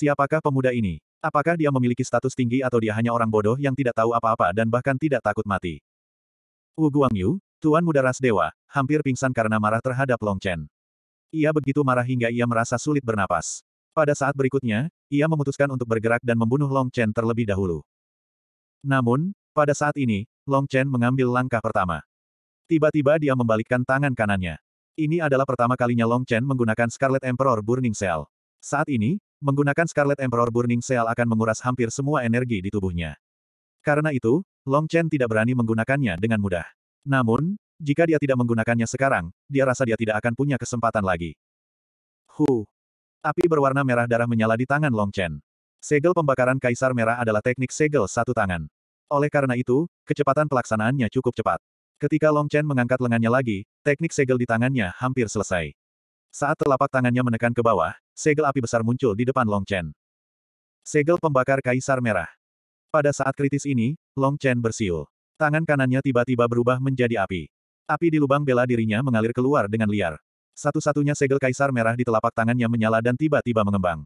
Siapakah pemuda ini? Apakah dia memiliki status tinggi atau dia hanya orang bodoh yang tidak tahu apa-apa dan bahkan tidak takut mati? Wu Guangyu, Tuan Muda Ras Dewa, hampir pingsan karena marah terhadap Long Chen. Ia begitu marah hingga ia merasa sulit bernapas. Pada saat berikutnya, ia memutuskan untuk bergerak dan membunuh Long Chen terlebih dahulu. Namun, pada saat ini, Long Chen mengambil langkah pertama. Tiba-tiba dia membalikkan tangan kanannya. Ini adalah pertama kalinya Long Chen menggunakan Scarlet Emperor Burning Cell. Saat ini, Menggunakan Scarlet Emperor Burning Seal akan menguras hampir semua energi di tubuhnya. Karena itu, Long Chen tidak berani menggunakannya dengan mudah. Namun, jika dia tidak menggunakannya sekarang, dia rasa dia tidak akan punya kesempatan lagi. Hu. Api berwarna merah darah menyala di tangan Long Chen. Segel pembakaran kaisar merah adalah teknik segel satu tangan. Oleh karena itu, kecepatan pelaksanaannya cukup cepat. Ketika Long Chen mengangkat lengannya lagi, teknik segel di tangannya hampir selesai. Saat telapak tangannya menekan ke bawah, segel api besar muncul di depan Long Chen. Segel pembakar kaisar merah. Pada saat kritis ini, Long Chen bersiul. Tangan kanannya tiba-tiba berubah menjadi api. Api di lubang bela dirinya mengalir keluar dengan liar. Satu-satunya segel kaisar merah di telapak tangannya menyala dan tiba-tiba mengembang.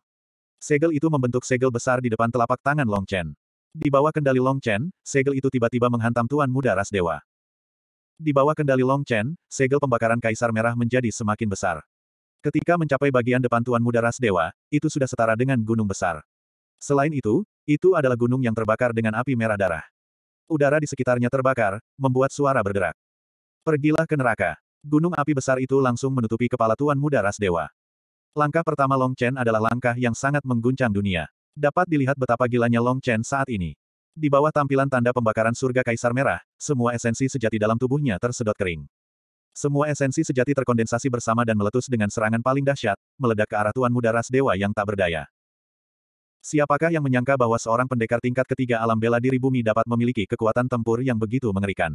Segel itu membentuk segel besar di depan telapak tangan Long Chen. Di bawah kendali Long Chen, segel itu tiba-tiba menghantam Tuan Muda Ras Dewa. Di bawah kendali Long Chen, segel pembakaran Kaisar Merah menjadi semakin besar. Ketika mencapai bagian depan Tuan Muda Ras Dewa, itu sudah setara dengan gunung besar. Selain itu, itu adalah gunung yang terbakar dengan api merah darah. Udara di sekitarnya terbakar, membuat suara berderak. Pergilah ke neraka. Gunung api besar itu langsung menutupi kepala Tuan Muda Ras Dewa. Langkah pertama Long Chen adalah langkah yang sangat mengguncang dunia. Dapat dilihat betapa gilanya Long Chen saat ini. Di bawah tampilan tanda pembakaran surga Kaisar Merah, semua esensi sejati dalam tubuhnya tersedot kering. Semua esensi sejati terkondensasi bersama dan meletus dengan serangan paling dahsyat, meledak ke arah Tuan Muda Ras Dewa yang tak berdaya. Siapakah yang menyangka bahwa seorang pendekar tingkat ketiga alam bela diri bumi dapat memiliki kekuatan tempur yang begitu mengerikan?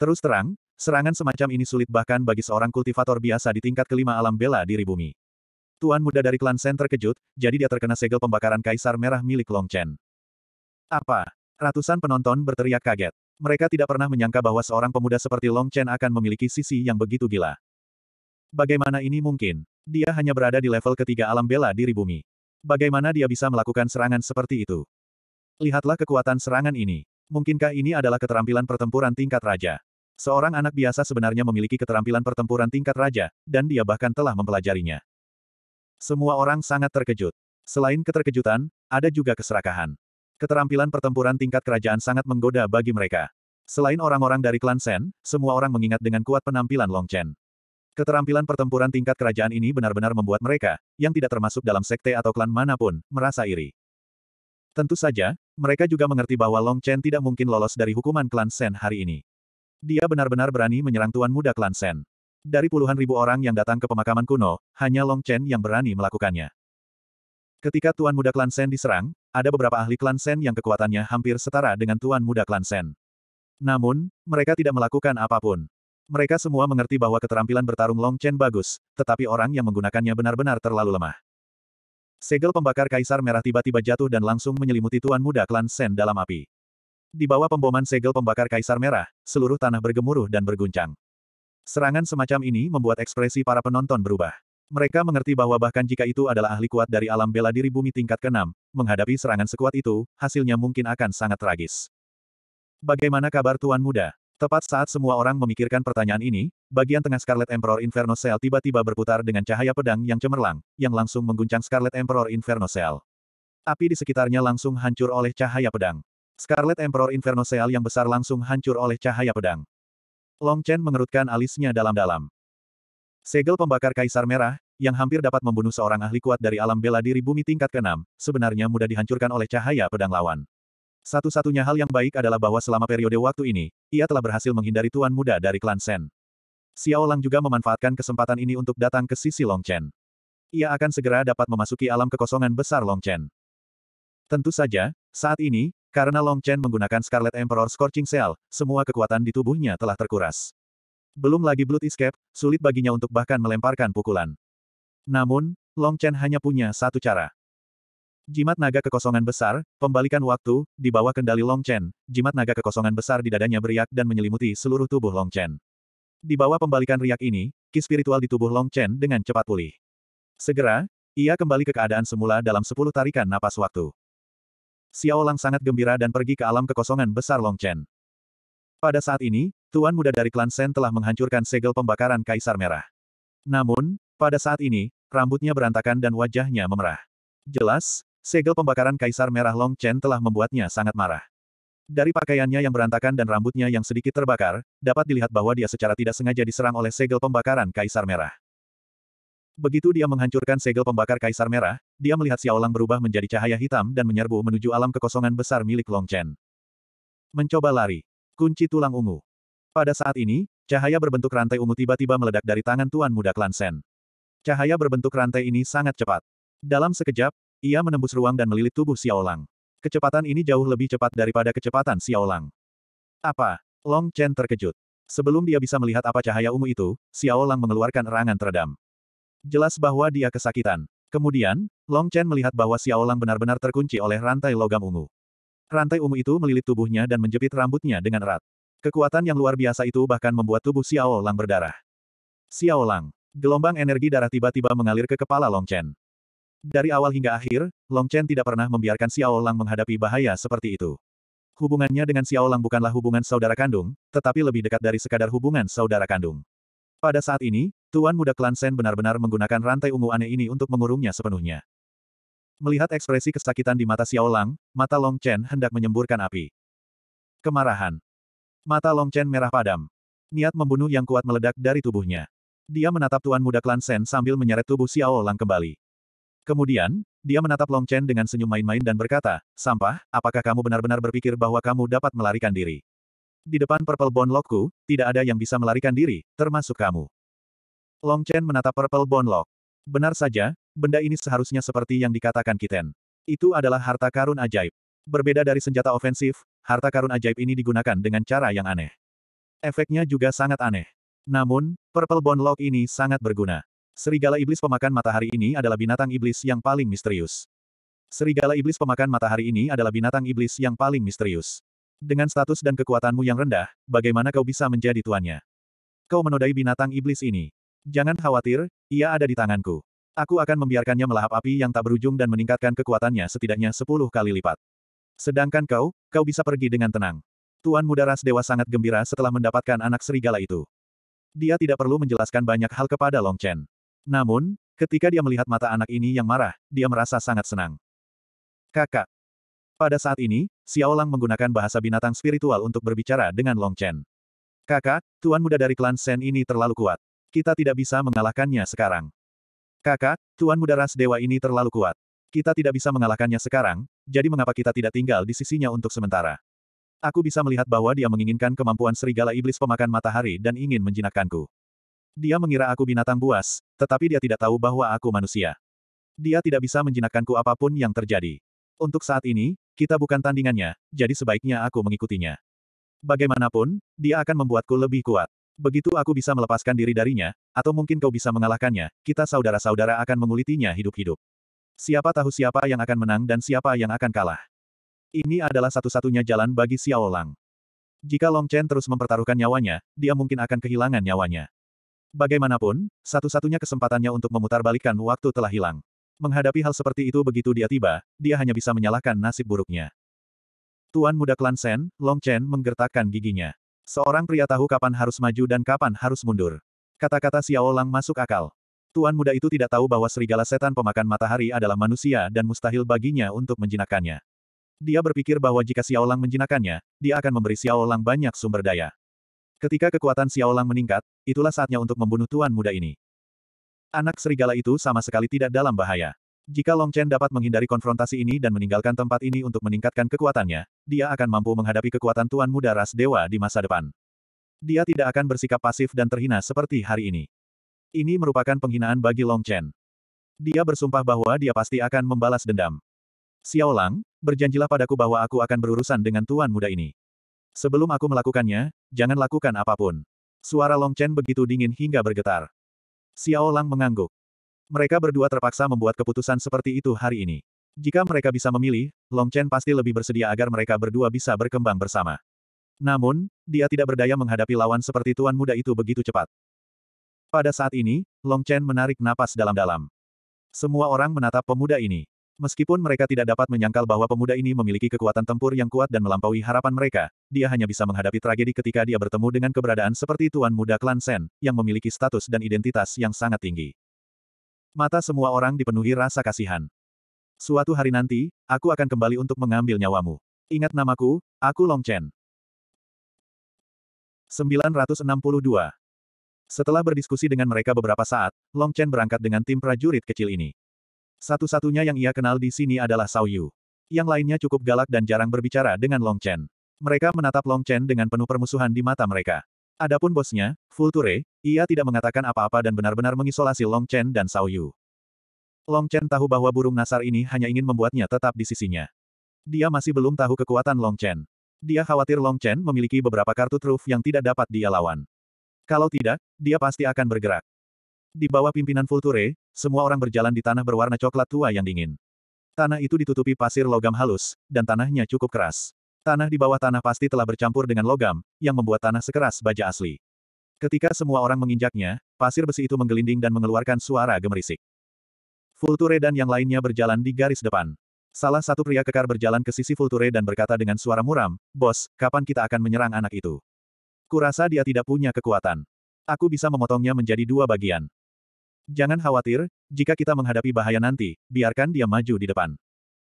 Terus terang, serangan semacam ini sulit bahkan bagi seorang kultivator biasa di tingkat kelima alam bela diri bumi. Tuan muda dari klan Sen terkejut, jadi dia terkena segel pembakaran kaisar merah milik Long Chen. Apa? Ratusan penonton berteriak kaget. Mereka tidak pernah menyangka bahwa seorang pemuda seperti Long Chen akan memiliki sisi yang begitu gila. Bagaimana ini mungkin? Dia hanya berada di level ketiga alam bela diri bumi. Bagaimana dia bisa melakukan serangan seperti itu? Lihatlah kekuatan serangan ini. Mungkinkah ini adalah keterampilan pertempuran tingkat raja? Seorang anak biasa sebenarnya memiliki keterampilan pertempuran tingkat raja, dan dia bahkan telah mempelajarinya. Semua orang sangat terkejut. Selain keterkejutan, ada juga keserakahan. Keterampilan pertempuran tingkat kerajaan sangat menggoda bagi mereka. Selain orang-orang dari klan Sen, semua orang mengingat dengan kuat penampilan Long Chen. Keterampilan pertempuran tingkat kerajaan ini benar-benar membuat mereka, yang tidak termasuk dalam sekte atau klan manapun, merasa iri. Tentu saja, mereka juga mengerti bahwa Long Chen tidak mungkin lolos dari hukuman klan Sen hari ini. Dia benar-benar berani menyerang tuan muda klan Sen. Dari puluhan ribu orang yang datang ke pemakaman kuno, hanya Long Chen yang berani melakukannya. Ketika Tuan Muda Klan Sen diserang, ada beberapa ahli Klan Sen yang kekuatannya hampir setara dengan Tuan Muda Klan Sen. Namun, mereka tidak melakukan apapun. Mereka semua mengerti bahwa keterampilan bertarung Long Chen bagus, tetapi orang yang menggunakannya benar-benar terlalu lemah. Segel pembakar Kaisar Merah tiba-tiba jatuh dan langsung menyelimuti Tuan Muda Klan Sen dalam api. Di bawah pemboman segel pembakar Kaisar Merah, seluruh tanah bergemuruh dan berguncang. Serangan semacam ini membuat ekspresi para penonton berubah. Mereka mengerti bahwa bahkan jika itu adalah ahli kuat dari alam bela diri bumi tingkat ke-6, menghadapi serangan sekuat itu, hasilnya mungkin akan sangat tragis. Bagaimana kabar Tuan Muda? Tepat saat semua orang memikirkan pertanyaan ini, bagian tengah Scarlet Emperor Inferno Cell tiba-tiba berputar dengan cahaya pedang yang cemerlang, yang langsung mengguncang Scarlet Emperor Inferno Cell. Api di sekitarnya langsung hancur oleh cahaya pedang. Scarlet Emperor Inferno Cell yang besar langsung hancur oleh cahaya pedang. Long Chen mengerutkan alisnya dalam-dalam. Segel pembakar Kaisar Merah, yang hampir dapat membunuh seorang ahli kuat dari alam bela diri bumi tingkat ke-6, sebenarnya mudah dihancurkan oleh cahaya pedang lawan. Satu-satunya hal yang baik adalah bahwa selama periode waktu ini, ia telah berhasil menghindari tuan muda dari klan Sen. Xiao Lang juga memanfaatkan kesempatan ini untuk datang ke sisi Long Chen. Ia akan segera dapat memasuki alam kekosongan besar Long Chen. Tentu saja, saat ini, karena Long Chen menggunakan Scarlet Emperor Scorching Cell, semua kekuatan di tubuhnya telah terkuras. Belum lagi Blood Escape, sulit baginya untuk bahkan melemparkan pukulan. Namun, Long Chen hanya punya satu cara. Jimat naga kekosongan besar, pembalikan waktu, di bawah kendali Long Chen, jimat naga kekosongan besar di dadanya beriak dan menyelimuti seluruh tubuh Long Chen. Di bawah pembalikan riak ini, ki spiritual di tubuh Long Chen dengan cepat pulih. Segera, ia kembali ke keadaan semula dalam sepuluh tarikan napas waktu. Xiao Lang sangat gembira dan pergi ke alam kekosongan besar Long Chen. Pada saat ini, Tuan muda dari klan Sen telah menghancurkan segel pembakaran Kaisar Merah. Namun, pada saat ini, rambutnya berantakan dan wajahnya memerah. Jelas, segel pembakaran Kaisar Merah Long Chen telah membuatnya sangat marah. Dari pakaiannya yang berantakan dan rambutnya yang sedikit terbakar, dapat dilihat bahwa dia secara tidak sengaja diserang oleh segel pembakaran Kaisar Merah. Begitu dia menghancurkan segel pembakar Kaisar Merah, dia melihat Xiaolang berubah menjadi cahaya hitam dan menyerbu menuju alam kekosongan besar milik Long Chen. Mencoba lari. Kunci tulang ungu. Pada saat ini, cahaya berbentuk rantai ungu tiba-tiba meledak dari tangan Tuan Muda Klan Sen. Cahaya berbentuk rantai ini sangat cepat. Dalam sekejap, ia menembus ruang dan melilit tubuh Xiao Lang. Kecepatan ini jauh lebih cepat daripada kecepatan Xiao Lang. Apa? Long Chen terkejut. Sebelum dia bisa melihat apa cahaya ungu itu, Xiao Lang mengeluarkan erangan teredam. Jelas bahwa dia kesakitan. Kemudian, Long Chen melihat bahwa Xiao Lang benar-benar terkunci oleh rantai logam ungu. Rantai ungu itu melilit tubuhnya dan menjepit rambutnya dengan erat. Kekuatan yang luar biasa itu bahkan membuat tubuh Xiao Lang berdarah. Xiao Lang, gelombang energi darah tiba-tiba mengalir ke kepala Long Chen. Dari awal hingga akhir, Long Chen tidak pernah membiarkan Xiao Lang menghadapi bahaya seperti itu. Hubungannya dengan Xiao Lang bukanlah hubungan saudara kandung, tetapi lebih dekat dari sekadar hubungan saudara kandung. Pada saat ini, Tuan Muda Klan Sen benar-benar menggunakan rantai ungu aneh ini untuk mengurungnya sepenuhnya. Melihat ekspresi kesakitan di mata Xiao Lang, mata Long Chen hendak menyemburkan api. Kemarahan, Mata Long Chen merah padam. Niat membunuh yang kuat meledak dari tubuhnya. Dia menatap tuan muda klan Sen sambil menyeret tubuh Xiao Lang kembali. Kemudian, dia menatap Long Chen dengan senyum main-main dan berkata, Sampah, apakah kamu benar-benar berpikir bahwa kamu dapat melarikan diri? Di depan Purple Bone Lockku, tidak ada yang bisa melarikan diri, termasuk kamu. Long Chen menatap Purple Bone Lock. Benar saja, benda ini seharusnya seperti yang dikatakan Kiten. Itu adalah harta karun ajaib. Berbeda dari senjata ofensif, harta karun ajaib ini digunakan dengan cara yang aneh. Efeknya juga sangat aneh. Namun, Purple Bone Lock ini sangat berguna. Serigala iblis pemakan matahari ini adalah binatang iblis yang paling misterius. Serigala iblis pemakan matahari ini adalah binatang iblis yang paling misterius. Dengan status dan kekuatanmu yang rendah, bagaimana kau bisa menjadi tuannya? Kau menodai binatang iblis ini. Jangan khawatir, ia ada di tanganku. Aku akan membiarkannya melahap api yang tak berujung dan meningkatkan kekuatannya setidaknya 10 kali lipat. Sedangkan kau, kau bisa pergi dengan tenang. Tuan muda ras dewa sangat gembira setelah mendapatkan anak serigala itu. Dia tidak perlu menjelaskan banyak hal kepada Long Chen. Namun, ketika dia melihat mata anak ini yang marah, dia merasa sangat senang. Kakak. Pada saat ini, Xiao Lang menggunakan bahasa binatang spiritual untuk berbicara dengan Long Chen. Kakak, tuan muda dari klan Sen ini terlalu kuat. Kita tidak bisa mengalahkannya sekarang. Kakak, tuan muda ras dewa ini terlalu kuat. Kita tidak bisa mengalahkannya sekarang, jadi mengapa kita tidak tinggal di sisinya untuk sementara? Aku bisa melihat bahwa dia menginginkan kemampuan serigala iblis pemakan matahari dan ingin menjinakkanku. Dia mengira aku binatang buas, tetapi dia tidak tahu bahwa aku manusia. Dia tidak bisa menjinakkanku apapun yang terjadi. Untuk saat ini, kita bukan tandingannya, jadi sebaiknya aku mengikutinya. Bagaimanapun, dia akan membuatku lebih kuat. Begitu aku bisa melepaskan diri darinya, atau mungkin kau bisa mengalahkannya, kita saudara-saudara akan mengulitinya hidup-hidup. Siapa tahu siapa yang akan menang dan siapa yang akan kalah. Ini adalah satu-satunya jalan bagi Xiao Lang. Jika Long Chen terus mempertaruhkan nyawanya, dia mungkin akan kehilangan nyawanya. Bagaimanapun, satu-satunya kesempatannya untuk memutarbalikkan waktu telah hilang. Menghadapi hal seperti itu begitu dia tiba, dia hanya bisa menyalahkan nasib buruknya. Tuan muda klan Sen, Long Chen menggertakkan giginya. Seorang pria tahu kapan harus maju dan kapan harus mundur. Kata-kata Xiao Lang masuk akal. Tuan muda itu tidak tahu bahwa serigala setan pemakan matahari adalah manusia dan mustahil baginya untuk menjinakkannya. Dia berpikir bahwa jika Xiaolang menjinakannya, dia akan memberi Xiaolang banyak sumber daya. Ketika kekuatan Xiaolang meningkat, itulah saatnya untuk membunuh tuan muda ini. Anak serigala itu sama sekali tidak dalam bahaya. Jika Long Chen dapat menghindari konfrontasi ini dan meninggalkan tempat ini untuk meningkatkan kekuatannya, dia akan mampu menghadapi kekuatan tuan muda ras dewa di masa depan. Dia tidak akan bersikap pasif dan terhina seperti hari ini. Ini merupakan penghinaan bagi Long Chen. Dia bersumpah bahwa dia pasti akan membalas dendam. Xiao Lang, berjanjilah padaku bahwa aku akan berurusan dengan tuan muda ini. Sebelum aku melakukannya, jangan lakukan apapun. Suara Long Chen begitu dingin hingga bergetar. Xiao Lang mengangguk. Mereka berdua terpaksa membuat keputusan seperti itu hari ini. Jika mereka bisa memilih, Long Chen pasti lebih bersedia agar mereka berdua bisa berkembang bersama. Namun, dia tidak berdaya menghadapi lawan seperti tuan muda itu begitu cepat. Pada saat ini, Long Chen menarik napas dalam-dalam. Semua orang menatap pemuda ini. Meskipun mereka tidak dapat menyangkal bahwa pemuda ini memiliki kekuatan tempur yang kuat dan melampaui harapan mereka, dia hanya bisa menghadapi tragedi ketika dia bertemu dengan keberadaan seperti Tuan Muda Klan Sen, yang memiliki status dan identitas yang sangat tinggi. Mata semua orang dipenuhi rasa kasihan. Suatu hari nanti, aku akan kembali untuk mengambil nyawamu. Ingat namaku, aku Long Chen. 962. Setelah berdiskusi dengan mereka beberapa saat, Long Chen berangkat dengan tim prajurit kecil ini. Satu-satunya yang ia kenal di sini adalah Sao Yu. Yang lainnya cukup galak dan jarang berbicara dengan Long Chen. Mereka menatap Long Chen dengan penuh permusuhan di mata mereka. Adapun bosnya, Fulture, ia tidak mengatakan apa-apa dan benar-benar mengisolasi Long Chen dan Sao Yu. Long Chen tahu bahwa burung nasar ini hanya ingin membuatnya tetap di sisinya. Dia masih belum tahu kekuatan Long Chen. Dia khawatir Long Chen memiliki beberapa kartu truf yang tidak dapat dia lawan. Kalau tidak, dia pasti akan bergerak. Di bawah pimpinan Vulture, semua orang berjalan di tanah berwarna coklat tua yang dingin. Tanah itu ditutupi pasir logam halus, dan tanahnya cukup keras. Tanah di bawah tanah pasti telah bercampur dengan logam, yang membuat tanah sekeras baja asli. Ketika semua orang menginjaknya, pasir besi itu menggelinding dan mengeluarkan suara gemerisik. Vulture dan yang lainnya berjalan di garis depan. Salah satu pria kekar berjalan ke sisi Vulture dan berkata dengan suara muram, Bos, kapan kita akan menyerang anak itu? Kurasa dia tidak punya kekuatan. Aku bisa memotongnya menjadi dua bagian. Jangan khawatir, jika kita menghadapi bahaya nanti, biarkan dia maju di depan.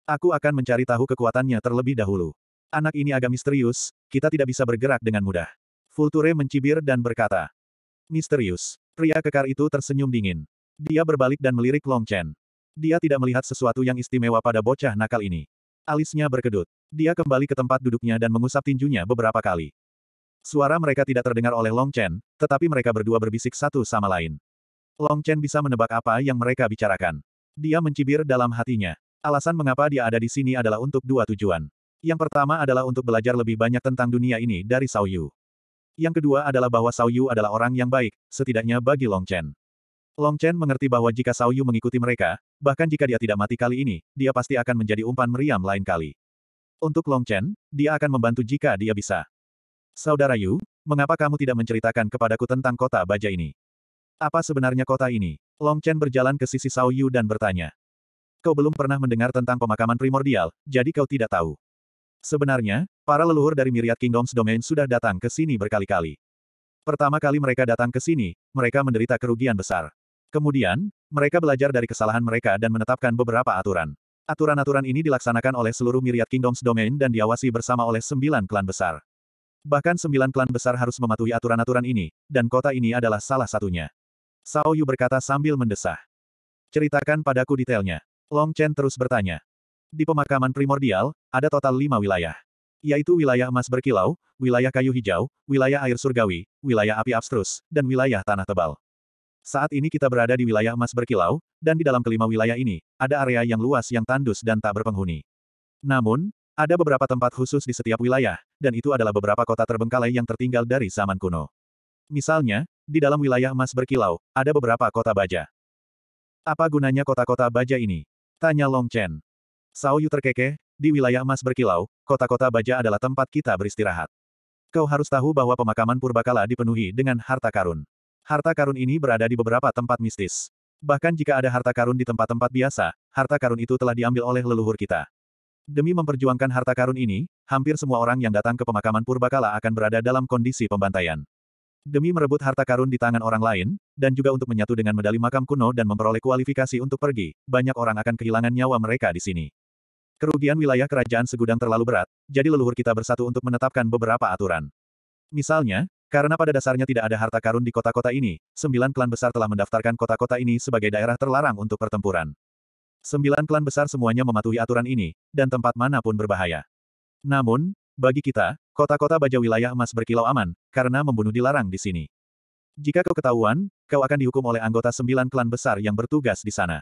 Aku akan mencari tahu kekuatannya terlebih dahulu. Anak ini agak misterius, kita tidak bisa bergerak dengan mudah. Fulture mencibir dan berkata. Misterius. Pria kekar itu tersenyum dingin. Dia berbalik dan melirik Long Chen. Dia tidak melihat sesuatu yang istimewa pada bocah nakal ini. Alisnya berkedut. Dia kembali ke tempat duduknya dan mengusap tinjunya beberapa kali. Suara mereka tidak terdengar oleh Long Chen, tetapi mereka berdua berbisik satu sama lain. Long Chen bisa menebak apa yang mereka bicarakan. Dia mencibir dalam hatinya. Alasan mengapa dia ada di sini adalah untuk dua tujuan. Yang pertama adalah untuk belajar lebih banyak tentang dunia ini dari Sao Yu. Yang kedua adalah bahwa Sao Yu adalah orang yang baik, setidaknya bagi Long Chen. Long Chen mengerti bahwa jika Sao Yu mengikuti mereka, bahkan jika dia tidak mati kali ini, dia pasti akan menjadi umpan meriam lain kali. Untuk Long Chen, dia akan membantu jika dia bisa. Saudara Yu, mengapa kamu tidak menceritakan kepadaku tentang kota baja ini? Apa sebenarnya kota ini? Long Chen berjalan ke sisi Sao Yu dan bertanya. Kau belum pernah mendengar tentang pemakaman primordial, jadi kau tidak tahu. Sebenarnya, para leluhur dari Myriad Kingdoms Domain sudah datang ke sini berkali-kali. Pertama kali mereka datang ke sini, mereka menderita kerugian besar. Kemudian, mereka belajar dari kesalahan mereka dan menetapkan beberapa aturan. Aturan-aturan ini dilaksanakan oleh seluruh Myriad Kingdoms Domain dan diawasi bersama oleh sembilan klan besar. Bahkan sembilan klan besar harus mematuhi aturan-aturan ini, dan kota ini adalah salah satunya. Sao Yu berkata sambil mendesah. Ceritakan padaku detailnya. Long Chen terus bertanya. Di pemakaman primordial, ada total lima wilayah. Yaitu wilayah emas berkilau, wilayah kayu hijau, wilayah air surgawi, wilayah api abstrus, dan wilayah tanah tebal. Saat ini kita berada di wilayah emas berkilau, dan di dalam kelima wilayah ini, ada area yang luas yang tandus dan tak berpenghuni. Namun, ada beberapa tempat khusus di setiap wilayah, dan itu adalah beberapa kota terbengkalai yang tertinggal dari zaman kuno. Misalnya, di dalam wilayah emas berkilau, ada beberapa kota baja. Apa gunanya kota-kota baja ini? Tanya Long Chen. Sao Yu terkekeh, di wilayah emas berkilau, kota-kota baja adalah tempat kita beristirahat. Kau harus tahu bahwa pemakaman purbakala dipenuhi dengan harta karun. Harta karun ini berada di beberapa tempat mistis. Bahkan jika ada harta karun di tempat-tempat biasa, harta karun itu telah diambil oleh leluhur kita. Demi memperjuangkan harta karun ini, hampir semua orang yang datang ke pemakaman purbakala akan berada dalam kondisi pembantaian. Demi merebut harta karun di tangan orang lain, dan juga untuk menyatu dengan medali makam kuno dan memperoleh kualifikasi untuk pergi, banyak orang akan kehilangan nyawa mereka di sini. Kerugian wilayah kerajaan segudang terlalu berat, jadi leluhur kita bersatu untuk menetapkan beberapa aturan. Misalnya, karena pada dasarnya tidak ada harta karun di kota-kota ini, sembilan klan besar telah mendaftarkan kota-kota ini sebagai daerah terlarang untuk pertempuran. Sembilan klan besar semuanya mematuhi aturan ini, dan tempat manapun berbahaya. Namun, bagi kita, kota-kota baja wilayah emas berkilau aman, karena membunuh dilarang di sini. Jika kau ketahuan, kau akan dihukum oleh anggota sembilan klan besar yang bertugas di sana.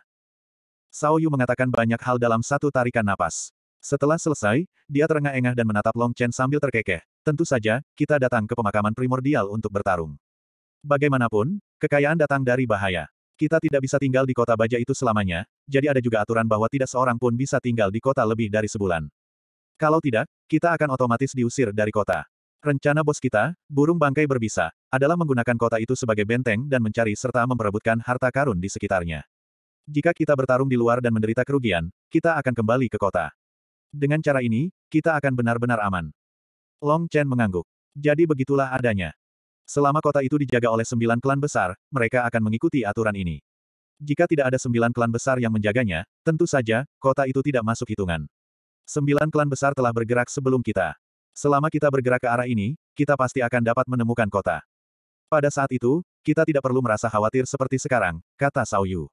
Sao Yu mengatakan banyak hal dalam satu tarikan napas. Setelah selesai, dia terengah-engah dan menatap Long Chen sambil terkekeh. Tentu saja, kita datang ke pemakaman primordial untuk bertarung. Bagaimanapun, kekayaan datang dari bahaya. Kita tidak bisa tinggal di kota baja itu selamanya, jadi ada juga aturan bahwa tidak seorang pun bisa tinggal di kota lebih dari sebulan. Kalau tidak, kita akan otomatis diusir dari kota. Rencana bos kita, burung bangkai berbisa, adalah menggunakan kota itu sebagai benteng dan mencari serta memperebutkan harta karun di sekitarnya. Jika kita bertarung di luar dan menderita kerugian, kita akan kembali ke kota. Dengan cara ini, kita akan benar-benar aman. Long Chen mengangguk. Jadi begitulah adanya. Selama kota itu dijaga oleh sembilan klan besar, mereka akan mengikuti aturan ini. Jika tidak ada sembilan klan besar yang menjaganya, tentu saja, kota itu tidak masuk hitungan. Sembilan klan besar telah bergerak sebelum kita. Selama kita bergerak ke arah ini, kita pasti akan dapat menemukan kota. Pada saat itu, kita tidak perlu merasa khawatir seperti sekarang, kata Sao Yu.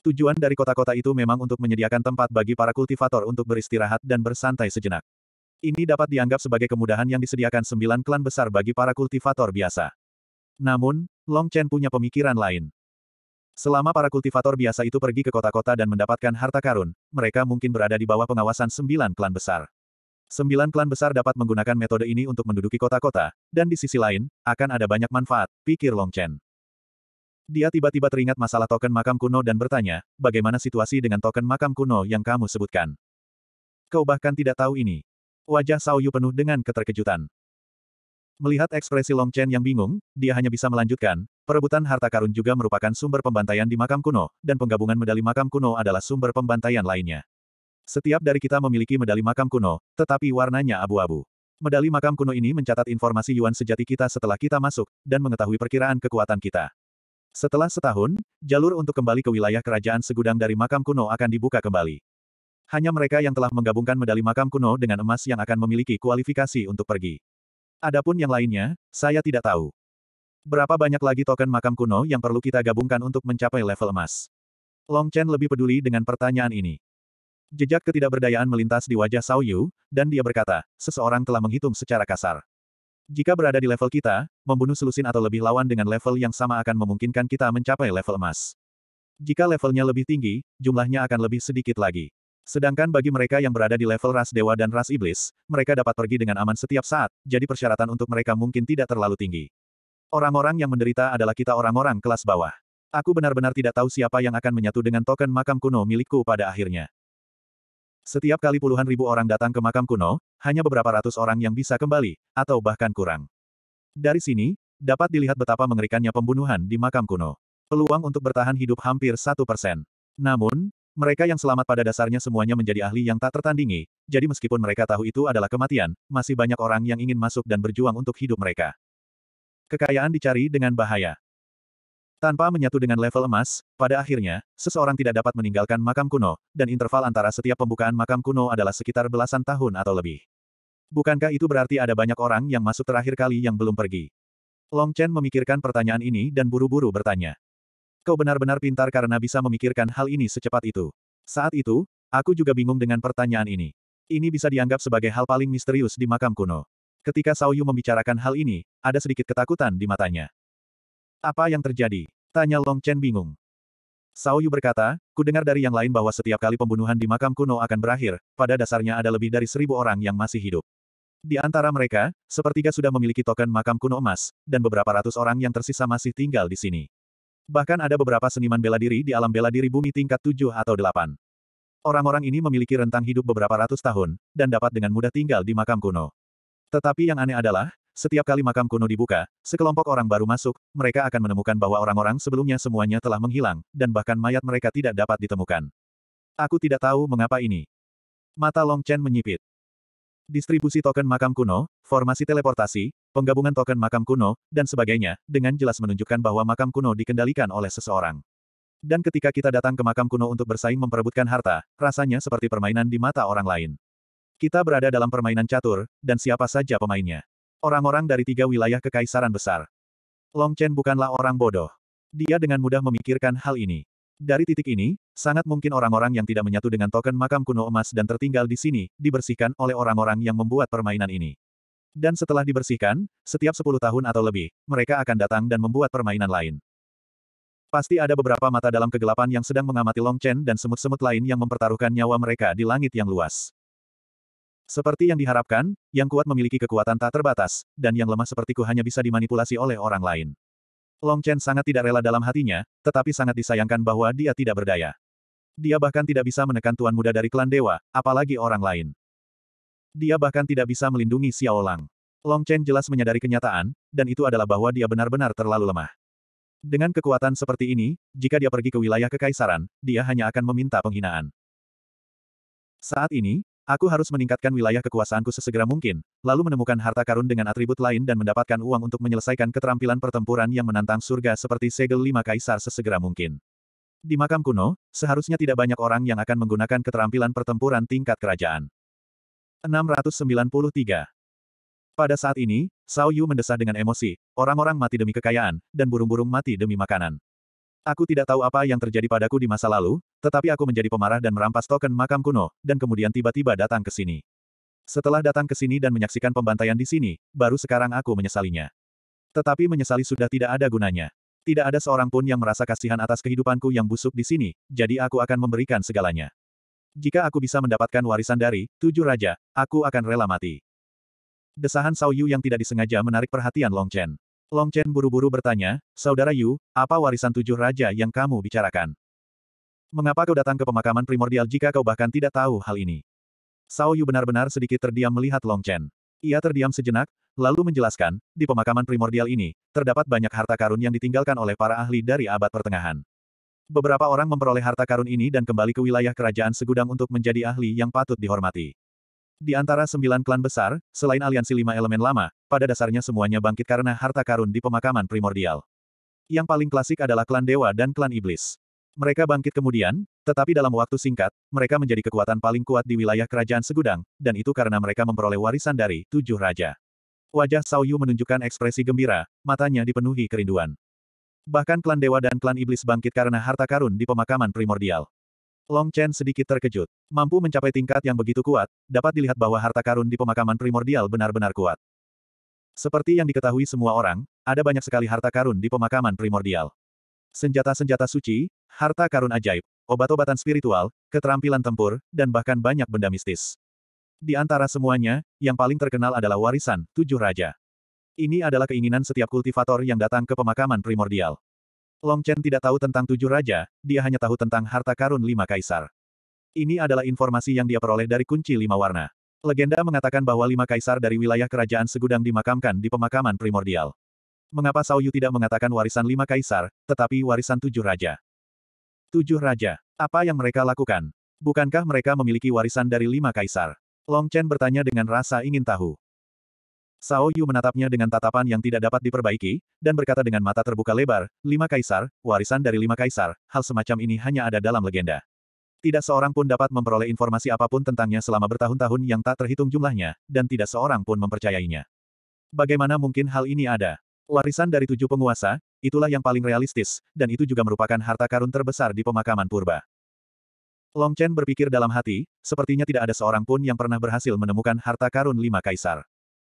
Tujuan dari kota-kota itu memang untuk menyediakan tempat bagi para kultivator untuk beristirahat dan bersantai sejenak. Ini dapat dianggap sebagai kemudahan yang disediakan sembilan klan besar bagi para kultivator biasa. Namun, Long Chen punya pemikiran lain. Selama para kultivator biasa itu pergi ke kota-kota dan mendapatkan harta karun, mereka mungkin berada di bawah pengawasan sembilan klan besar. Sembilan klan besar dapat menggunakan metode ini untuk menduduki kota-kota, dan di sisi lain, akan ada banyak manfaat, pikir Long Chen. Dia tiba-tiba teringat masalah token makam kuno dan bertanya, bagaimana situasi dengan token makam kuno yang kamu sebutkan? Kau bahkan tidak tahu ini. Wajah Sao Yu penuh dengan keterkejutan. Melihat ekspresi Long Chen yang bingung, dia hanya bisa melanjutkan, perebutan harta karun juga merupakan sumber pembantaian di makam kuno, dan penggabungan medali makam kuno adalah sumber pembantaian lainnya. Setiap dari kita memiliki medali makam kuno, tetapi warnanya abu-abu. Medali makam kuno ini mencatat informasi Yuan sejati kita setelah kita masuk, dan mengetahui perkiraan kekuatan kita. Setelah setahun, jalur untuk kembali ke wilayah kerajaan segudang dari makam kuno akan dibuka kembali. Hanya mereka yang telah menggabungkan medali makam kuno dengan emas yang akan memiliki kualifikasi untuk pergi. Adapun yang lainnya, saya tidak tahu. Berapa banyak lagi token makam kuno yang perlu kita gabungkan untuk mencapai level emas? Long Chen lebih peduli dengan pertanyaan ini. Jejak ketidakberdayaan melintas di wajah Sao Yu, dan dia berkata, seseorang telah menghitung secara kasar. Jika berada di level kita, membunuh selusin atau lebih lawan dengan level yang sama akan memungkinkan kita mencapai level emas. Jika levelnya lebih tinggi, jumlahnya akan lebih sedikit lagi. Sedangkan bagi mereka yang berada di level ras dewa dan ras iblis, mereka dapat pergi dengan aman setiap saat, jadi persyaratan untuk mereka mungkin tidak terlalu tinggi. Orang-orang yang menderita adalah kita orang-orang kelas bawah. Aku benar-benar tidak tahu siapa yang akan menyatu dengan token makam kuno milikku pada akhirnya. Setiap kali puluhan ribu orang datang ke makam kuno, hanya beberapa ratus orang yang bisa kembali, atau bahkan kurang. Dari sini, dapat dilihat betapa mengerikannya pembunuhan di makam kuno. Peluang untuk bertahan hidup hampir satu persen. Namun, mereka yang selamat pada dasarnya semuanya menjadi ahli yang tak tertandingi, jadi meskipun mereka tahu itu adalah kematian, masih banyak orang yang ingin masuk dan berjuang untuk hidup mereka. Kekayaan dicari dengan bahaya. Tanpa menyatu dengan level emas, pada akhirnya, seseorang tidak dapat meninggalkan makam kuno, dan interval antara setiap pembukaan makam kuno adalah sekitar belasan tahun atau lebih. Bukankah itu berarti ada banyak orang yang masuk terakhir kali yang belum pergi? Long Chen memikirkan pertanyaan ini dan buru-buru bertanya kau benar-benar pintar karena bisa memikirkan hal ini secepat itu. Saat itu, aku juga bingung dengan pertanyaan ini. Ini bisa dianggap sebagai hal paling misterius di makam kuno. Ketika Sauyu membicarakan hal ini, ada sedikit ketakutan di matanya. Apa yang terjadi? Tanya Long Chen bingung. Sauyu berkata, ku dengar dari yang lain bahwa setiap kali pembunuhan di makam kuno akan berakhir, pada dasarnya ada lebih dari seribu orang yang masih hidup. Di antara mereka, sepertiga sudah memiliki token makam kuno emas, dan beberapa ratus orang yang tersisa masih tinggal di sini. Bahkan ada beberapa seniman bela diri di alam bela diri bumi tingkat 7 atau 8. Orang-orang ini memiliki rentang hidup beberapa ratus tahun, dan dapat dengan mudah tinggal di makam kuno. Tetapi yang aneh adalah, setiap kali makam kuno dibuka, sekelompok orang baru masuk, mereka akan menemukan bahwa orang-orang sebelumnya semuanya telah menghilang, dan bahkan mayat mereka tidak dapat ditemukan. Aku tidak tahu mengapa ini. Mata Long Chen menyipit distribusi token makam kuno, formasi teleportasi, penggabungan token makam kuno, dan sebagainya, dengan jelas menunjukkan bahwa makam kuno dikendalikan oleh seseorang. Dan ketika kita datang ke makam kuno untuk bersaing memperebutkan harta, rasanya seperti permainan di mata orang lain. Kita berada dalam permainan catur, dan siapa saja pemainnya. Orang-orang dari tiga wilayah kekaisaran besar. Long Chen bukanlah orang bodoh. Dia dengan mudah memikirkan hal ini. Dari titik ini, sangat mungkin orang-orang yang tidak menyatu dengan token makam kuno emas dan tertinggal di sini, dibersihkan oleh orang-orang yang membuat permainan ini. Dan setelah dibersihkan, setiap 10 tahun atau lebih, mereka akan datang dan membuat permainan lain. Pasti ada beberapa mata dalam kegelapan yang sedang mengamati Long Chen dan semut-semut lain yang mempertaruhkan nyawa mereka di langit yang luas. Seperti yang diharapkan, yang kuat memiliki kekuatan tak terbatas, dan yang lemah sepertiku hanya bisa dimanipulasi oleh orang lain. Long Chen sangat tidak rela dalam hatinya, tetapi sangat disayangkan bahwa dia tidak berdaya. Dia bahkan tidak bisa menekan tuan muda dari klan dewa, apalagi orang lain. Dia bahkan tidak bisa melindungi Xiao Lang. Long Chen jelas menyadari kenyataan, dan itu adalah bahwa dia benar-benar terlalu lemah. Dengan kekuatan seperti ini, jika dia pergi ke wilayah kekaisaran, dia hanya akan meminta penghinaan. Saat ini, Aku harus meningkatkan wilayah kekuasaanku sesegera mungkin, lalu menemukan harta karun dengan atribut lain dan mendapatkan uang untuk menyelesaikan keterampilan pertempuran yang menantang surga seperti segel lima kaisar sesegera mungkin. Di makam kuno, seharusnya tidak banyak orang yang akan menggunakan keterampilan pertempuran tingkat kerajaan. 693 pada saat ini, Sao Yu mendesah dengan emosi, orang-orang mati demi kekayaan, dan burung-burung mati demi makanan. Aku tidak tahu apa yang terjadi padaku di masa lalu, tetapi aku menjadi pemarah dan merampas token makam kuno, dan kemudian tiba-tiba datang ke sini. Setelah datang ke sini dan menyaksikan pembantaian di sini, baru sekarang aku menyesalinya. Tetapi menyesali sudah tidak ada gunanya. Tidak ada seorang pun yang merasa kasihan atas kehidupanku yang busuk di sini, jadi aku akan memberikan segalanya. Jika aku bisa mendapatkan warisan dari tujuh raja, aku akan rela mati. Desahan Sao Yu yang tidak disengaja menarik perhatian Long Chen. Long Chen buru-buru bertanya, Saudara Yu, apa warisan tujuh raja yang kamu bicarakan? Mengapa kau datang ke pemakaman primordial jika kau bahkan tidak tahu hal ini? Sao Yu benar-benar sedikit terdiam melihat Long Chen. Ia terdiam sejenak, lalu menjelaskan, di pemakaman primordial ini, terdapat banyak harta karun yang ditinggalkan oleh para ahli dari abad pertengahan. Beberapa orang memperoleh harta karun ini dan kembali ke wilayah kerajaan segudang untuk menjadi ahli yang patut dihormati. Di antara sembilan klan besar, selain aliansi lima elemen lama, pada dasarnya semuanya bangkit karena harta karun di pemakaman primordial. Yang paling klasik adalah klan dewa dan klan iblis. Mereka bangkit kemudian, tetapi dalam waktu singkat, mereka menjadi kekuatan paling kuat di wilayah kerajaan segudang, dan itu karena mereka memperoleh warisan dari tujuh raja. Wajah Yu menunjukkan ekspresi gembira, matanya dipenuhi kerinduan. Bahkan klan dewa dan klan iblis bangkit karena harta karun di pemakaman primordial. Long Chen sedikit terkejut. Mampu mencapai tingkat yang begitu kuat, dapat dilihat bahwa harta karun di pemakaman primordial benar-benar kuat. Seperti yang diketahui semua orang, ada banyak sekali harta karun di pemakaman primordial. Senjata-senjata suci, harta karun ajaib, obat-obatan spiritual, keterampilan tempur, dan bahkan banyak benda mistis. Di antara semuanya, yang paling terkenal adalah warisan, tujuh raja. Ini adalah keinginan setiap kultivator yang datang ke pemakaman primordial. Long Chen tidak tahu tentang tujuh raja, dia hanya tahu tentang harta karun lima kaisar. Ini adalah informasi yang dia peroleh dari kunci lima warna. Legenda mengatakan bahwa lima kaisar dari wilayah kerajaan segudang dimakamkan di pemakaman primordial. Mengapa Sao Yu tidak mengatakan warisan lima kaisar, tetapi warisan tujuh raja? Tujuh raja, apa yang mereka lakukan? Bukankah mereka memiliki warisan dari lima kaisar? Long Chen bertanya dengan rasa ingin tahu. Sao Yu menatapnya dengan tatapan yang tidak dapat diperbaiki, dan berkata dengan mata terbuka lebar, lima kaisar, warisan dari lima kaisar, hal semacam ini hanya ada dalam legenda. Tidak seorang pun dapat memperoleh informasi apapun tentangnya selama bertahun-tahun yang tak terhitung jumlahnya, dan tidak seorang pun mempercayainya. Bagaimana mungkin hal ini ada? Warisan dari tujuh penguasa, itulah yang paling realistis, dan itu juga merupakan harta karun terbesar di pemakaman purba. Long Chen berpikir dalam hati, sepertinya tidak ada seorang pun yang pernah berhasil menemukan harta karun lima kaisar.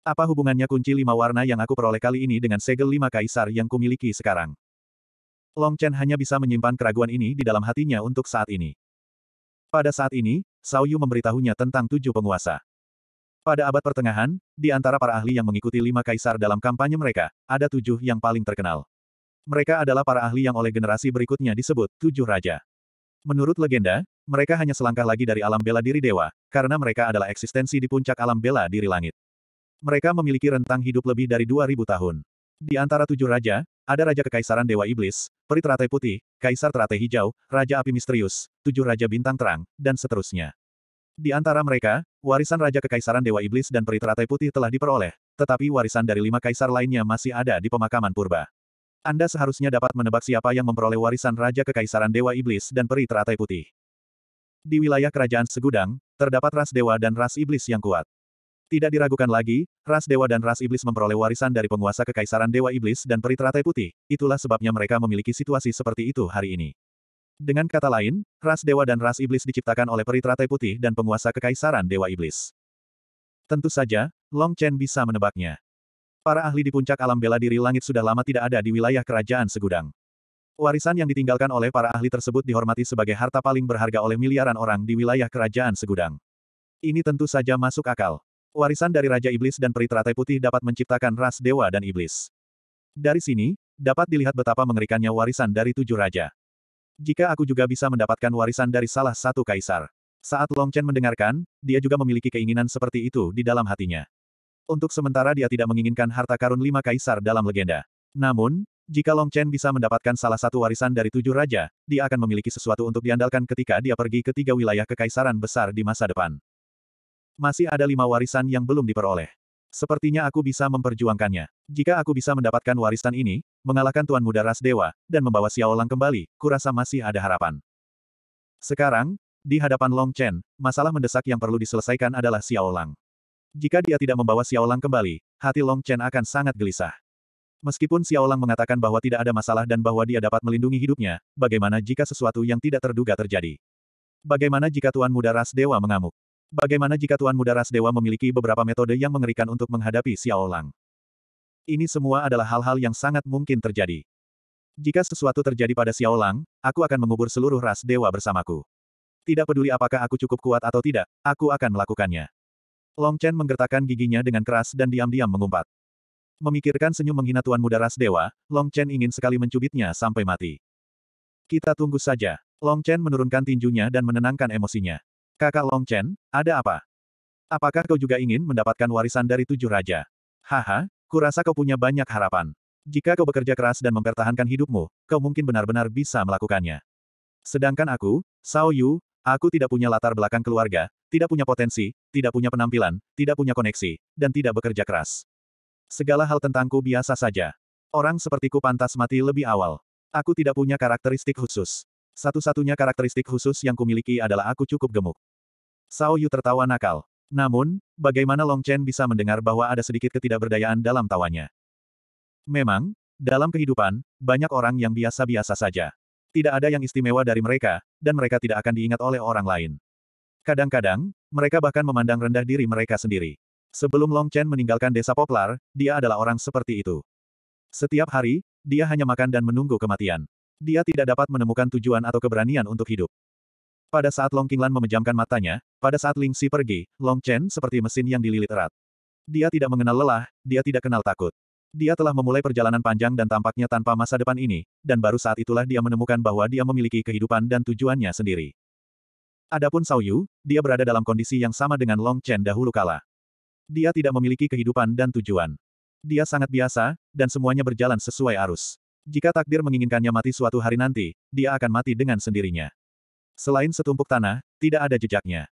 Apa hubungannya kunci lima warna yang aku peroleh kali ini dengan segel lima kaisar yang kumiliki sekarang? Long Chen hanya bisa menyimpan keraguan ini di dalam hatinya untuk saat ini. Pada saat ini, Sao Yu memberitahunya tentang tujuh penguasa. Pada abad pertengahan, di antara para ahli yang mengikuti lima kaisar dalam kampanye mereka, ada tujuh yang paling terkenal. Mereka adalah para ahli yang oleh generasi berikutnya disebut tujuh raja. Menurut legenda, mereka hanya selangkah lagi dari alam bela diri dewa, karena mereka adalah eksistensi di puncak alam bela diri langit. Mereka memiliki rentang hidup lebih dari 2.000 tahun. Di antara tujuh raja, ada Raja Kekaisaran Dewa Iblis, Peri Teratai Putih, Kaisar Teratai Hijau, Raja Api Misterius, Tujuh Raja Bintang Terang, dan seterusnya. Di antara mereka, warisan Raja Kekaisaran Dewa Iblis dan Peri Teratai Putih telah diperoleh, tetapi warisan dari lima kaisar lainnya masih ada di pemakaman purba. Anda seharusnya dapat menebak siapa yang memperoleh warisan Raja Kekaisaran Dewa Iblis dan Peri Teratai Putih. Di wilayah kerajaan Segudang, terdapat ras dewa dan ras iblis yang kuat. Tidak diragukan lagi, ras dewa dan ras iblis memperoleh warisan dari penguasa kekaisaran dewa iblis dan peri teratai putih, itulah sebabnya mereka memiliki situasi seperti itu hari ini. Dengan kata lain, ras dewa dan ras iblis diciptakan oleh peri teratai putih dan penguasa kekaisaran dewa iblis. Tentu saja, Long Chen bisa menebaknya. Para ahli di puncak alam bela diri langit sudah lama tidak ada di wilayah kerajaan segudang. Warisan yang ditinggalkan oleh para ahli tersebut dihormati sebagai harta paling berharga oleh miliaran orang di wilayah kerajaan segudang. Ini tentu saja masuk akal. Warisan dari Raja Iblis dan Peri Teratai Putih dapat menciptakan ras dewa dan iblis. Dari sini, dapat dilihat betapa mengerikannya warisan dari tujuh raja. Jika aku juga bisa mendapatkan warisan dari salah satu kaisar. Saat Long Chen mendengarkan, dia juga memiliki keinginan seperti itu di dalam hatinya. Untuk sementara dia tidak menginginkan harta karun lima kaisar dalam legenda. Namun, jika Long Chen bisa mendapatkan salah satu warisan dari tujuh raja, dia akan memiliki sesuatu untuk diandalkan ketika dia pergi ke tiga wilayah kekaisaran besar di masa depan. Masih ada lima warisan yang belum diperoleh. Sepertinya aku bisa memperjuangkannya. Jika aku bisa mendapatkan warisan ini, mengalahkan Tuan Muda Ras Dewa, dan membawa Xiaolang kembali, kurasa masih ada harapan. Sekarang, di hadapan Long Chen, masalah mendesak yang perlu diselesaikan adalah Xiaolang. Jika dia tidak membawa Xiaolang kembali, hati Long Chen akan sangat gelisah. Meskipun Xiaolang mengatakan bahwa tidak ada masalah dan bahwa dia dapat melindungi hidupnya, bagaimana jika sesuatu yang tidak terduga terjadi? Bagaimana jika Tuan Muda Ras Dewa mengamuk? Bagaimana jika Tuan Muda Ras Dewa memiliki beberapa metode yang mengerikan untuk menghadapi Xiao Lang? Ini semua adalah hal-hal yang sangat mungkin terjadi. Jika sesuatu terjadi pada Xiao Lang, aku akan mengubur seluruh ras dewa bersamaku. Tidak peduli apakah aku cukup kuat atau tidak, aku akan melakukannya. Long Chen menggertakkan giginya dengan keras dan diam-diam mengumpat. Memikirkan senyum menghina Tuan Muda Ras Dewa, Long Chen ingin sekali mencubitnya sampai mati. Kita tunggu saja. Long Chen menurunkan tinjunya dan menenangkan emosinya. Kakak Long Chen, ada apa? Apakah kau juga ingin mendapatkan warisan dari tujuh raja? Haha, kurasa kau punya banyak harapan. Jika kau bekerja keras dan mempertahankan hidupmu, kau mungkin benar-benar bisa melakukannya. Sedangkan aku, Sao Yu, aku tidak punya latar belakang keluarga, tidak punya potensi, tidak punya penampilan, tidak punya koneksi, dan tidak bekerja keras. Segala hal tentangku biasa saja. Orang sepertiku pantas mati lebih awal. Aku tidak punya karakteristik khusus. Satu-satunya karakteristik khusus yang kumiliki adalah aku cukup gemuk. Sao Yu tertawa nakal. Namun, bagaimana Long Chen bisa mendengar bahwa ada sedikit ketidakberdayaan dalam tawanya? Memang, dalam kehidupan, banyak orang yang biasa-biasa saja. Tidak ada yang istimewa dari mereka, dan mereka tidak akan diingat oleh orang lain. Kadang-kadang, mereka bahkan memandang rendah diri mereka sendiri. Sebelum Long Chen meninggalkan desa Poplar, dia adalah orang seperti itu. Setiap hari, dia hanya makan dan menunggu kematian. Dia tidak dapat menemukan tujuan atau keberanian untuk hidup. Pada saat Long Qinglan memejamkan matanya, pada saat Ling Si pergi, Long Chen seperti mesin yang dililit erat. Dia tidak mengenal lelah, dia tidak kenal takut. Dia telah memulai perjalanan panjang dan tampaknya tanpa masa depan ini, dan baru saat itulah dia menemukan bahwa dia memiliki kehidupan dan tujuannya sendiri. Adapun Sao Yu, dia berada dalam kondisi yang sama dengan Long Chen dahulu kala. Dia tidak memiliki kehidupan dan tujuan. Dia sangat biasa, dan semuanya berjalan sesuai arus. Jika takdir menginginkannya mati suatu hari nanti, dia akan mati dengan sendirinya. Selain setumpuk tanah, tidak ada jejaknya.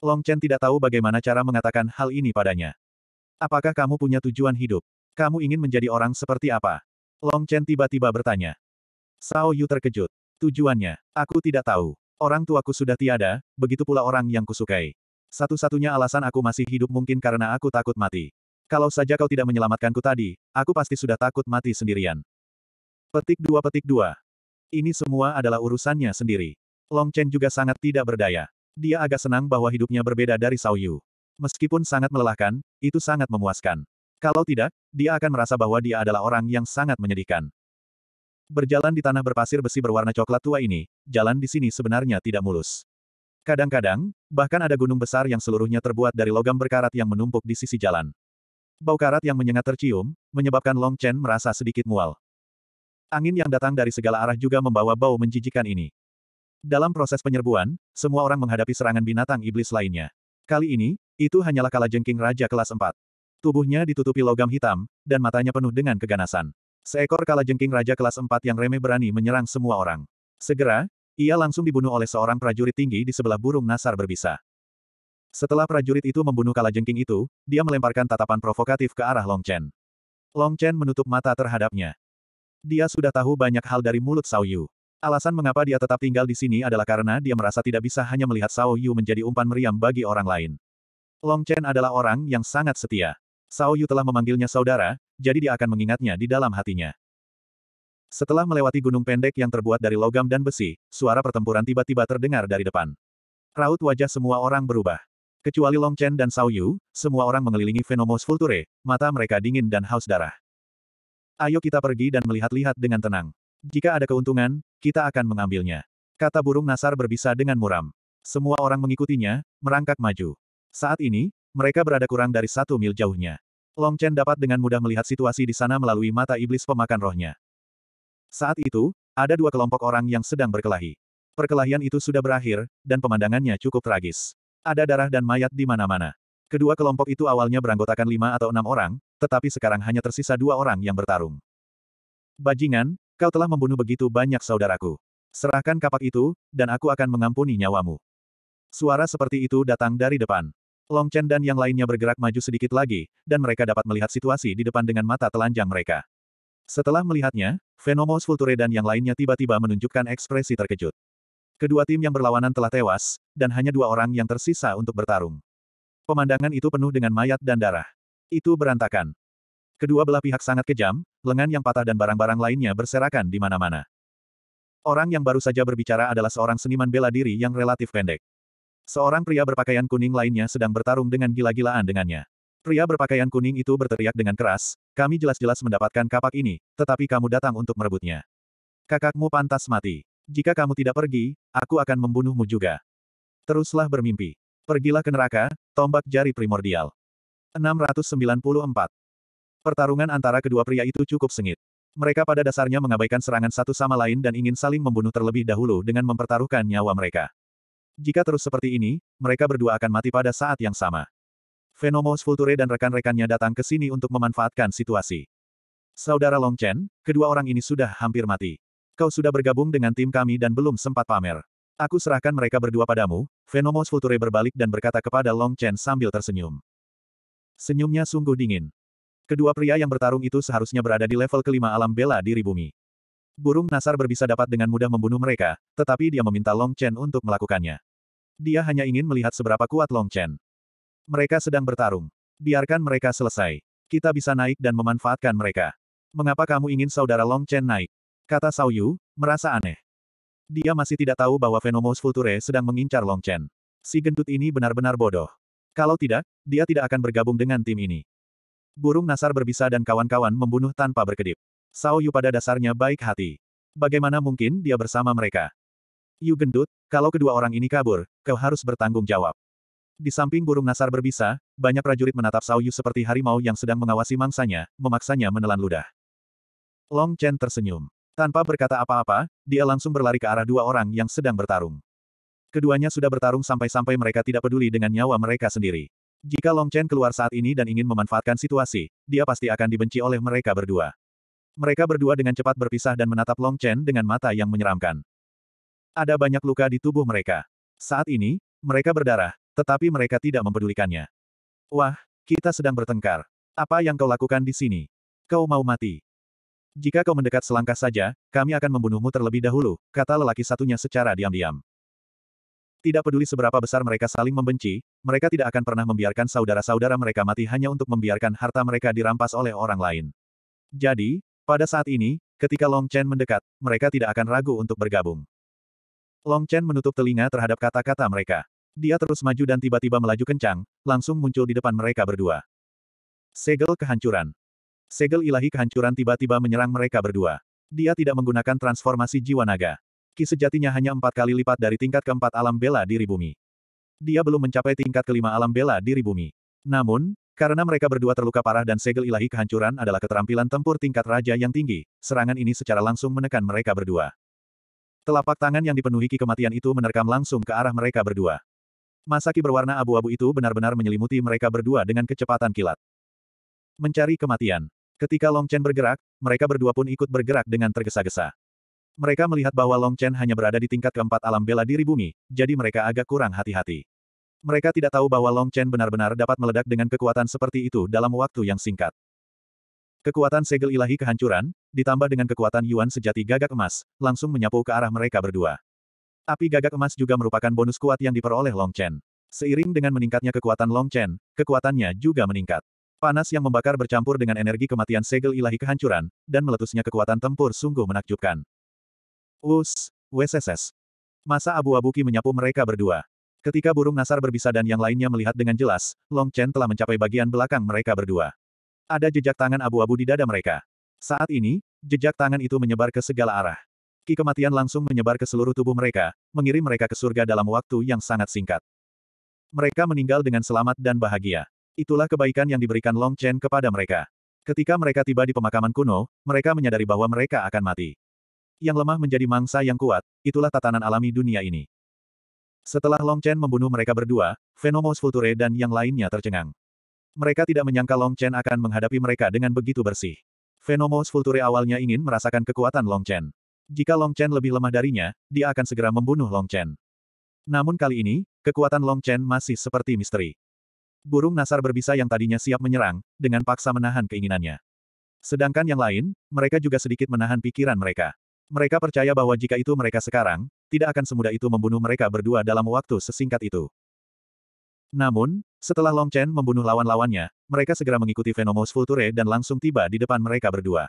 Long Chen tidak tahu bagaimana cara mengatakan hal ini padanya. Apakah kamu punya tujuan hidup? Kamu ingin menjadi orang seperti apa? Long Chen tiba-tiba bertanya. Sao Yu terkejut. Tujuannya, aku tidak tahu. Orang tuaku sudah tiada, begitu pula orang yang kusukai. Satu-satunya alasan aku masih hidup mungkin karena aku takut mati. Kalau saja kau tidak menyelamatkanku tadi, aku pasti sudah takut mati sendirian. Petik dua petik dua. Ini semua adalah urusannya sendiri. Long Chen juga sangat tidak berdaya. Dia agak senang bahwa hidupnya berbeda dari Sao Yu. Meskipun sangat melelahkan, itu sangat memuaskan. Kalau tidak, dia akan merasa bahwa dia adalah orang yang sangat menyedihkan. Berjalan di tanah berpasir besi berwarna coklat tua ini, jalan di sini sebenarnya tidak mulus. Kadang-kadang, bahkan ada gunung besar yang seluruhnya terbuat dari logam berkarat yang menumpuk di sisi jalan. Bau karat yang menyengat tercium, menyebabkan Long Chen merasa sedikit mual. Angin yang datang dari segala arah juga membawa bau menjijikan ini. Dalam proses penyerbuan, semua orang menghadapi serangan binatang iblis lainnya. Kali ini, itu hanyalah jengking Raja kelas 4. Tubuhnya ditutupi logam hitam, dan matanya penuh dengan keganasan. Seekor jengking Raja kelas 4 yang remeh berani menyerang semua orang. Segera, ia langsung dibunuh oleh seorang prajurit tinggi di sebelah burung nasar berbisa. Setelah prajurit itu membunuh jengking itu, dia melemparkan tatapan provokatif ke arah Long Chen. Long Chen menutup mata terhadapnya. Dia sudah tahu banyak hal dari mulut Sao Yu. Alasan mengapa dia tetap tinggal di sini adalah karena dia merasa tidak bisa hanya melihat Sao Yu menjadi umpan meriam bagi orang lain. Long Chen adalah orang yang sangat setia. Sao Yu telah memanggilnya saudara, jadi dia akan mengingatnya di dalam hatinya. Setelah melewati gunung pendek yang terbuat dari logam dan besi, suara pertempuran tiba-tiba terdengar dari depan. Raut wajah semua orang berubah. Kecuali Long Chen dan Sao Yu, semua orang mengelilingi Venomous Vulture, mata mereka dingin dan haus darah. Ayo kita pergi dan melihat-lihat dengan tenang. Jika ada keuntungan, kita akan mengambilnya. Kata burung nasar berbisa dengan muram. Semua orang mengikutinya, merangkak maju. Saat ini, mereka berada kurang dari satu mil jauhnya. Long Chen dapat dengan mudah melihat situasi di sana melalui mata iblis pemakan rohnya. Saat itu, ada dua kelompok orang yang sedang berkelahi. Perkelahian itu sudah berakhir, dan pemandangannya cukup tragis. Ada darah dan mayat di mana-mana. Kedua kelompok itu awalnya beranggotakan lima atau enam orang, tetapi sekarang hanya tersisa dua orang yang bertarung. Bajingan, Kau telah membunuh begitu banyak saudaraku. Serahkan kapak itu, dan aku akan mengampuni nyawamu. Suara seperti itu datang dari depan. Long Chen dan yang lainnya bergerak maju sedikit lagi, dan mereka dapat melihat situasi di depan dengan mata telanjang mereka. Setelah melihatnya, Venomous Vulture dan yang lainnya tiba-tiba menunjukkan ekspresi terkejut. Kedua tim yang berlawanan telah tewas, dan hanya dua orang yang tersisa untuk bertarung. Pemandangan itu penuh dengan mayat dan darah. Itu berantakan. Kedua belah pihak sangat kejam, lengan yang patah dan barang-barang lainnya berserakan di mana-mana. Orang yang baru saja berbicara adalah seorang seniman bela diri yang relatif pendek. Seorang pria berpakaian kuning lainnya sedang bertarung dengan gila-gilaan dengannya. Pria berpakaian kuning itu berteriak dengan keras, kami jelas-jelas mendapatkan kapak ini, tetapi kamu datang untuk merebutnya. Kakakmu pantas mati. Jika kamu tidak pergi, aku akan membunuhmu juga. Teruslah bermimpi. Pergilah ke neraka, tombak jari primordial. 694. Pertarungan antara kedua pria itu cukup sengit. Mereka pada dasarnya mengabaikan serangan satu sama lain dan ingin saling membunuh terlebih dahulu dengan mempertaruhkan nyawa mereka. Jika terus seperti ini, mereka berdua akan mati pada saat yang sama. Venomous Vulture dan rekan-rekannya datang ke sini untuk memanfaatkan situasi. Saudara Long Chen, kedua orang ini sudah hampir mati. Kau sudah bergabung dengan tim kami dan belum sempat pamer. Aku serahkan mereka berdua padamu, Venomous Vulture berbalik dan berkata kepada Long Chen sambil tersenyum. Senyumnya sungguh dingin. Kedua pria yang bertarung itu seharusnya berada di level kelima alam bela diri bumi. Burung Nasar berbisa dapat dengan mudah membunuh mereka, tetapi dia meminta Long Chen untuk melakukannya. Dia hanya ingin melihat seberapa kuat Long Chen. Mereka sedang bertarung. Biarkan mereka selesai. Kita bisa naik dan memanfaatkan mereka. Mengapa kamu ingin saudara Long Chen naik? Kata Sao Yu, merasa aneh. Dia masih tidak tahu bahwa Venomous Vulture sedang mengincar Long Chen. Si gendut ini benar-benar bodoh. Kalau tidak, dia tidak akan bergabung dengan tim ini. Burung Nasar berbisa dan kawan-kawan membunuh tanpa berkedip. Sao Yu pada dasarnya baik hati. Bagaimana mungkin dia bersama mereka? Yu gendut, kalau kedua orang ini kabur, kau harus bertanggung jawab. Di samping burung nasar berbisa, banyak prajurit menatap Sao Yu seperti harimau yang sedang mengawasi mangsanya, memaksanya menelan ludah. Long Chen tersenyum. Tanpa berkata apa-apa, dia langsung berlari ke arah dua orang yang sedang bertarung. Keduanya sudah bertarung sampai-sampai mereka tidak peduli dengan nyawa mereka sendiri. Jika Long Chen keluar saat ini dan ingin memanfaatkan situasi, dia pasti akan dibenci oleh mereka berdua. Mereka berdua dengan cepat berpisah dan menatap Long Chen dengan mata yang menyeramkan. Ada banyak luka di tubuh mereka. Saat ini, mereka berdarah, tetapi mereka tidak mempedulikannya. Wah, kita sedang bertengkar. Apa yang kau lakukan di sini? Kau mau mati. Jika kau mendekat selangkah saja, kami akan membunuhmu terlebih dahulu, kata lelaki satunya secara diam-diam. Tidak peduli seberapa besar mereka saling membenci, mereka tidak akan pernah membiarkan saudara-saudara mereka mati hanya untuk membiarkan harta mereka dirampas oleh orang lain. Jadi, pada saat ini, ketika Long Chen mendekat, mereka tidak akan ragu untuk bergabung. Long Chen menutup telinga terhadap kata-kata mereka. Dia terus maju dan tiba-tiba melaju kencang, langsung muncul di depan mereka berdua. Segel kehancuran. Segel ilahi kehancuran tiba-tiba menyerang mereka berdua. Dia tidak menggunakan transformasi jiwa naga. Ki sejatinya hanya empat kali lipat dari tingkat keempat alam bela diri bumi dia belum mencapai tingkat kelima alam bela diri bumi. Namun, karena mereka berdua terluka parah dan segel ilahi kehancuran adalah keterampilan tempur tingkat raja yang tinggi, serangan ini secara langsung menekan mereka berdua. Telapak tangan yang dipenuhi kematian itu menerkam langsung ke arah mereka berdua. Masaki berwarna abu-abu itu benar-benar menyelimuti mereka berdua dengan kecepatan kilat. Mencari kematian. Ketika Long Chen bergerak, mereka berdua pun ikut bergerak dengan tergesa-gesa. Mereka melihat bahwa Long Chen hanya berada di tingkat keempat alam bela diri bumi, jadi mereka agak kurang hati-hati. Mereka tidak tahu bahwa Long Chen benar-benar dapat meledak dengan kekuatan seperti itu dalam waktu yang singkat. Kekuatan segel ilahi kehancuran, ditambah dengan kekuatan Yuan sejati gagak emas, langsung menyapu ke arah mereka berdua. Api gagak emas juga merupakan bonus kuat yang diperoleh Long Chen. Seiring dengan meningkatnya kekuatan Long Chen, kekuatannya juga meningkat. Panas yang membakar bercampur dengan energi kematian segel ilahi kehancuran, dan meletusnya kekuatan tempur sungguh menakjubkan. Us, WSS. Masa abu-abu menyapu mereka berdua. Ketika burung nasar berbisa dan yang lainnya melihat dengan jelas, Long Chen telah mencapai bagian belakang mereka berdua. Ada jejak tangan abu-abu di dada mereka. Saat ini, jejak tangan itu menyebar ke segala arah. Ki kematian langsung menyebar ke seluruh tubuh mereka, mengirim mereka ke surga dalam waktu yang sangat singkat. Mereka meninggal dengan selamat dan bahagia. Itulah kebaikan yang diberikan Long Chen kepada mereka. Ketika mereka tiba di pemakaman kuno, mereka menyadari bahwa mereka akan mati. Yang lemah menjadi mangsa yang kuat, itulah tatanan alami dunia ini. Setelah Long Chen membunuh mereka berdua, Venomous Vulture dan yang lainnya tercengang. Mereka tidak menyangka Long Chen akan menghadapi mereka dengan begitu bersih. Venomous Vulture awalnya ingin merasakan kekuatan Long Chen. Jika Long Chen lebih lemah darinya, dia akan segera membunuh Long Chen. Namun kali ini, kekuatan Long Chen masih seperti misteri. Burung nasar berbisa yang tadinya siap menyerang, dengan paksa menahan keinginannya. Sedangkan yang lain, mereka juga sedikit menahan pikiran mereka. Mereka percaya bahwa jika itu mereka sekarang, tidak akan semudah itu membunuh mereka berdua dalam waktu sesingkat itu. Namun, setelah Long Chen membunuh lawan-lawannya, mereka segera mengikuti Venomous Vulture dan langsung tiba di depan mereka berdua.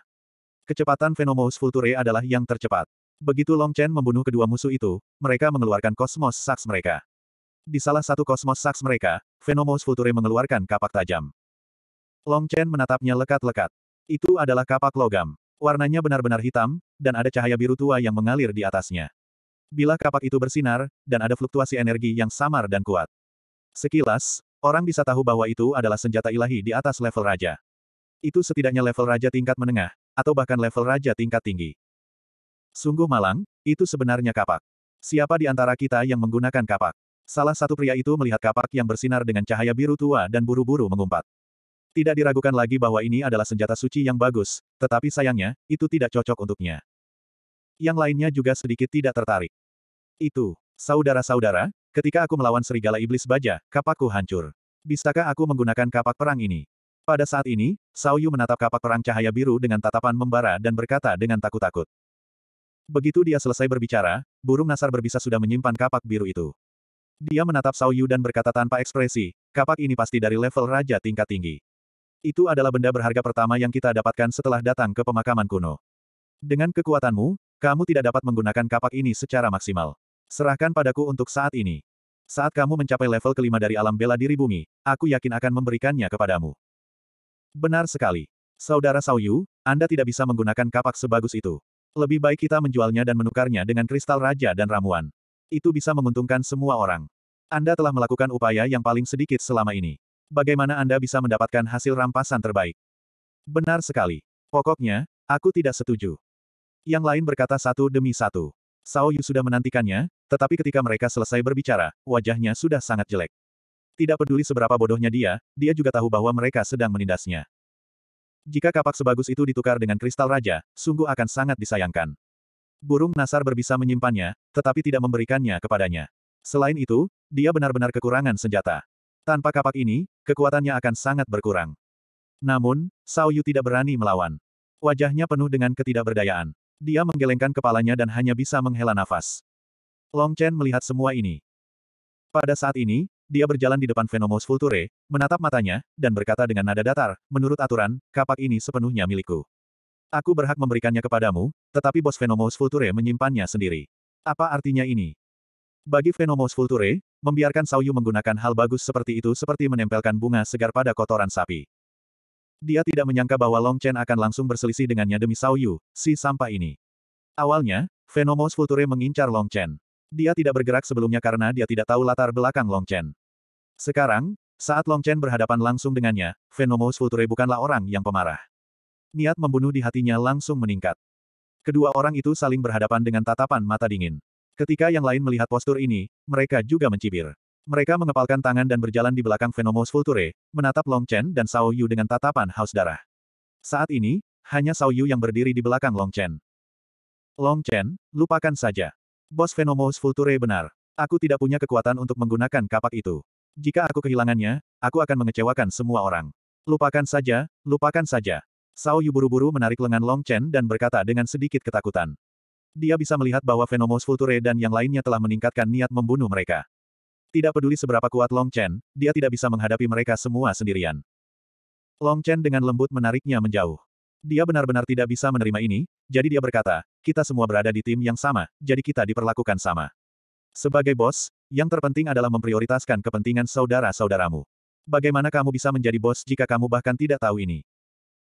Kecepatan Venomous Vulture adalah yang tercepat. Begitu Long Chen membunuh kedua musuh itu, mereka mengeluarkan kosmos saks mereka. Di salah satu kosmos saks mereka, Venomous Vulture mengeluarkan kapak tajam. Long Chen menatapnya lekat-lekat. Itu adalah kapak logam. Warnanya benar-benar hitam, dan ada cahaya biru tua yang mengalir di atasnya. Bila kapak itu bersinar, dan ada fluktuasi energi yang samar dan kuat. Sekilas, orang bisa tahu bahwa itu adalah senjata ilahi di atas level raja. Itu setidaknya level raja tingkat menengah, atau bahkan level raja tingkat tinggi. Sungguh malang, itu sebenarnya kapak. Siapa di antara kita yang menggunakan kapak? Salah satu pria itu melihat kapak yang bersinar dengan cahaya biru tua dan buru-buru mengumpat. Tidak diragukan lagi bahwa ini adalah senjata suci yang bagus, tetapi sayangnya, itu tidak cocok untuknya. Yang lainnya juga sedikit tidak tertarik. Itu, saudara-saudara, ketika aku melawan serigala iblis baja, kapakku hancur. Bisakah aku menggunakan kapak perang ini? Pada saat ini, Saoyu menatap kapak perang cahaya biru dengan tatapan membara dan berkata dengan takut-takut. Begitu dia selesai berbicara, burung nasar berbisa sudah menyimpan kapak biru itu. Dia menatap Saoyu dan berkata tanpa ekspresi, kapak ini pasti dari level raja tingkat tinggi. Itu adalah benda berharga pertama yang kita dapatkan setelah datang ke pemakaman kuno. Dengan kekuatanmu, kamu tidak dapat menggunakan kapak ini secara maksimal. Serahkan padaku untuk saat ini. Saat kamu mencapai level kelima dari alam bela diri bumi, aku yakin akan memberikannya kepadamu. Benar sekali. Saudara Sauyu, Anda tidak bisa menggunakan kapak sebagus itu. Lebih baik kita menjualnya dan menukarnya dengan kristal raja dan ramuan. Itu bisa menguntungkan semua orang. Anda telah melakukan upaya yang paling sedikit selama ini. Bagaimana Anda bisa mendapatkan hasil rampasan terbaik? Benar sekali. Pokoknya, aku tidak setuju. Yang lain berkata satu demi satu. Sao Yu sudah menantikannya, tetapi ketika mereka selesai berbicara, wajahnya sudah sangat jelek. Tidak peduli seberapa bodohnya dia, dia juga tahu bahwa mereka sedang menindasnya. Jika kapak sebagus itu ditukar dengan kristal raja, sungguh akan sangat disayangkan. Burung Nasar berbisa menyimpannya, tetapi tidak memberikannya kepadanya. Selain itu, dia benar-benar kekurangan senjata. Tanpa kapak ini, kekuatannya akan sangat berkurang. Namun, Sao Yu tidak berani melawan. Wajahnya penuh dengan ketidakberdayaan. Dia menggelengkan kepalanya dan hanya bisa menghela nafas. Long Chen melihat semua ini. Pada saat ini, dia berjalan di depan Venomous Vulture, menatap matanya, dan berkata dengan nada datar, menurut aturan, kapak ini sepenuhnya milikku. Aku berhak memberikannya kepadamu, tetapi bos Venomous Vulture menyimpannya sendiri. Apa artinya ini? Bagi Venomous vulture, membiarkan Sauyu menggunakan hal bagus seperti itu seperti menempelkan bunga segar pada kotoran sapi. Dia tidak menyangka bahwa Long Chen akan langsung berselisih dengannya demi Sauyu, si sampah ini. Awalnya, Venomous vulture mengincar Long Chen. Dia tidak bergerak sebelumnya karena dia tidak tahu latar belakang Long Chen. Sekarang, saat Long Chen berhadapan langsung dengannya, Venomous vulture bukanlah orang yang pemarah. Niat membunuh di hatinya langsung meningkat. Kedua orang itu saling berhadapan dengan tatapan mata dingin. Ketika yang lain melihat postur ini, mereka juga mencibir. Mereka mengepalkan tangan dan berjalan di belakang Venomous Vulture, menatap Long Chen dan Sao Yu dengan tatapan haus darah. Saat ini, hanya Sao Yu yang berdiri di belakang Long Chen. Long Chen, lupakan saja. Bos Venomous Vulture benar. Aku tidak punya kekuatan untuk menggunakan kapak itu. Jika aku kehilangannya, aku akan mengecewakan semua orang. Lupakan saja, lupakan saja. Sao Yu buru-buru menarik lengan Long Chen dan berkata dengan sedikit ketakutan. Dia bisa melihat bahwa Venomous Vulture dan yang lainnya telah meningkatkan niat membunuh mereka. Tidak peduli seberapa kuat Long Chen, dia tidak bisa menghadapi mereka semua sendirian. Long Chen dengan lembut menariknya menjauh. Dia benar-benar tidak bisa menerima ini, jadi dia berkata, kita semua berada di tim yang sama, jadi kita diperlakukan sama. Sebagai bos, yang terpenting adalah memprioritaskan kepentingan saudara-saudaramu. Bagaimana kamu bisa menjadi bos jika kamu bahkan tidak tahu ini?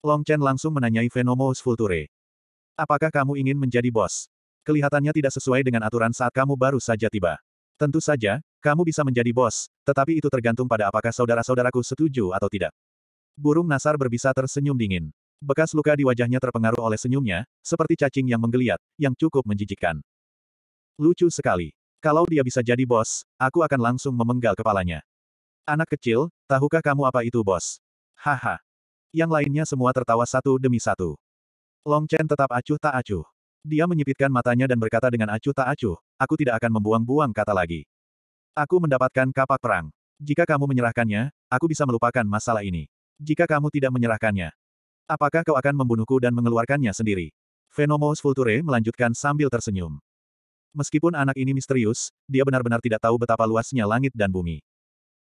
Long Chen langsung menanyai Venomous Vulture. Apakah kamu ingin menjadi bos? Kelihatannya tidak sesuai dengan aturan saat kamu baru saja tiba. Tentu saja, kamu bisa menjadi bos, tetapi itu tergantung pada apakah saudara-saudaraku setuju atau tidak. Burung Nasar berbisa tersenyum dingin. Bekas luka di wajahnya terpengaruh oleh senyumnya, seperti cacing yang menggeliat, yang cukup menjijikkan. Lucu sekali. Kalau dia bisa jadi bos, aku akan langsung memenggal kepalanya. Anak kecil, tahukah kamu apa itu bos? Haha. Yang lainnya semua tertawa satu demi satu. Long Chen tetap acuh tak acuh. Dia menyipitkan matanya dan berkata dengan acuh tak acuh, aku tidak akan membuang-buang kata lagi. Aku mendapatkan kapak perang. Jika kamu menyerahkannya, aku bisa melupakan masalah ini. Jika kamu tidak menyerahkannya, apakah kau akan membunuhku dan mengeluarkannya sendiri? Venomous Vulture melanjutkan sambil tersenyum. Meskipun anak ini misterius, dia benar-benar tidak tahu betapa luasnya langit dan bumi.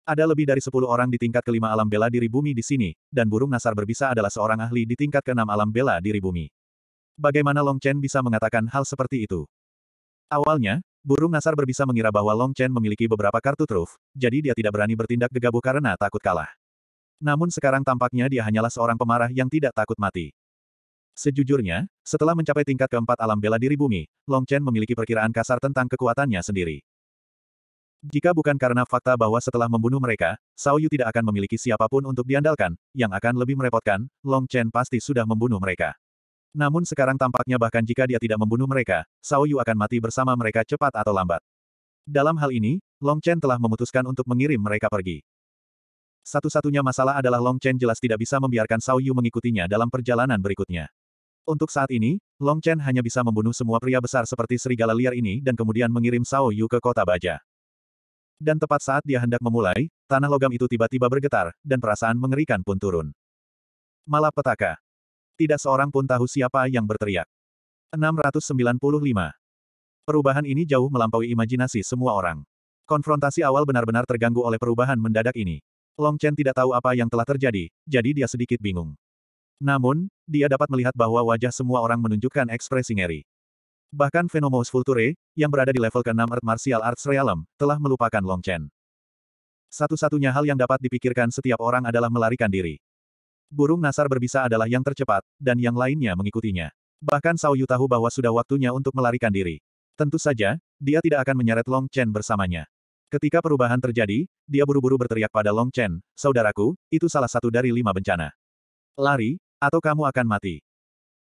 Ada lebih dari 10 orang di tingkat kelima alam bela diri bumi di sini, dan burung nasar berbisa adalah seorang ahli di tingkat keenam alam bela diri bumi. Bagaimana Long Chen bisa mengatakan hal seperti itu? Awalnya, burung nasar berbisa mengira bahwa Long Chen memiliki beberapa kartu truf, jadi dia tidak berani bertindak gegabah karena takut kalah. Namun sekarang tampaknya dia hanyalah seorang pemarah yang tidak takut mati. Sejujurnya, setelah mencapai tingkat keempat alam bela diri bumi, Long Chen memiliki perkiraan kasar tentang kekuatannya sendiri. Jika bukan karena fakta bahwa setelah membunuh mereka, Sao Yu tidak akan memiliki siapapun untuk diandalkan, yang akan lebih merepotkan, Long Chen pasti sudah membunuh mereka. Namun sekarang tampaknya bahkan jika dia tidak membunuh mereka, Sao Yu akan mati bersama mereka cepat atau lambat. Dalam hal ini, Long Chen telah memutuskan untuk mengirim mereka pergi. Satu-satunya masalah adalah Long Chen jelas tidak bisa membiarkan Sao Yu mengikutinya dalam perjalanan berikutnya. Untuk saat ini, Long Chen hanya bisa membunuh semua pria besar seperti serigala liar ini dan kemudian mengirim Sao Yu ke kota baja. Dan tepat saat dia hendak memulai, tanah logam itu tiba-tiba bergetar, dan perasaan mengerikan pun turun. Malapetaka. Tidak seorang pun tahu siapa yang berteriak. 695. Perubahan ini jauh melampaui imajinasi semua orang. Konfrontasi awal benar-benar terganggu oleh perubahan mendadak ini. Long Chen tidak tahu apa yang telah terjadi, jadi dia sedikit bingung. Namun, dia dapat melihat bahwa wajah semua orang menunjukkan ekspresi ngeri. Bahkan Venomous Vulture, yang berada di level ke-6 Earth Martial Arts Realm, telah melupakan Long Chen. Satu-satunya hal yang dapat dipikirkan setiap orang adalah melarikan diri. Burung nasar berbisa adalah yang tercepat, dan yang lainnya mengikutinya. Bahkan Sao Yu tahu bahwa sudah waktunya untuk melarikan diri. Tentu saja, dia tidak akan menyeret Long Chen bersamanya. Ketika perubahan terjadi, dia buru-buru berteriak pada Long Chen, Saudaraku, itu salah satu dari lima bencana. Lari, atau kamu akan mati.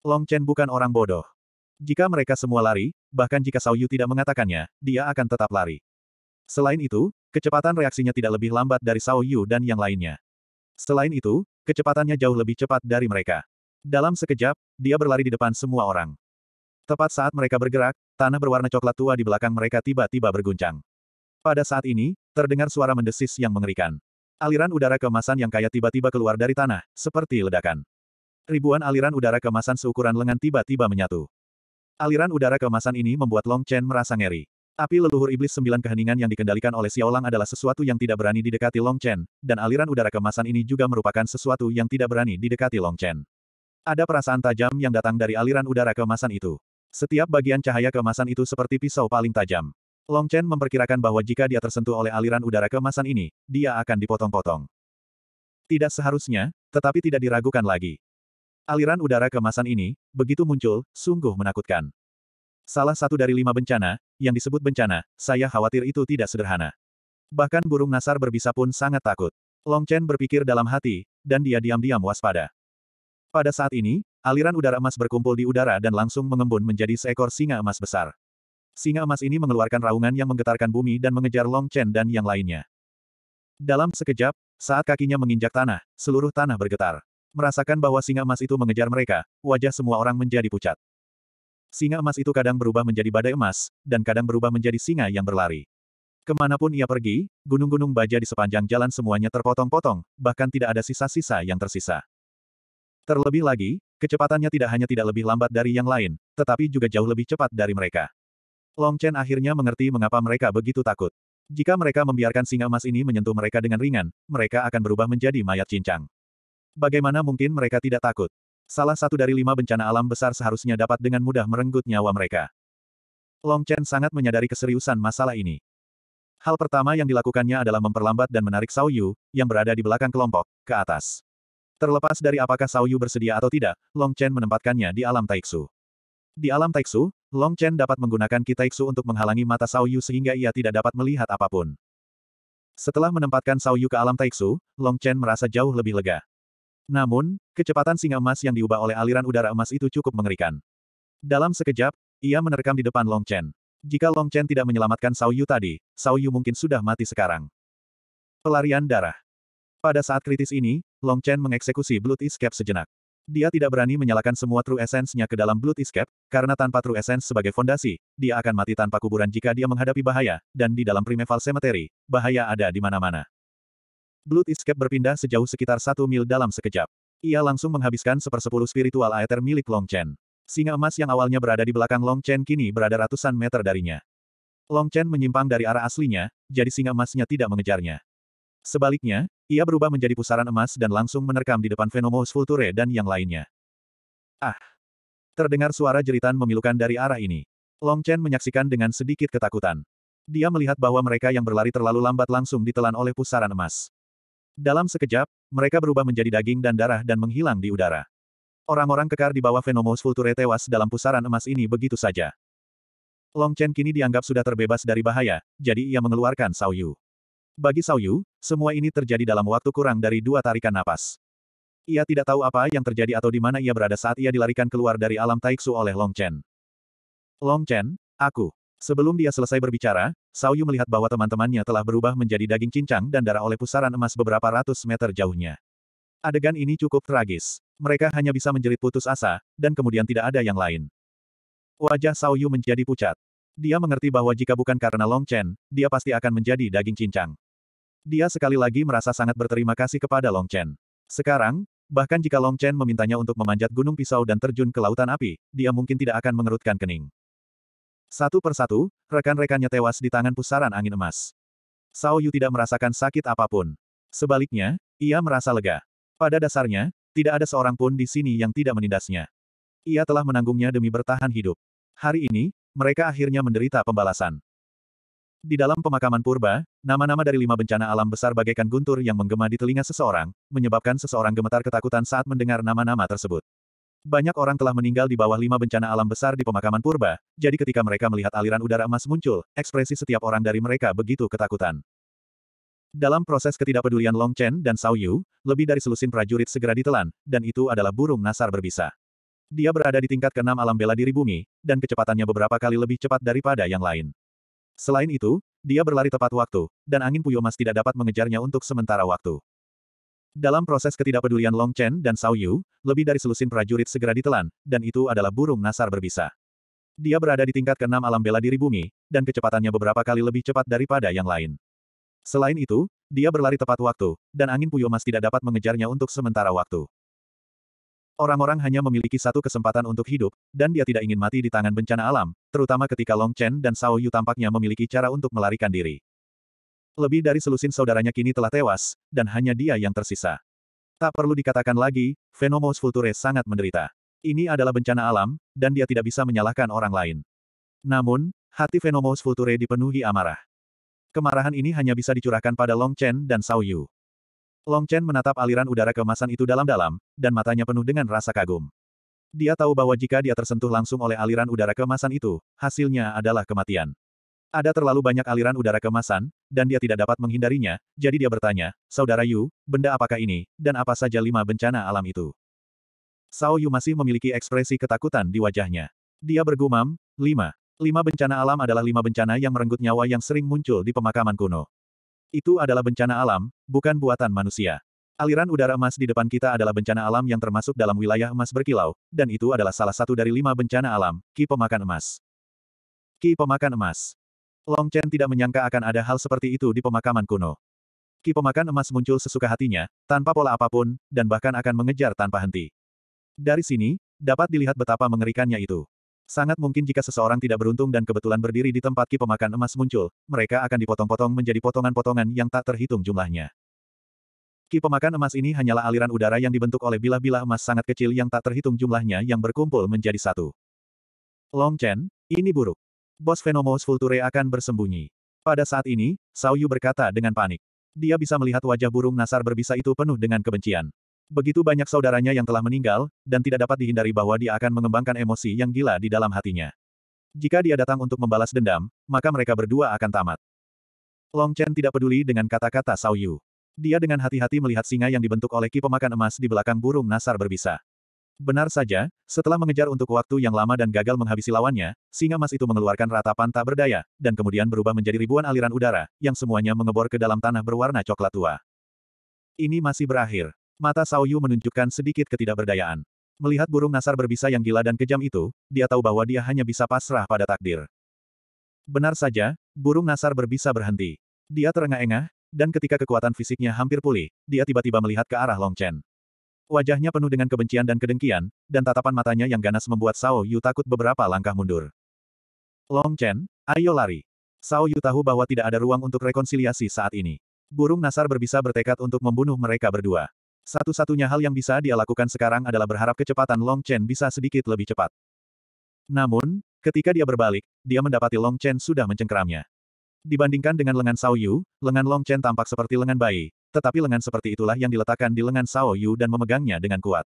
Long Chen bukan orang bodoh. Jika mereka semua lari, bahkan jika Sao Yu tidak mengatakannya, dia akan tetap lari. Selain itu, kecepatan reaksinya tidak lebih lambat dari Sao Yu dan yang lainnya. Selain itu, Kecepatannya jauh lebih cepat dari mereka. Dalam sekejap, dia berlari di depan semua orang. Tepat saat mereka bergerak, tanah berwarna coklat tua di belakang mereka tiba-tiba berguncang. Pada saat ini, terdengar suara mendesis yang mengerikan. Aliran udara kemasan yang kaya tiba-tiba keluar dari tanah, seperti ledakan. Ribuan aliran udara kemasan seukuran lengan tiba-tiba menyatu. Aliran udara kemasan ini membuat Long Chen merasa ngeri. Api leluhur iblis sembilan keheningan yang dikendalikan oleh Xiaolang adalah sesuatu yang tidak berani didekati Long Chen, dan aliran udara kemasan ini juga merupakan sesuatu yang tidak berani didekati Long Chen. Ada perasaan tajam yang datang dari aliran udara kemasan itu. Setiap bagian cahaya kemasan itu seperti pisau paling tajam. Long Chen memperkirakan bahwa jika dia tersentuh oleh aliran udara kemasan ini, dia akan dipotong-potong. Tidak seharusnya, tetapi tidak diragukan lagi. Aliran udara kemasan ini, begitu muncul, sungguh menakutkan. Salah satu dari lima bencana, yang disebut bencana, saya khawatir itu tidak sederhana. Bahkan burung nasar berbisa pun sangat takut. Long Chen berpikir dalam hati, dan dia diam-diam waspada. Pada saat ini, aliran udara emas berkumpul di udara dan langsung mengembun menjadi seekor singa emas besar. Singa emas ini mengeluarkan raungan yang menggetarkan bumi dan mengejar Long Chen dan yang lainnya. Dalam sekejap, saat kakinya menginjak tanah, seluruh tanah bergetar. Merasakan bahwa singa emas itu mengejar mereka, wajah semua orang menjadi pucat. Singa emas itu kadang berubah menjadi badai emas, dan kadang berubah menjadi singa yang berlari. Kemanapun ia pergi, gunung-gunung baja di sepanjang jalan semuanya terpotong-potong, bahkan tidak ada sisa-sisa yang tersisa. Terlebih lagi, kecepatannya tidak hanya tidak lebih lambat dari yang lain, tetapi juga jauh lebih cepat dari mereka. Long Chen akhirnya mengerti mengapa mereka begitu takut. Jika mereka membiarkan singa emas ini menyentuh mereka dengan ringan, mereka akan berubah menjadi mayat cincang. Bagaimana mungkin mereka tidak takut? Salah satu dari lima bencana alam besar seharusnya dapat dengan mudah merenggut nyawa mereka. Long Chen sangat menyadari keseriusan masalah ini. Hal pertama yang dilakukannya adalah memperlambat dan menarik Sao Yu, yang berada di belakang kelompok, ke atas. Terlepas dari apakah Sao Yu bersedia atau tidak, Long Chen menempatkannya di alam Taiksu. Di alam Taiksu, Long Chen dapat menggunakan Ki Taiksu untuk menghalangi mata Sao Yu sehingga ia tidak dapat melihat apapun. Setelah menempatkan Sao Yu ke alam Taiksu, Long Chen merasa jauh lebih lega. Namun, kecepatan singa emas yang diubah oleh aliran udara emas itu cukup mengerikan. Dalam sekejap, ia menerkam di depan Long Chen. Jika Long Chen tidak menyelamatkan Sao Yu tadi, Sao Yu mungkin sudah mati sekarang. Pelarian darah. Pada saat kritis ini, Long Chen mengeksekusi Blood Escape sejenak. Dia tidak berani menyalakan semua True Essence-nya ke dalam Blood Escape, karena tanpa True Essence sebagai fondasi, dia akan mati tanpa kuburan jika dia menghadapi bahaya, dan di dalam Primeval Cemetery, bahaya ada di mana-mana. Blood Escape berpindah sejauh sekitar satu mil dalam sekejap. Ia langsung menghabiskan sepersepuluh spiritual aether milik Long Chen. Singa emas yang awalnya berada di belakang Long Chen kini berada ratusan meter darinya. Long Chen menyimpang dari arah aslinya, jadi singa emasnya tidak mengejarnya. Sebaliknya, ia berubah menjadi pusaran emas dan langsung menerkam di depan Venomous Vulture dan yang lainnya. Ah! Terdengar suara jeritan memilukan dari arah ini. Long Chen menyaksikan dengan sedikit ketakutan. Dia melihat bahwa mereka yang berlari terlalu lambat langsung ditelan oleh pusaran emas. Dalam sekejap, mereka berubah menjadi daging dan darah dan menghilang di udara. Orang-orang kekar di bawah Venomous Vulture tewas dalam pusaran emas ini begitu saja. Long Chen kini dianggap sudah terbebas dari bahaya, jadi ia mengeluarkan Sao Yu. Bagi Sao Yu, semua ini terjadi dalam waktu kurang dari dua tarikan napas. Ia tidak tahu apa yang terjadi atau di mana ia berada saat ia dilarikan keluar dari alam Taiksu oleh Long Chen. Long Chen, aku. Sebelum dia selesai berbicara, Yu melihat bahwa teman-temannya telah berubah menjadi daging cincang dan darah oleh pusaran emas beberapa ratus meter jauhnya. Adegan ini cukup tragis. Mereka hanya bisa menjerit putus asa, dan kemudian tidak ada yang lain. Wajah Yu menjadi pucat. Dia mengerti bahwa jika bukan karena Long Chen, dia pasti akan menjadi daging cincang. Dia sekali lagi merasa sangat berterima kasih kepada Long Chen. Sekarang, bahkan jika Long Chen memintanya untuk memanjat gunung pisau dan terjun ke lautan api, dia mungkin tidak akan mengerutkan kening. Satu persatu, rekan-rekannya tewas di tangan pusaran angin emas. Sao Yu tidak merasakan sakit apapun. Sebaliknya, ia merasa lega. Pada dasarnya, tidak ada seorang pun di sini yang tidak menindasnya. Ia telah menanggungnya demi bertahan hidup. Hari ini, mereka akhirnya menderita pembalasan. Di dalam pemakaman purba, nama-nama dari lima bencana alam besar bagaikan guntur yang menggema di telinga seseorang, menyebabkan seseorang gemetar ketakutan saat mendengar nama-nama tersebut. Banyak orang telah meninggal di bawah lima bencana alam besar di pemakaman purba, jadi ketika mereka melihat aliran udara emas muncul, ekspresi setiap orang dari mereka begitu ketakutan. Dalam proses ketidakpedulian Long Chen dan Sao Yu, lebih dari selusin prajurit segera ditelan, dan itu adalah burung nasar berbisa. Dia berada di tingkat keenam alam bela diri bumi, dan kecepatannya beberapa kali lebih cepat daripada yang lain. Selain itu, dia berlari tepat waktu, dan angin puyuh emas tidak dapat mengejarnya untuk sementara waktu. Dalam proses ketidakpedulian Long Chen dan Sao Yu, lebih dari selusin prajurit segera ditelan, dan itu adalah burung nasar berbisa. Dia berada di tingkat keenam alam bela diri bumi, dan kecepatannya beberapa kali lebih cepat daripada yang lain. Selain itu, dia berlari tepat waktu, dan angin puyuh emas tidak dapat mengejarnya untuk sementara waktu. Orang-orang hanya memiliki satu kesempatan untuk hidup, dan dia tidak ingin mati di tangan bencana alam, terutama ketika Long Chen dan Sao Yu tampaknya memiliki cara untuk melarikan diri. Lebih dari selusin saudaranya kini telah tewas, dan hanya dia yang tersisa. Tak perlu dikatakan lagi, Venomous Vulture sangat menderita. Ini adalah bencana alam, dan dia tidak bisa menyalahkan orang lain. Namun, hati Venomous Vulture dipenuhi amarah. Kemarahan ini hanya bisa dicurahkan pada Long Chen dan Sao Yu. Long Chen menatap aliran udara kemasan itu dalam-dalam, dan matanya penuh dengan rasa kagum. Dia tahu bahwa jika dia tersentuh langsung oleh aliran udara kemasan itu, hasilnya adalah kematian. Ada terlalu banyak aliran udara kemasan, dan dia tidak dapat menghindarinya, jadi dia bertanya, Saudara Yu, benda apakah ini, dan apa saja lima bencana alam itu? Sao Yu masih memiliki ekspresi ketakutan di wajahnya. Dia bergumam, lima. Lima bencana alam adalah lima bencana yang merenggut nyawa yang sering muncul di pemakaman kuno. Itu adalah bencana alam, bukan buatan manusia. Aliran udara emas di depan kita adalah bencana alam yang termasuk dalam wilayah emas berkilau, dan itu adalah salah satu dari lima bencana alam, Ki Pemakan Emas. Ki Pemakan Emas. Long Chen tidak menyangka akan ada hal seperti itu di pemakaman kuno. Ki pemakan emas muncul sesuka hatinya, tanpa pola apapun, dan bahkan akan mengejar tanpa henti. Dari sini, dapat dilihat betapa mengerikannya itu. Sangat mungkin jika seseorang tidak beruntung dan kebetulan berdiri di tempat ki pemakan emas muncul, mereka akan dipotong-potong menjadi potongan-potongan yang tak terhitung jumlahnya. Ki pemakan emas ini hanyalah aliran udara yang dibentuk oleh bilah-bilah emas sangat kecil yang tak terhitung jumlahnya yang berkumpul menjadi satu. Long Chen, ini buruk bos Venomous Vulture akan bersembunyi. Pada saat ini, Sauyu berkata dengan panik. Dia bisa melihat wajah burung nasar berbisa itu penuh dengan kebencian. Begitu banyak saudaranya yang telah meninggal, dan tidak dapat dihindari bahwa dia akan mengembangkan emosi yang gila di dalam hatinya. Jika dia datang untuk membalas dendam, maka mereka berdua akan tamat. Long Chen tidak peduli dengan kata-kata Sauyu. Dia dengan hati-hati melihat singa yang dibentuk oleh ki pemakan emas di belakang burung nasar berbisa. Benar saja, setelah mengejar untuk waktu yang lama dan gagal menghabisi lawannya, singa emas itu mengeluarkan ratapan tak berdaya, dan kemudian berubah menjadi ribuan aliran udara, yang semuanya mengebor ke dalam tanah berwarna coklat tua. Ini masih berakhir. Mata sao Yu menunjukkan sedikit ketidakberdayaan. Melihat burung nasar berbisa yang gila dan kejam itu, dia tahu bahwa dia hanya bisa pasrah pada takdir. Benar saja, burung nasar berbisa berhenti. Dia terengah-engah, dan ketika kekuatan fisiknya hampir pulih, dia tiba-tiba melihat ke arah Long Chen. Wajahnya penuh dengan kebencian dan kedengkian, dan tatapan matanya yang ganas membuat Sao Yu takut beberapa langkah mundur. Long Chen, ayo lari. Sao Yu tahu bahwa tidak ada ruang untuk rekonsiliasi saat ini. Burung Nasar berbisa bertekad untuk membunuh mereka berdua. Satu-satunya hal yang bisa dia lakukan sekarang adalah berharap kecepatan Long Chen bisa sedikit lebih cepat. Namun, ketika dia berbalik, dia mendapati Long Chen sudah mencengkeramnya. Dibandingkan dengan lengan Sao Yu, lengan Long Chen tampak seperti lengan bayi, tetapi lengan seperti itulah yang diletakkan di lengan Sao Yu dan memegangnya dengan kuat.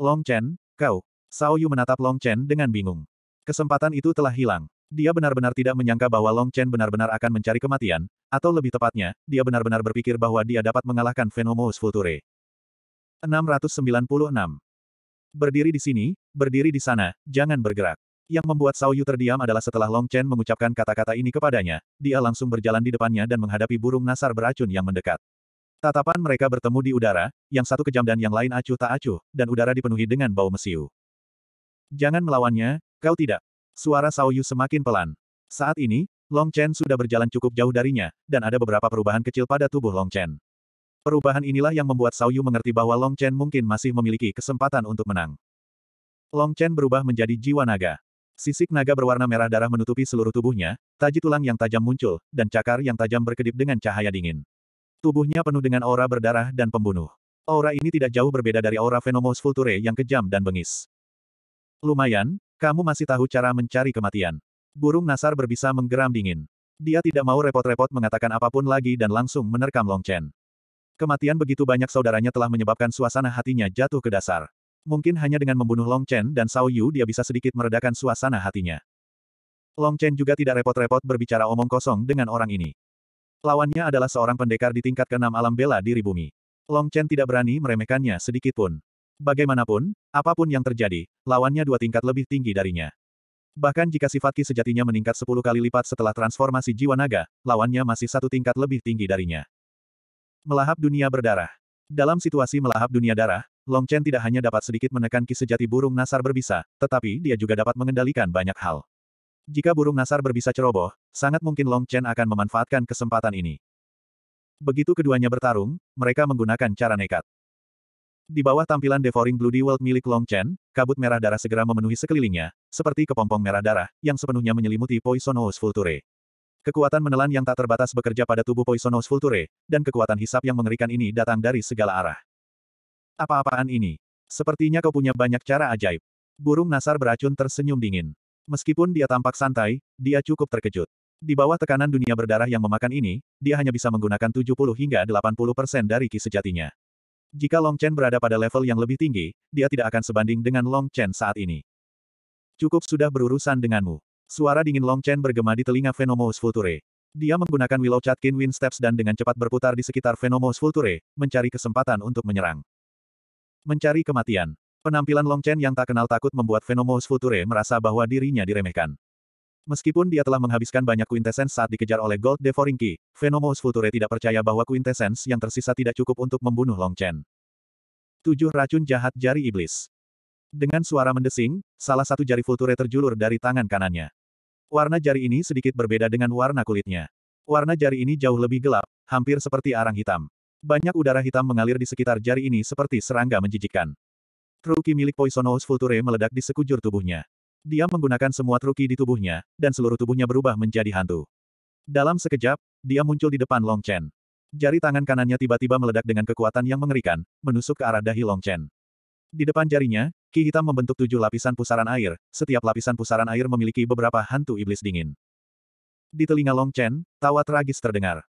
Long Chen, kau. Sao Yu menatap Long Chen dengan bingung. Kesempatan itu telah hilang. Dia benar-benar tidak menyangka bahwa Long Chen benar-benar akan mencari kematian, atau lebih tepatnya, dia benar-benar berpikir bahwa dia dapat mengalahkan Venomous Future. 696. Berdiri di sini, berdiri di sana, jangan bergerak. Yang membuat Sao Yu terdiam adalah setelah Long Chen mengucapkan kata-kata ini kepadanya, dia langsung berjalan di depannya dan menghadapi burung nasar beracun yang mendekat. Tatapan mereka bertemu di udara, yang satu kejam dan yang lain acuh tak acuh, dan udara dipenuhi dengan bau mesiu. Jangan melawannya, kau tidak. Suara Yu semakin pelan. Saat ini, Long Chen sudah berjalan cukup jauh darinya, dan ada beberapa perubahan kecil pada tubuh Long Chen. Perubahan inilah yang membuat Yu mengerti bahwa Long Chen mungkin masih memiliki kesempatan untuk menang. Long Chen berubah menjadi jiwa naga. Sisik naga berwarna merah darah menutupi seluruh tubuhnya, taji tulang yang tajam muncul, dan cakar yang tajam berkedip dengan cahaya dingin. Tubuhnya penuh dengan aura berdarah dan pembunuh. Aura ini tidak jauh berbeda dari aura Venomous Vulture yang kejam dan bengis. Lumayan, kamu masih tahu cara mencari kematian. Burung Nasar berbisa menggeram dingin. Dia tidak mau repot-repot mengatakan apapun lagi dan langsung menerkam Long Chen. Kematian begitu banyak saudaranya telah menyebabkan suasana hatinya jatuh ke dasar. Mungkin hanya dengan membunuh Long Chen dan Sao Yu dia bisa sedikit meredakan suasana hatinya. Long Chen juga tidak repot-repot berbicara omong kosong dengan orang ini. Lawannya adalah seorang pendekar di tingkat keenam alam bela diri bumi. Long Chen tidak berani meremehkannya sedikit pun. Bagaimanapun, apapun yang terjadi, lawannya dua tingkat lebih tinggi darinya. Bahkan jika sifat ki sejatinya meningkat sepuluh kali lipat setelah transformasi jiwa naga, lawannya masih satu tingkat lebih tinggi darinya. Melahap dunia berdarah. Dalam situasi melahap dunia darah, Long Chen tidak hanya dapat sedikit menekan ki sejati burung nasar berbisa, tetapi dia juga dapat mengendalikan banyak hal. Jika burung nasar berbisa ceroboh, sangat mungkin Long Chen akan memanfaatkan kesempatan ini. Begitu keduanya bertarung, mereka menggunakan cara nekat. Di bawah tampilan Devouring Bloody World milik Long Chen, kabut merah darah segera memenuhi sekelilingnya, seperti kepompong merah darah, yang sepenuhnya menyelimuti Poisonous Vulture. Kekuatan menelan yang tak terbatas bekerja pada tubuh Poisonous Vulture, dan kekuatan hisap yang mengerikan ini datang dari segala arah. Apa-apaan ini? Sepertinya kau punya banyak cara ajaib. Burung nasar beracun tersenyum dingin. Meskipun dia tampak santai, dia cukup terkejut. Di bawah tekanan dunia berdarah yang memakan ini, dia hanya bisa menggunakan 70 hingga 80 persen dari ki sejatinya. Jika Long Chen berada pada level yang lebih tinggi, dia tidak akan sebanding dengan Long Chen saat ini. Cukup sudah berurusan denganmu. Suara dingin Long Chen bergema di telinga Venomous Vulture. Dia menggunakan Willow Chatkin Wind Steps dan dengan cepat berputar di sekitar Venomous Vulture, mencari kesempatan untuk menyerang. Mencari kematian. Penampilan Long Chen yang tak kenal takut membuat Venomous Future merasa bahwa dirinya diremehkan. Meskipun dia telah menghabiskan banyak quintessence saat dikejar oleh Gold Devouring Key, Venomous Future tidak percaya bahwa quintessence yang tersisa tidak cukup untuk membunuh Long Chen. Tujuh racun jahat jari iblis. Dengan suara mendesing, salah satu jari Future terjulur dari tangan kanannya. Warna jari ini sedikit berbeda dengan warna kulitnya. Warna jari ini jauh lebih gelap, hampir seperti arang hitam. Banyak udara hitam mengalir di sekitar jari ini seperti serangga menjijikkan. Truki milik Poisonous Vulture meledak di sekujur tubuhnya. Dia menggunakan semua truki di tubuhnya, dan seluruh tubuhnya berubah menjadi hantu. Dalam sekejap, dia muncul di depan Long Chen. Jari tangan kanannya tiba-tiba meledak dengan kekuatan yang mengerikan, menusuk ke arah dahi Long Chen. Di depan jarinya, ki hitam membentuk tujuh lapisan pusaran air, setiap lapisan pusaran air memiliki beberapa hantu iblis dingin. Di telinga Long Chen, tawa tragis terdengar.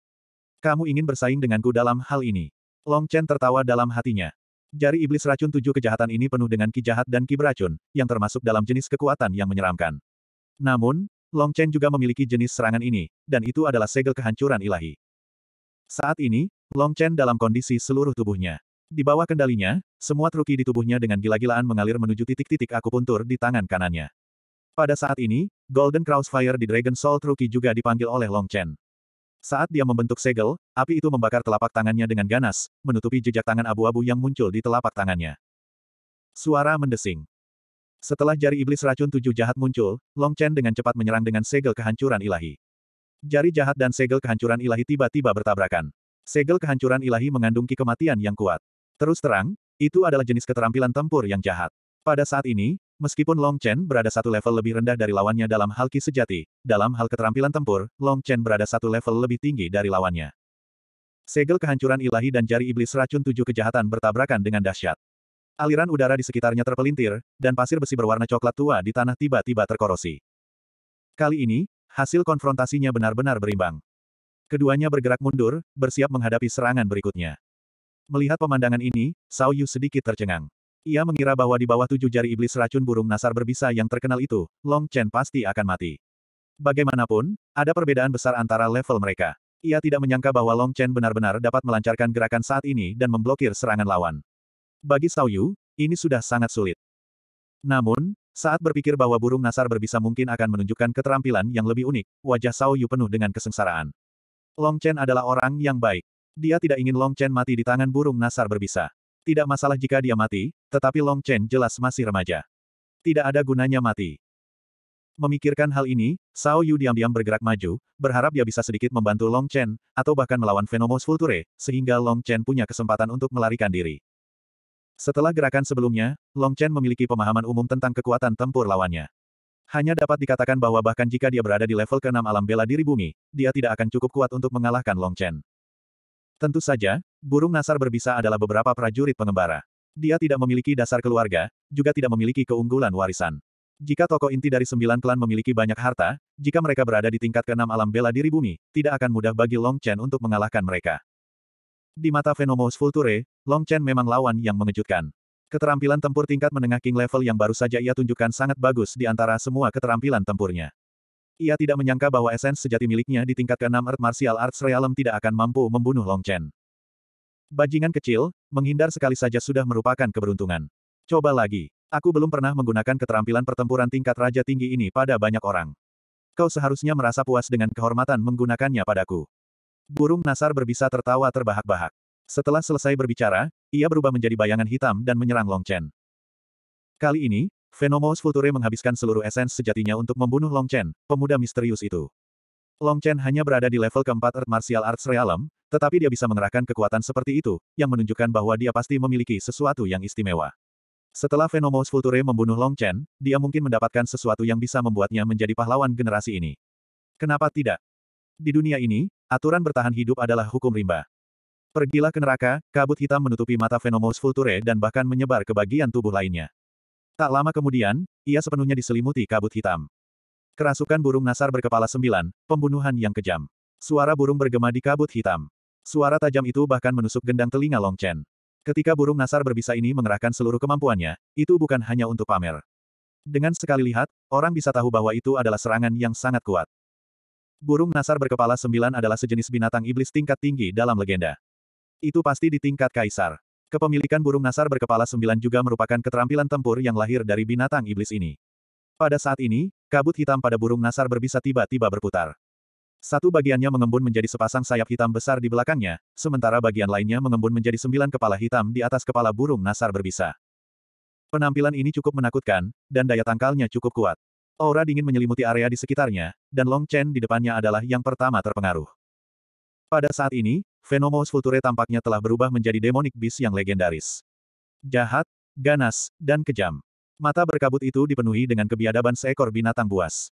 Kamu ingin bersaing denganku dalam hal ini. Long Chen tertawa dalam hatinya. Jari iblis racun tujuh kejahatan ini penuh dengan ki jahat dan ki beracun, yang termasuk dalam jenis kekuatan yang menyeramkan. Namun, Long Chen juga memiliki jenis serangan ini, dan itu adalah segel kehancuran ilahi. Saat ini, Long Chen dalam kondisi seluruh tubuhnya. Di bawah kendalinya, semua truki di tubuhnya dengan gila-gilaan mengalir menuju titik-titik akupuntur di tangan kanannya. Pada saat ini, Golden Crossfire di Dragon Soul Truki juga dipanggil oleh Long Chen. Saat dia membentuk segel, api itu membakar telapak tangannya dengan ganas, menutupi jejak tangan abu-abu yang muncul di telapak tangannya. Suara mendesing. Setelah jari iblis racun tujuh jahat muncul, Long Chen dengan cepat menyerang dengan segel kehancuran ilahi. Jari jahat dan segel kehancuran ilahi tiba-tiba bertabrakan. Segel kehancuran ilahi mengandung ki kematian yang kuat. Terus terang, itu adalah jenis keterampilan tempur yang jahat. Pada saat ini, Meskipun Long Chen berada satu level lebih rendah dari lawannya dalam hal ki sejati, dalam hal keterampilan tempur, Long Chen berada satu level lebih tinggi dari lawannya. Segel kehancuran ilahi dan jari iblis racun tujuh kejahatan bertabrakan dengan dahsyat. Aliran udara di sekitarnya terpelintir, dan pasir besi berwarna coklat tua di tanah tiba-tiba terkorosi. Kali ini, hasil konfrontasinya benar-benar berimbang. Keduanya bergerak mundur, bersiap menghadapi serangan berikutnya. Melihat pemandangan ini, Sao Yu sedikit tercengang. Ia mengira bahwa di bawah tujuh jari iblis racun burung nasar berbisa yang terkenal itu, Long Chen pasti akan mati. Bagaimanapun, ada perbedaan besar antara level mereka. Ia tidak menyangka bahwa Long Chen benar-benar dapat melancarkan gerakan saat ini dan memblokir serangan lawan. Bagi Sao Yu, ini sudah sangat sulit. Namun, saat berpikir bahwa burung nasar berbisa mungkin akan menunjukkan keterampilan yang lebih unik, wajah Sao Yu penuh dengan kesengsaraan. Long Chen adalah orang yang baik. Dia tidak ingin Long Chen mati di tangan burung nasar berbisa. Tidak masalah jika dia mati, tetapi Long Chen jelas masih remaja. Tidak ada gunanya mati. Memikirkan hal ini, Sao Yu diam-diam bergerak maju, berharap dia bisa sedikit membantu Long Chen, atau bahkan melawan Venomous Vulture, sehingga Long Chen punya kesempatan untuk melarikan diri. Setelah gerakan sebelumnya, Long Chen memiliki pemahaman umum tentang kekuatan tempur lawannya. Hanya dapat dikatakan bahwa bahkan jika dia berada di level ke-6 alam bela diri bumi, dia tidak akan cukup kuat untuk mengalahkan Long Chen. Tentu saja, Burung Nasar berbisa adalah beberapa prajurit pengembara. Dia tidak memiliki dasar keluarga, juga tidak memiliki keunggulan warisan. Jika toko inti dari sembilan klan memiliki banyak harta, jika mereka berada di tingkat keenam alam bela diri bumi, tidak akan mudah bagi Long Chen untuk mengalahkan mereka. Di mata Venomous Vulture, Long Chen memang lawan yang mengejutkan. Keterampilan tempur tingkat menengah King level yang baru saja ia tunjukkan sangat bagus di antara semua keterampilan tempurnya. Ia tidak menyangka bahwa esens sejati miliknya di tingkat keenam Earth Martial Arts Realm tidak akan mampu membunuh Long Chen. Bajingan kecil, menghindar sekali saja sudah merupakan keberuntungan. Coba lagi. Aku belum pernah menggunakan keterampilan pertempuran tingkat raja tinggi ini pada banyak orang. Kau seharusnya merasa puas dengan kehormatan menggunakannya padaku. Burung Nasar berbisa tertawa terbahak-bahak. Setelah selesai berbicara, ia berubah menjadi bayangan hitam dan menyerang Long Chen. Kali ini, Venomous Future menghabiskan seluruh esens sejatinya untuk membunuh Long Chen, pemuda misterius itu. Long Chen hanya berada di level keempat Earth Martial Arts Realm, tetapi dia bisa mengerahkan kekuatan seperti itu, yang menunjukkan bahwa dia pasti memiliki sesuatu yang istimewa. Setelah Venomous Vulture membunuh Long Chen, dia mungkin mendapatkan sesuatu yang bisa membuatnya menjadi pahlawan generasi ini. Kenapa tidak? Di dunia ini, aturan bertahan hidup adalah hukum rimba. Pergilah ke neraka, kabut hitam menutupi mata Venomous Vulture dan bahkan menyebar ke bagian tubuh lainnya. Tak lama kemudian, ia sepenuhnya diselimuti kabut hitam. Kerasukan burung nasar berkepala sembilan, pembunuhan yang kejam. Suara burung bergema di kabut hitam. Suara tajam itu bahkan menusuk gendang telinga Long Chen. Ketika burung nasar berbisa ini mengerahkan seluruh kemampuannya, itu bukan hanya untuk pamer. Dengan sekali lihat, orang bisa tahu bahwa itu adalah serangan yang sangat kuat. Burung nasar berkepala sembilan adalah sejenis binatang iblis tingkat tinggi dalam legenda. Itu pasti di tingkat kaisar. Kepemilikan burung nasar berkepala sembilan juga merupakan keterampilan tempur yang lahir dari binatang iblis ini. Pada saat ini, kabut hitam pada burung nasar berbisa tiba-tiba berputar. Satu bagiannya mengembun menjadi sepasang sayap hitam besar di belakangnya, sementara bagian lainnya mengembun menjadi sembilan kepala hitam di atas kepala burung nasar berbisa. Penampilan ini cukup menakutkan, dan daya tangkalnya cukup kuat. Aura dingin menyelimuti area di sekitarnya, dan Long Chen di depannya adalah yang pertama terpengaruh. Pada saat ini, Venomous Vulture tampaknya telah berubah menjadi demonic beast yang legendaris. Jahat, ganas, dan kejam. Mata berkabut itu dipenuhi dengan kebiadaban seekor binatang buas.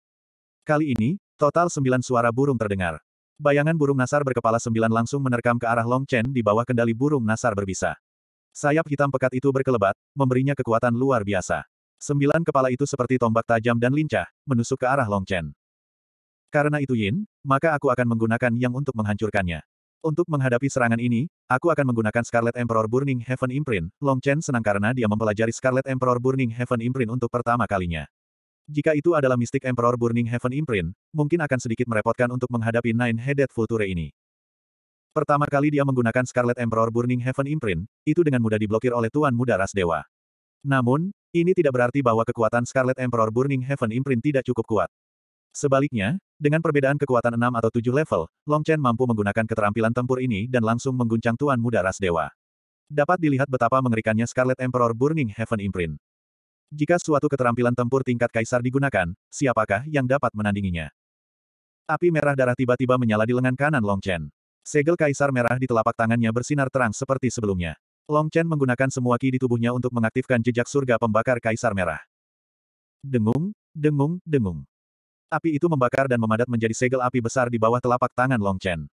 Kali ini, total sembilan suara burung terdengar. Bayangan burung nasar berkepala sembilan langsung menerkam ke arah Long Chen di bawah kendali burung nasar berbisa. Sayap hitam pekat itu berkelebat, memberinya kekuatan luar biasa. Sembilan kepala itu seperti tombak tajam dan lincah, menusuk ke arah Long Chen. Karena itu Yin, maka aku akan menggunakan yang untuk menghancurkannya. Untuk menghadapi serangan ini, aku akan menggunakan Scarlet Emperor Burning Heaven Imprint. Long Chen senang karena dia mempelajari Scarlet Emperor Burning Heaven Imprint untuk pertama kalinya. Jika itu adalah Mystic Emperor Burning Heaven Imprint, mungkin akan sedikit merepotkan untuk menghadapi Nine-Headed Vulture ini. Pertama kali dia menggunakan Scarlet Emperor Burning Heaven Imprint, itu dengan mudah diblokir oleh Tuan Muda Ras Dewa. Namun, ini tidak berarti bahwa kekuatan Scarlet Emperor Burning Heaven Imprint tidak cukup kuat. Sebaliknya, dengan perbedaan kekuatan 6 atau 7 level, Long Chen mampu menggunakan keterampilan tempur ini dan langsung mengguncang Tuan Muda Ras Dewa. Dapat dilihat betapa mengerikannya Scarlet Emperor Burning Heaven Imprint. Jika suatu keterampilan tempur tingkat kaisar digunakan, siapakah yang dapat menandinginya? Api merah darah tiba-tiba menyala di lengan kanan Long Chen. Segel kaisar merah di telapak tangannya bersinar terang seperti sebelumnya. Long Chen menggunakan semua ki di tubuhnya untuk mengaktifkan jejak surga pembakar kaisar merah. Dengung, dengung, dengung. Api itu membakar dan memadat menjadi segel api besar di bawah telapak tangan Long Chen.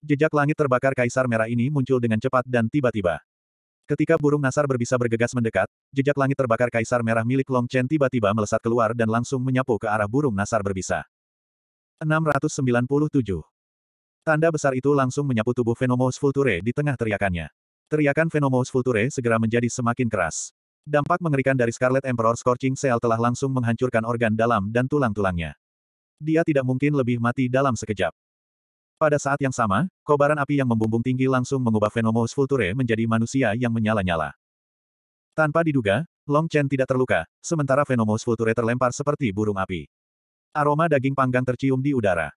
Jejak langit terbakar kaisar merah ini muncul dengan cepat dan tiba-tiba. Ketika burung nasar berbisa bergegas mendekat, jejak langit terbakar kaisar merah milik Long Chen tiba-tiba melesat keluar dan langsung menyapu ke arah burung nasar berbisa. 697. Tanda besar itu langsung menyapu tubuh Venomous Vulture di tengah teriakannya. Teriakan Venomous Vulture segera menjadi semakin keras. Dampak mengerikan dari Scarlet Emperor Scorching Cell telah langsung menghancurkan organ dalam dan tulang-tulangnya. Dia tidak mungkin lebih mati dalam sekejap. Pada saat yang sama, kobaran api yang membumbung tinggi langsung mengubah Venomous Vulture menjadi manusia yang menyala-nyala. Tanpa diduga, Long Chen tidak terluka, sementara Venomous Vulture terlempar seperti burung api. Aroma daging panggang tercium di udara.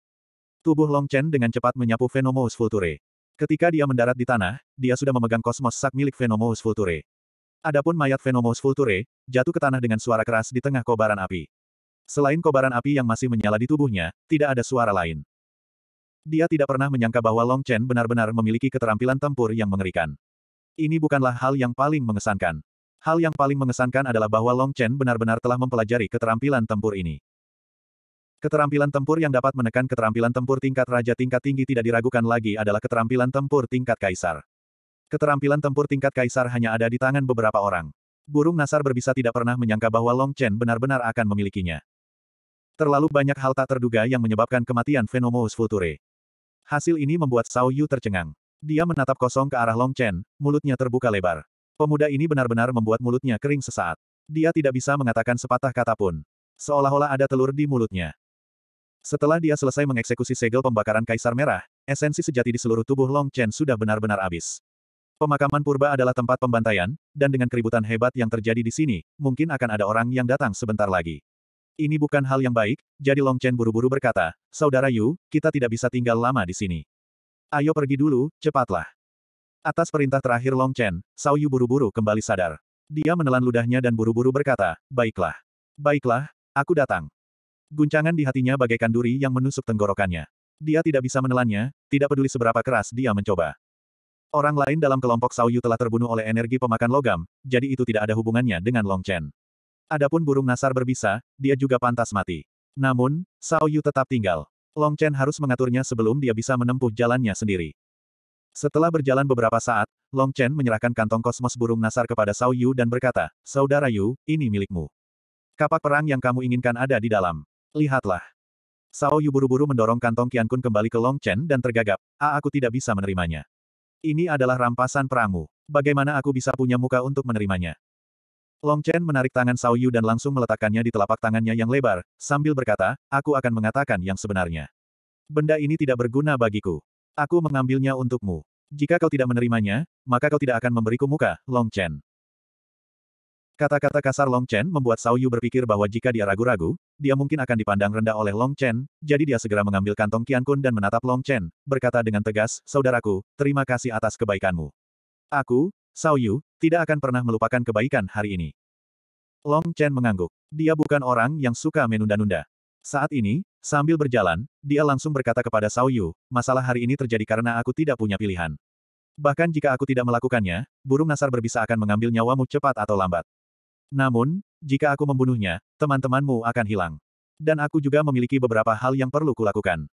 Tubuh Long Chen dengan cepat menyapu Venomous Vulture. Ketika dia mendarat di tanah, dia sudah memegang kosmos sak milik Venomous Vulture. Adapun mayat Venomous Vulture, jatuh ke tanah dengan suara keras di tengah kobaran api. Selain kobaran api yang masih menyala di tubuhnya, tidak ada suara lain. Dia tidak pernah menyangka bahwa Long Chen benar-benar memiliki keterampilan tempur yang mengerikan. Ini bukanlah hal yang paling mengesankan. Hal yang paling mengesankan adalah bahwa Long Chen benar-benar telah mempelajari keterampilan tempur ini. Keterampilan tempur yang dapat menekan keterampilan tempur tingkat raja tingkat tinggi tidak diragukan lagi adalah keterampilan tempur tingkat kaisar. Keterampilan tempur tingkat kaisar hanya ada di tangan beberapa orang. Burung Nasar berbisa tidak pernah menyangka bahwa Long Chen benar-benar akan memilikinya. Terlalu banyak hal tak terduga yang menyebabkan kematian Venomous Future. Hasil ini membuat Sao Yu tercengang. Dia menatap kosong ke arah Long Chen, mulutnya terbuka lebar. Pemuda ini benar-benar membuat mulutnya kering sesaat. Dia tidak bisa mengatakan sepatah kata pun. Seolah-olah ada telur di mulutnya. Setelah dia selesai mengeksekusi segel pembakaran Kaisar Merah, esensi sejati di seluruh tubuh Long Chen sudah benar-benar habis. Pemakaman purba adalah tempat pembantaian, dan dengan keributan hebat yang terjadi di sini, mungkin akan ada orang yang datang sebentar lagi. Ini bukan hal yang baik, jadi Long Chen buru-buru berkata, Saudara Yu, kita tidak bisa tinggal lama di sini. Ayo pergi dulu, cepatlah. Atas perintah terakhir Long Chen, Sao Yu buru-buru kembali sadar. Dia menelan ludahnya dan buru-buru berkata, Baiklah. Baiklah, aku datang. Guncangan di hatinya bagaikan duri yang menusuk tenggorokannya. Dia tidak bisa menelannya, tidak peduli seberapa keras dia mencoba. Orang lain dalam kelompok Sao Yu telah terbunuh oleh energi pemakan logam, jadi itu tidak ada hubungannya dengan Long Chen. Adapun burung nasar berbisa, dia juga pantas mati. Namun, Sao Yu tetap tinggal. Long Chen harus mengaturnya sebelum dia bisa menempuh jalannya sendiri. Setelah berjalan beberapa saat, Long Chen menyerahkan kantong kosmos burung nasar kepada Sao Yu dan berkata, Saudara Yu, ini milikmu. Kapak perang yang kamu inginkan ada di dalam. Lihatlah. Sao Yu buru-buru mendorong kantong Kun kembali ke Long Chen dan tergagap, ah aku tidak bisa menerimanya. Ini adalah rampasan perangmu. Bagaimana aku bisa punya muka untuk menerimanya? Long Chen menarik tangan Sao Yu dan langsung meletakkannya di telapak tangannya yang lebar, sambil berkata, aku akan mengatakan yang sebenarnya. Benda ini tidak berguna bagiku. Aku mengambilnya untukmu. Jika kau tidak menerimanya, maka kau tidak akan memberiku muka, Long Chen. Kata-kata kasar Long Chen membuat Sao Yu berpikir bahwa jika dia ragu-ragu, dia mungkin akan dipandang rendah oleh Long Chen, jadi dia segera mengambil kantong Qian Kun dan menatap Long Chen, berkata dengan tegas, Saudaraku, terima kasih atas kebaikanmu. Aku, Sao Yu, tidak akan pernah melupakan kebaikan hari ini. Long Chen mengangguk. Dia bukan orang yang suka menunda-nunda. Saat ini, sambil berjalan, dia langsung berkata kepada Sao Yu, masalah hari ini terjadi karena aku tidak punya pilihan. Bahkan jika aku tidak melakukannya, burung nasar berbisa akan mengambil nyawamu cepat atau lambat. Namun, jika aku membunuhnya, teman-temanmu akan hilang. Dan aku juga memiliki beberapa hal yang perlu kulakukan.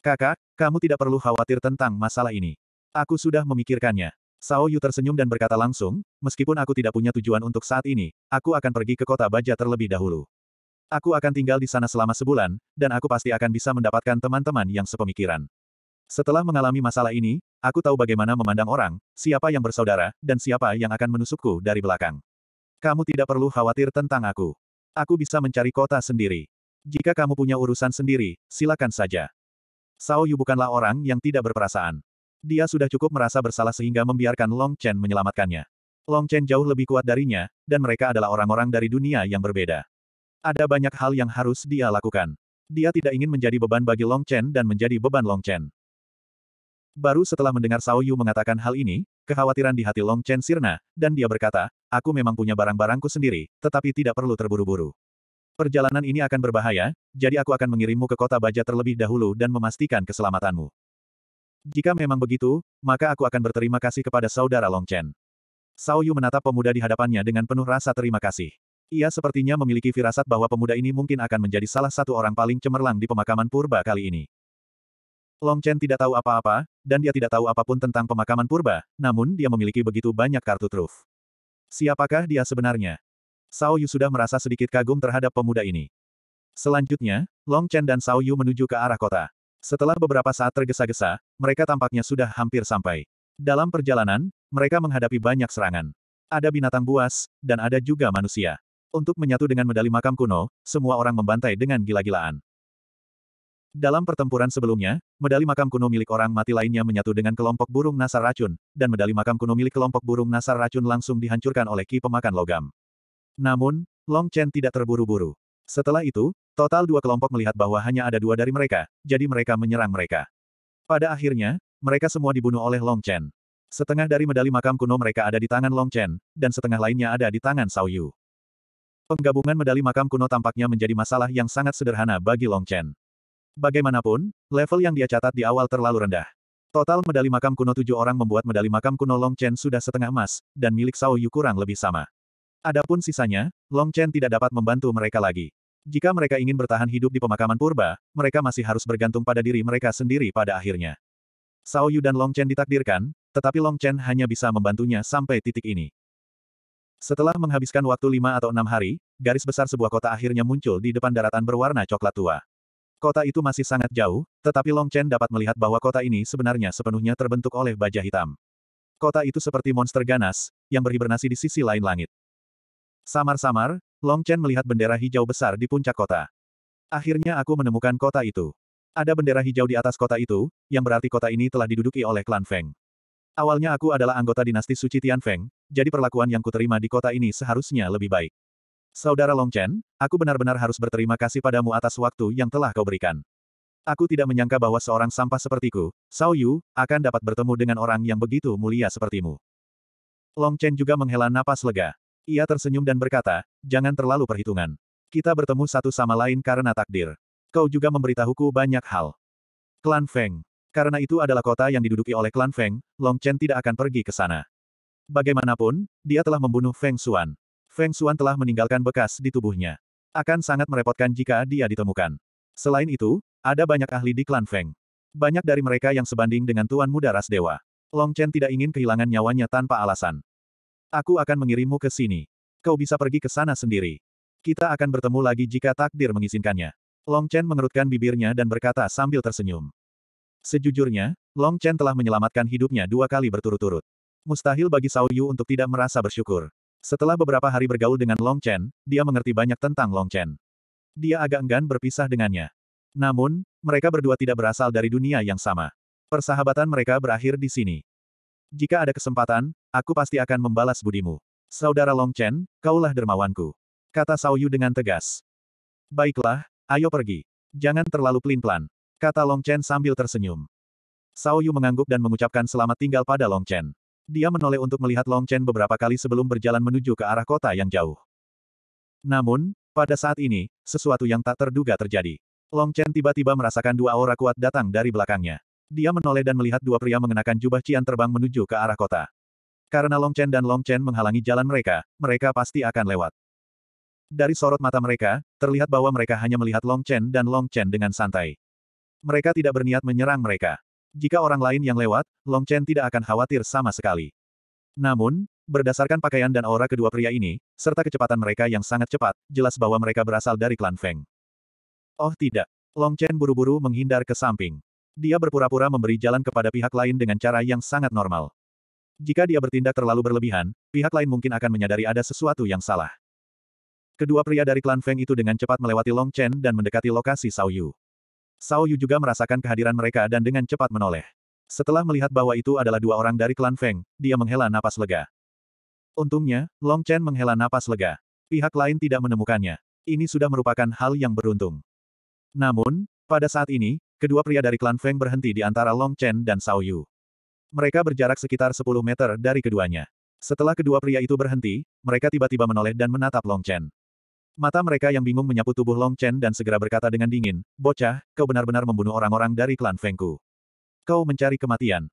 Kakak, kamu tidak perlu khawatir tentang masalah ini. Aku sudah memikirkannya. Sao Yu tersenyum dan berkata langsung, meskipun aku tidak punya tujuan untuk saat ini, aku akan pergi ke kota baja terlebih dahulu. Aku akan tinggal di sana selama sebulan, dan aku pasti akan bisa mendapatkan teman-teman yang sepemikiran. Setelah mengalami masalah ini, aku tahu bagaimana memandang orang, siapa yang bersaudara, dan siapa yang akan menusukku dari belakang. Kamu tidak perlu khawatir tentang aku. Aku bisa mencari kota sendiri. Jika kamu punya urusan sendiri, silakan saja. Sao Yu bukanlah orang yang tidak berperasaan. Dia sudah cukup merasa bersalah sehingga membiarkan Long Chen menyelamatkannya. Long Chen jauh lebih kuat darinya, dan mereka adalah orang-orang dari dunia yang berbeda. Ada banyak hal yang harus dia lakukan. Dia tidak ingin menjadi beban bagi Long Chen dan menjadi beban Long Chen. Baru setelah mendengar Sao Yu mengatakan hal ini, kekhawatiran di hati Long Chen sirna, dan dia berkata, aku memang punya barang-barangku sendiri, tetapi tidak perlu terburu-buru. Perjalanan ini akan berbahaya, jadi aku akan mengirimmu ke kota baja terlebih dahulu dan memastikan keselamatanmu. Jika memang begitu, maka aku akan berterima kasih kepada saudara Long Chen. Sao Yu menatap pemuda di hadapannya dengan penuh rasa terima kasih. Ia sepertinya memiliki firasat bahwa pemuda ini mungkin akan menjadi salah satu orang paling cemerlang di pemakaman purba kali ini. Long Chen tidak tahu apa-apa, dan dia tidak tahu apapun tentang pemakaman purba, namun dia memiliki begitu banyak kartu truf. Siapakah dia sebenarnya? Sao Yu sudah merasa sedikit kagum terhadap pemuda ini. Selanjutnya, Long Chen dan Sao Yu menuju ke arah kota. Setelah beberapa saat tergesa-gesa, mereka tampaknya sudah hampir sampai. Dalam perjalanan, mereka menghadapi banyak serangan. Ada binatang buas, dan ada juga manusia. Untuk menyatu dengan medali makam kuno, semua orang membantai dengan gila-gilaan. Dalam pertempuran sebelumnya, medali makam kuno milik orang mati lainnya menyatu dengan kelompok burung nasar racun, dan medali makam kuno milik kelompok burung nasar racun langsung dihancurkan oleh Ki Pemakan Logam. Namun, Long Chen tidak terburu-buru. Setelah itu, Total dua kelompok melihat bahwa hanya ada dua dari mereka, jadi mereka menyerang mereka. Pada akhirnya, mereka semua dibunuh oleh Long Chen. Setengah dari medali makam kuno mereka ada di tangan Long Chen, dan setengah lainnya ada di tangan Sao Yu. Penggabungan medali makam kuno tampaknya menjadi masalah yang sangat sederhana bagi Long Chen. Bagaimanapun, level yang dia catat di awal terlalu rendah. Total medali makam kuno tujuh orang membuat medali makam kuno Long Chen sudah setengah emas, dan milik Sao Yu kurang lebih sama. Adapun sisanya, Long Chen tidak dapat membantu mereka lagi. Jika mereka ingin bertahan hidup di pemakaman purba, mereka masih harus bergantung pada diri mereka sendiri pada akhirnya. Sao Yu dan Long Chen ditakdirkan, tetapi Long Chen hanya bisa membantunya sampai titik ini. Setelah menghabiskan waktu lima atau enam hari, garis besar sebuah kota akhirnya muncul di depan daratan berwarna coklat tua. Kota itu masih sangat jauh, tetapi Long Chen dapat melihat bahwa kota ini sebenarnya sepenuhnya terbentuk oleh baja hitam. Kota itu seperti monster ganas, yang berhibernasi di sisi lain langit. Samar-samar, Long Chen melihat bendera hijau besar di puncak kota. Akhirnya aku menemukan kota itu. Ada bendera hijau di atas kota itu, yang berarti kota ini telah diduduki oleh klan Feng. Awalnya aku adalah anggota dinasti Suci Tian Feng, jadi perlakuan yang kuterima di kota ini seharusnya lebih baik. Saudara Long Chen, aku benar-benar harus berterima kasih padamu atas waktu yang telah kau berikan. Aku tidak menyangka bahwa seorang sampah sepertiku, Sao Yu, akan dapat bertemu dengan orang yang begitu mulia sepertimu. Long Chen juga menghela napas lega. Ia tersenyum dan berkata, jangan terlalu perhitungan. Kita bertemu satu sama lain karena takdir. Kau juga memberitahuku banyak hal. Klan Feng. Karena itu adalah kota yang diduduki oleh klan Feng, Long Chen tidak akan pergi ke sana. Bagaimanapun, dia telah membunuh Feng Xuan. Feng Xuan telah meninggalkan bekas di tubuhnya. Akan sangat merepotkan jika dia ditemukan. Selain itu, ada banyak ahli di klan Feng. Banyak dari mereka yang sebanding dengan Tuan Muda Ras Dewa. Long Chen tidak ingin kehilangan nyawanya tanpa alasan. Aku akan mengirimmu ke sini. Kau bisa pergi ke sana sendiri. Kita akan bertemu lagi jika takdir mengizinkannya. Long Chen mengerutkan bibirnya dan berkata sambil tersenyum. Sejujurnya, Long Chen telah menyelamatkan hidupnya dua kali berturut-turut. Mustahil bagi Sao Yu untuk tidak merasa bersyukur. Setelah beberapa hari bergaul dengan Long Chen, dia mengerti banyak tentang Long Chen. Dia agak enggan berpisah dengannya. Namun, mereka berdua tidak berasal dari dunia yang sama. Persahabatan mereka berakhir di sini. Jika ada kesempatan, aku pasti akan membalas budimu. Saudara Long Chen, kaulah dermawanku. Kata Sao Yu dengan tegas. Baiklah, ayo pergi. Jangan terlalu pelin-pelan. Kata Long Chen sambil tersenyum. Sao Yu mengangguk dan mengucapkan selamat tinggal pada Long Chen. Dia menoleh untuk melihat Long Chen beberapa kali sebelum berjalan menuju ke arah kota yang jauh. Namun, pada saat ini, sesuatu yang tak terduga terjadi. Long Chen tiba-tiba merasakan dua aura kuat datang dari belakangnya. Dia menoleh dan melihat dua pria mengenakan jubah Cian terbang menuju ke arah kota. Karena Long Chen dan Long Chen menghalangi jalan mereka, mereka pasti akan lewat. Dari sorot mata mereka, terlihat bahwa mereka hanya melihat Long Chen dan Long Chen dengan santai. Mereka tidak berniat menyerang mereka. Jika orang lain yang lewat, Long Chen tidak akan khawatir sama sekali. Namun, berdasarkan pakaian dan aura kedua pria ini, serta kecepatan mereka yang sangat cepat, jelas bahwa mereka berasal dari klan Feng. Oh tidak. Long Chen buru-buru menghindar ke samping. Dia berpura-pura memberi jalan kepada pihak lain dengan cara yang sangat normal. Jika dia bertindak terlalu berlebihan, pihak lain mungkin akan menyadari ada sesuatu yang salah. Kedua pria dari klan Feng itu dengan cepat melewati Long Chen dan mendekati lokasi Sao Yu. Sao Yu juga merasakan kehadiran mereka dan dengan cepat menoleh. Setelah melihat bahwa itu adalah dua orang dari klan Feng, dia menghela napas lega. Untungnya, Long Chen menghela napas lega. Pihak lain tidak menemukannya. Ini sudah merupakan hal yang beruntung. Namun, pada saat ini, Kedua pria dari klan Feng berhenti di antara Long Chen dan Sao Yu. Mereka berjarak sekitar 10 meter dari keduanya. Setelah kedua pria itu berhenti, mereka tiba-tiba menoleh dan menatap Long Chen. Mata mereka yang bingung menyapu tubuh Long Chen dan segera berkata dengan dingin, Bocah, kau benar-benar membunuh orang-orang dari klan Fengku. Kau mencari kematian.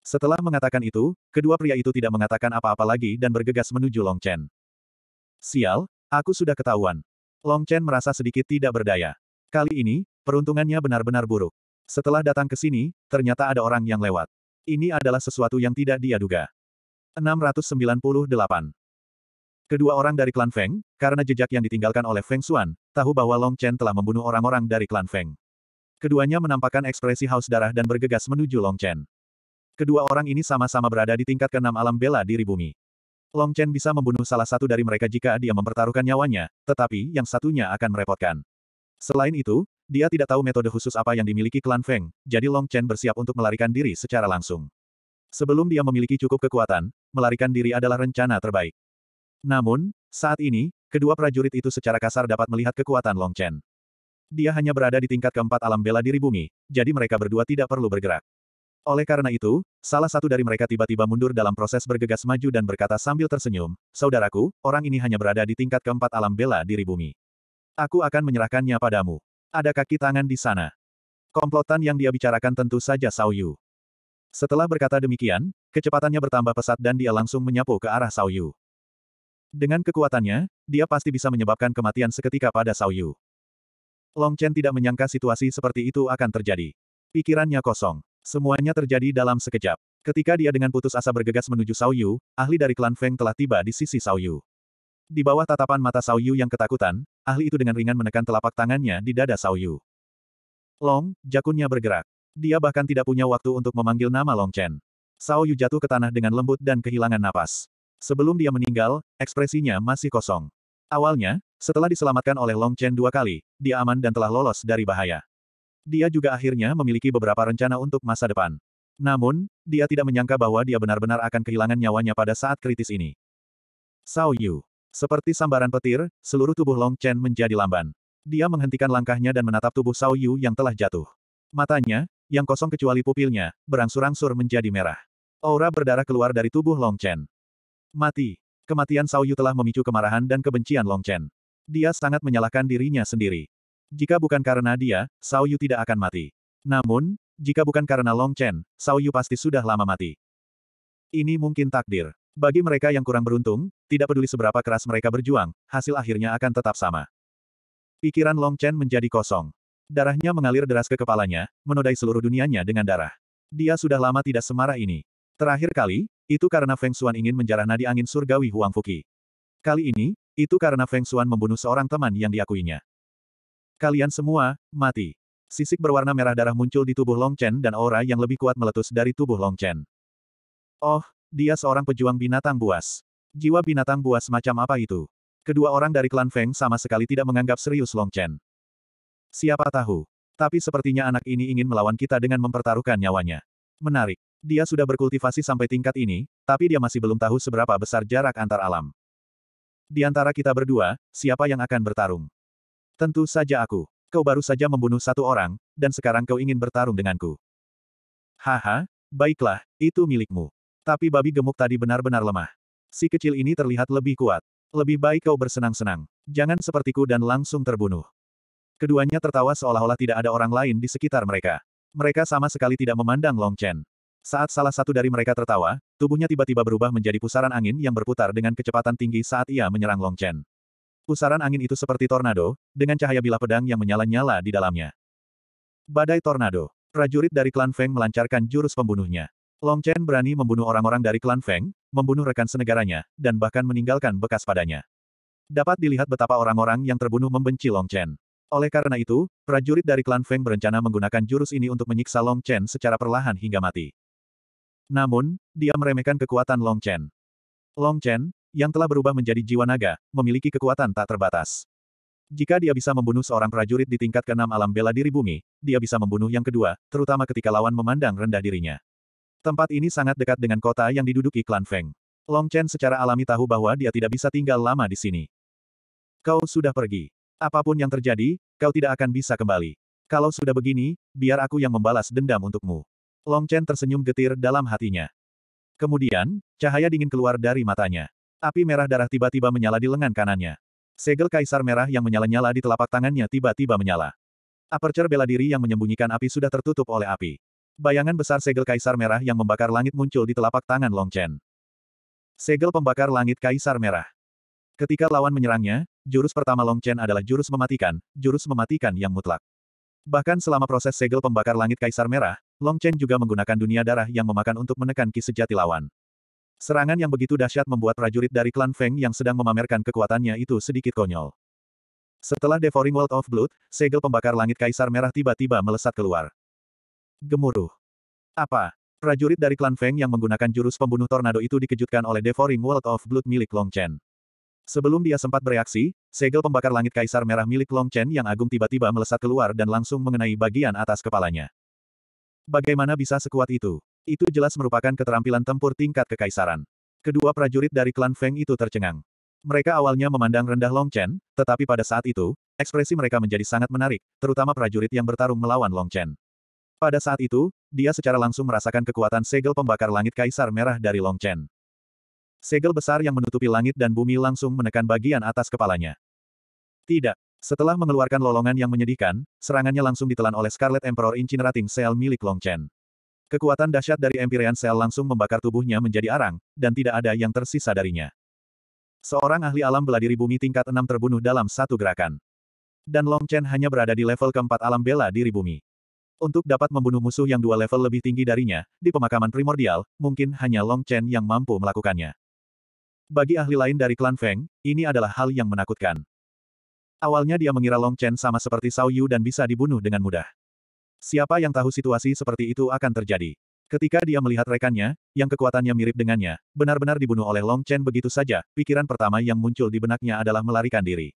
Setelah mengatakan itu, kedua pria itu tidak mengatakan apa-apa lagi dan bergegas menuju Long Chen. Sial, aku sudah ketahuan. Long Chen merasa sedikit tidak berdaya. Kali ini, Peruntungannya benar-benar buruk. Setelah datang ke sini, ternyata ada orang yang lewat. Ini adalah sesuatu yang tidak dia duga. 698. Kedua orang dari klan Feng, karena jejak yang ditinggalkan oleh Feng Xuan, tahu bahwa Long Chen telah membunuh orang-orang dari klan Feng. Keduanya menampakkan ekspresi haus darah dan bergegas menuju Long Chen. Kedua orang ini sama-sama berada di tingkat keenam alam bela diri bumi. Long Chen bisa membunuh salah satu dari mereka jika dia mempertaruhkan nyawanya, tetapi yang satunya akan merepotkan. Selain itu, dia tidak tahu metode khusus apa yang dimiliki klan Feng, jadi Long Chen bersiap untuk melarikan diri secara langsung. Sebelum dia memiliki cukup kekuatan, melarikan diri adalah rencana terbaik. Namun, saat ini, kedua prajurit itu secara kasar dapat melihat kekuatan Long Chen. Dia hanya berada di tingkat keempat alam bela diri bumi, jadi mereka berdua tidak perlu bergerak. Oleh karena itu, salah satu dari mereka tiba-tiba mundur dalam proses bergegas maju dan berkata sambil tersenyum, Saudaraku, orang ini hanya berada di tingkat keempat alam bela diri bumi. Aku akan menyerahkannya padamu. Ada kaki tangan di sana. Komplotan yang dia bicarakan tentu saja Sao Yu. Setelah berkata demikian, kecepatannya bertambah pesat dan dia langsung menyapu ke arah Sao Yu. Dengan kekuatannya, dia pasti bisa menyebabkan kematian seketika pada Sao Yu. Long Chen tidak menyangka situasi seperti itu akan terjadi. Pikirannya kosong. Semuanya terjadi dalam sekejap. Ketika dia dengan putus asa bergegas menuju Sao Yu, ahli dari klan Feng telah tiba di sisi Sao Yu. Di bawah tatapan mata Sao Yu yang ketakutan, ahli itu dengan ringan menekan telapak tangannya di dada Sao Yu. Long, jakunnya bergerak. Dia bahkan tidak punya waktu untuk memanggil nama Long Chen. Sao Yu jatuh ke tanah dengan lembut dan kehilangan napas. Sebelum dia meninggal, ekspresinya masih kosong. Awalnya, setelah diselamatkan oleh Long Chen dua kali, dia aman dan telah lolos dari bahaya. Dia juga akhirnya memiliki beberapa rencana untuk masa depan. Namun, dia tidak menyangka bahwa dia benar-benar akan kehilangan nyawanya pada saat kritis ini. Sao Yu. Seperti sambaran petir, seluruh tubuh Long Chen menjadi lamban. Dia menghentikan langkahnya dan menatap tubuh Sao Yu yang telah jatuh. Matanya, yang kosong kecuali pupilnya, berangsur-angsur menjadi merah. Aura berdarah keluar dari tubuh Long Chen. Mati. Kematian Sao Yu telah memicu kemarahan dan kebencian Long Chen. Dia sangat menyalahkan dirinya sendiri. Jika bukan karena dia, Sao Yu tidak akan mati. Namun, jika bukan karena Long Chen, Sao Yu pasti sudah lama mati. Ini mungkin takdir. Bagi mereka yang kurang beruntung, tidak peduli seberapa keras mereka berjuang, hasil akhirnya akan tetap sama. Pikiran Long Chen menjadi kosong. Darahnya mengalir deras ke kepalanya, menodai seluruh dunianya dengan darah. Dia sudah lama tidak semarah ini. Terakhir kali, itu karena Feng Xuan ingin menjarah nadi angin surgawi Huang Fuki. Kali ini, itu karena Feng Xuan membunuh seorang teman yang diakuinya. Kalian semua, mati. Sisik berwarna merah darah muncul di tubuh Long Chen dan aura yang lebih kuat meletus dari tubuh Long Chen. Oh, dia seorang pejuang binatang buas. Jiwa binatang buas macam apa itu? Kedua orang dari klan Feng sama sekali tidak menganggap serius Long Chen. Siapa tahu. Tapi sepertinya anak ini ingin melawan kita dengan mempertaruhkan nyawanya. Menarik. Dia sudah berkultivasi sampai tingkat ini, tapi dia masih belum tahu seberapa besar jarak antar alam. Di antara kita berdua, siapa yang akan bertarung? Tentu saja aku. Kau baru saja membunuh satu orang, dan sekarang kau ingin bertarung denganku. Haha, baiklah, itu milikmu. Tapi babi gemuk tadi benar-benar lemah. Si kecil ini terlihat lebih kuat. Lebih baik kau bersenang-senang. Jangan sepertiku dan langsung terbunuh. Keduanya tertawa seolah-olah tidak ada orang lain di sekitar mereka. Mereka sama sekali tidak memandang Long Chen. Saat salah satu dari mereka tertawa, tubuhnya tiba-tiba berubah menjadi pusaran angin yang berputar dengan kecepatan tinggi saat ia menyerang Long Chen. Pusaran angin itu seperti tornado, dengan cahaya bilah pedang yang menyala-nyala di dalamnya. Badai tornado. Prajurit dari klan Feng melancarkan jurus pembunuhnya. Long Chen berani membunuh orang-orang dari klan Feng, membunuh rekan senegaranya, dan bahkan meninggalkan bekas padanya. Dapat dilihat betapa orang-orang yang terbunuh membenci Long Chen. Oleh karena itu, prajurit dari klan Feng berencana menggunakan jurus ini untuk menyiksa Long Chen secara perlahan hingga mati. Namun, dia meremehkan kekuatan Long Chen. Long Chen, yang telah berubah menjadi jiwa naga, memiliki kekuatan tak terbatas. Jika dia bisa membunuh seorang prajurit di tingkat keenam alam bela diri bumi, dia bisa membunuh yang kedua, terutama ketika lawan memandang rendah dirinya. Tempat ini sangat dekat dengan kota yang diduduki klan Feng. Long Chen secara alami tahu bahwa dia tidak bisa tinggal lama di sini. Kau sudah pergi. Apapun yang terjadi, kau tidak akan bisa kembali. Kalau sudah begini, biar aku yang membalas dendam untukmu. Long Chen tersenyum getir dalam hatinya. Kemudian, cahaya dingin keluar dari matanya. Api merah darah tiba-tiba menyala di lengan kanannya. Segel kaisar merah yang menyala-nyala di telapak tangannya tiba-tiba menyala. Aperture bela diri yang menyembunyikan api sudah tertutup oleh api. Bayangan besar segel kaisar merah yang membakar langit muncul di telapak tangan Long Chen. Segel pembakar langit kaisar merah. Ketika lawan menyerangnya, jurus pertama Long Chen adalah jurus mematikan, jurus mematikan yang mutlak. Bahkan selama proses segel pembakar langit kaisar merah, Long Chen juga menggunakan dunia darah yang memakan untuk menekan ki sejati lawan. Serangan yang begitu dahsyat membuat prajurit dari klan Feng yang sedang memamerkan kekuatannya itu sedikit konyol. Setelah Devouring World of Blood, segel pembakar langit Kaisar Merah tiba-tiba melesat keluar. Gemuruh. Apa? Prajurit dari klan Feng yang menggunakan jurus pembunuh tornado itu dikejutkan oleh devouring world of blood milik Long Chen. Sebelum dia sempat bereaksi, segel pembakar langit kaisar merah milik Long Chen yang agung tiba-tiba melesat keluar dan langsung mengenai bagian atas kepalanya. Bagaimana bisa sekuat itu? Itu jelas merupakan keterampilan tempur tingkat kekaisaran. Kedua prajurit dari klan Feng itu tercengang. Mereka awalnya memandang rendah Long Chen, tetapi pada saat itu, ekspresi mereka menjadi sangat menarik, terutama prajurit yang bertarung melawan Long Chen. Pada saat itu, dia secara langsung merasakan kekuatan segel pembakar langit Kaisar Merah dari Long Chen. Segel besar yang menutupi langit dan bumi langsung menekan bagian atas kepalanya. Tidak. Setelah mengeluarkan lolongan yang menyedihkan, serangannya langsung ditelan oleh Scarlet Emperor Incinerating Cell milik Long Chen. Kekuatan dahsyat dari Empyrean Cell langsung membakar tubuhnya menjadi arang, dan tidak ada yang tersisa darinya. Seorang ahli alam beladiri bumi tingkat 6 terbunuh dalam satu gerakan. Dan Long Chen hanya berada di level keempat alam bela diri bumi. Untuk dapat membunuh musuh yang dua level lebih tinggi darinya, di pemakaman primordial, mungkin hanya Long Chen yang mampu melakukannya. Bagi ahli lain dari klan Feng, ini adalah hal yang menakutkan. Awalnya dia mengira Long Chen sama seperti Sao Yu dan bisa dibunuh dengan mudah. Siapa yang tahu situasi seperti itu akan terjadi. Ketika dia melihat rekannya, yang kekuatannya mirip dengannya, benar-benar dibunuh oleh Long Chen begitu saja, pikiran pertama yang muncul di benaknya adalah melarikan diri.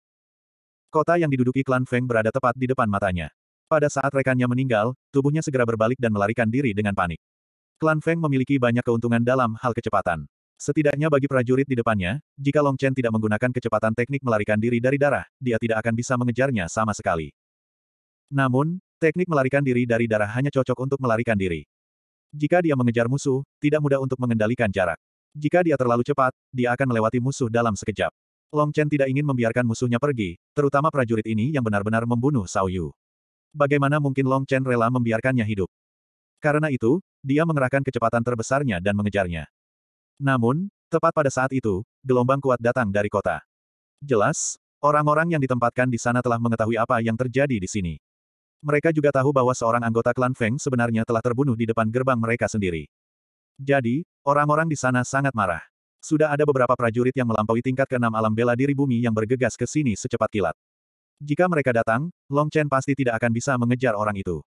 Kota yang diduduki klan Feng berada tepat di depan matanya. Pada saat rekannya meninggal, tubuhnya segera berbalik dan melarikan diri dengan panik. Klan Feng memiliki banyak keuntungan dalam hal kecepatan. Setidaknya bagi prajurit di depannya, jika Long Chen tidak menggunakan kecepatan teknik melarikan diri dari darah, dia tidak akan bisa mengejarnya sama sekali. Namun, teknik melarikan diri dari darah hanya cocok untuk melarikan diri. Jika dia mengejar musuh, tidak mudah untuk mengendalikan jarak. Jika dia terlalu cepat, dia akan melewati musuh dalam sekejap. Long Chen tidak ingin membiarkan musuhnya pergi, terutama prajurit ini yang benar-benar membunuh Sao Yu. Bagaimana mungkin Long Chen rela membiarkannya hidup? Karena itu, dia mengerahkan kecepatan terbesarnya dan mengejarnya. Namun, tepat pada saat itu, gelombang kuat datang dari kota. Jelas, orang-orang yang ditempatkan di sana telah mengetahui apa yang terjadi di sini. Mereka juga tahu bahwa seorang anggota klan Feng sebenarnya telah terbunuh di depan gerbang mereka sendiri. Jadi, orang-orang di sana sangat marah. Sudah ada beberapa prajurit yang melampaui tingkat keenam alam bela diri bumi yang bergegas ke sini secepat kilat. Jika mereka datang, Long Chen pasti tidak akan bisa mengejar orang itu.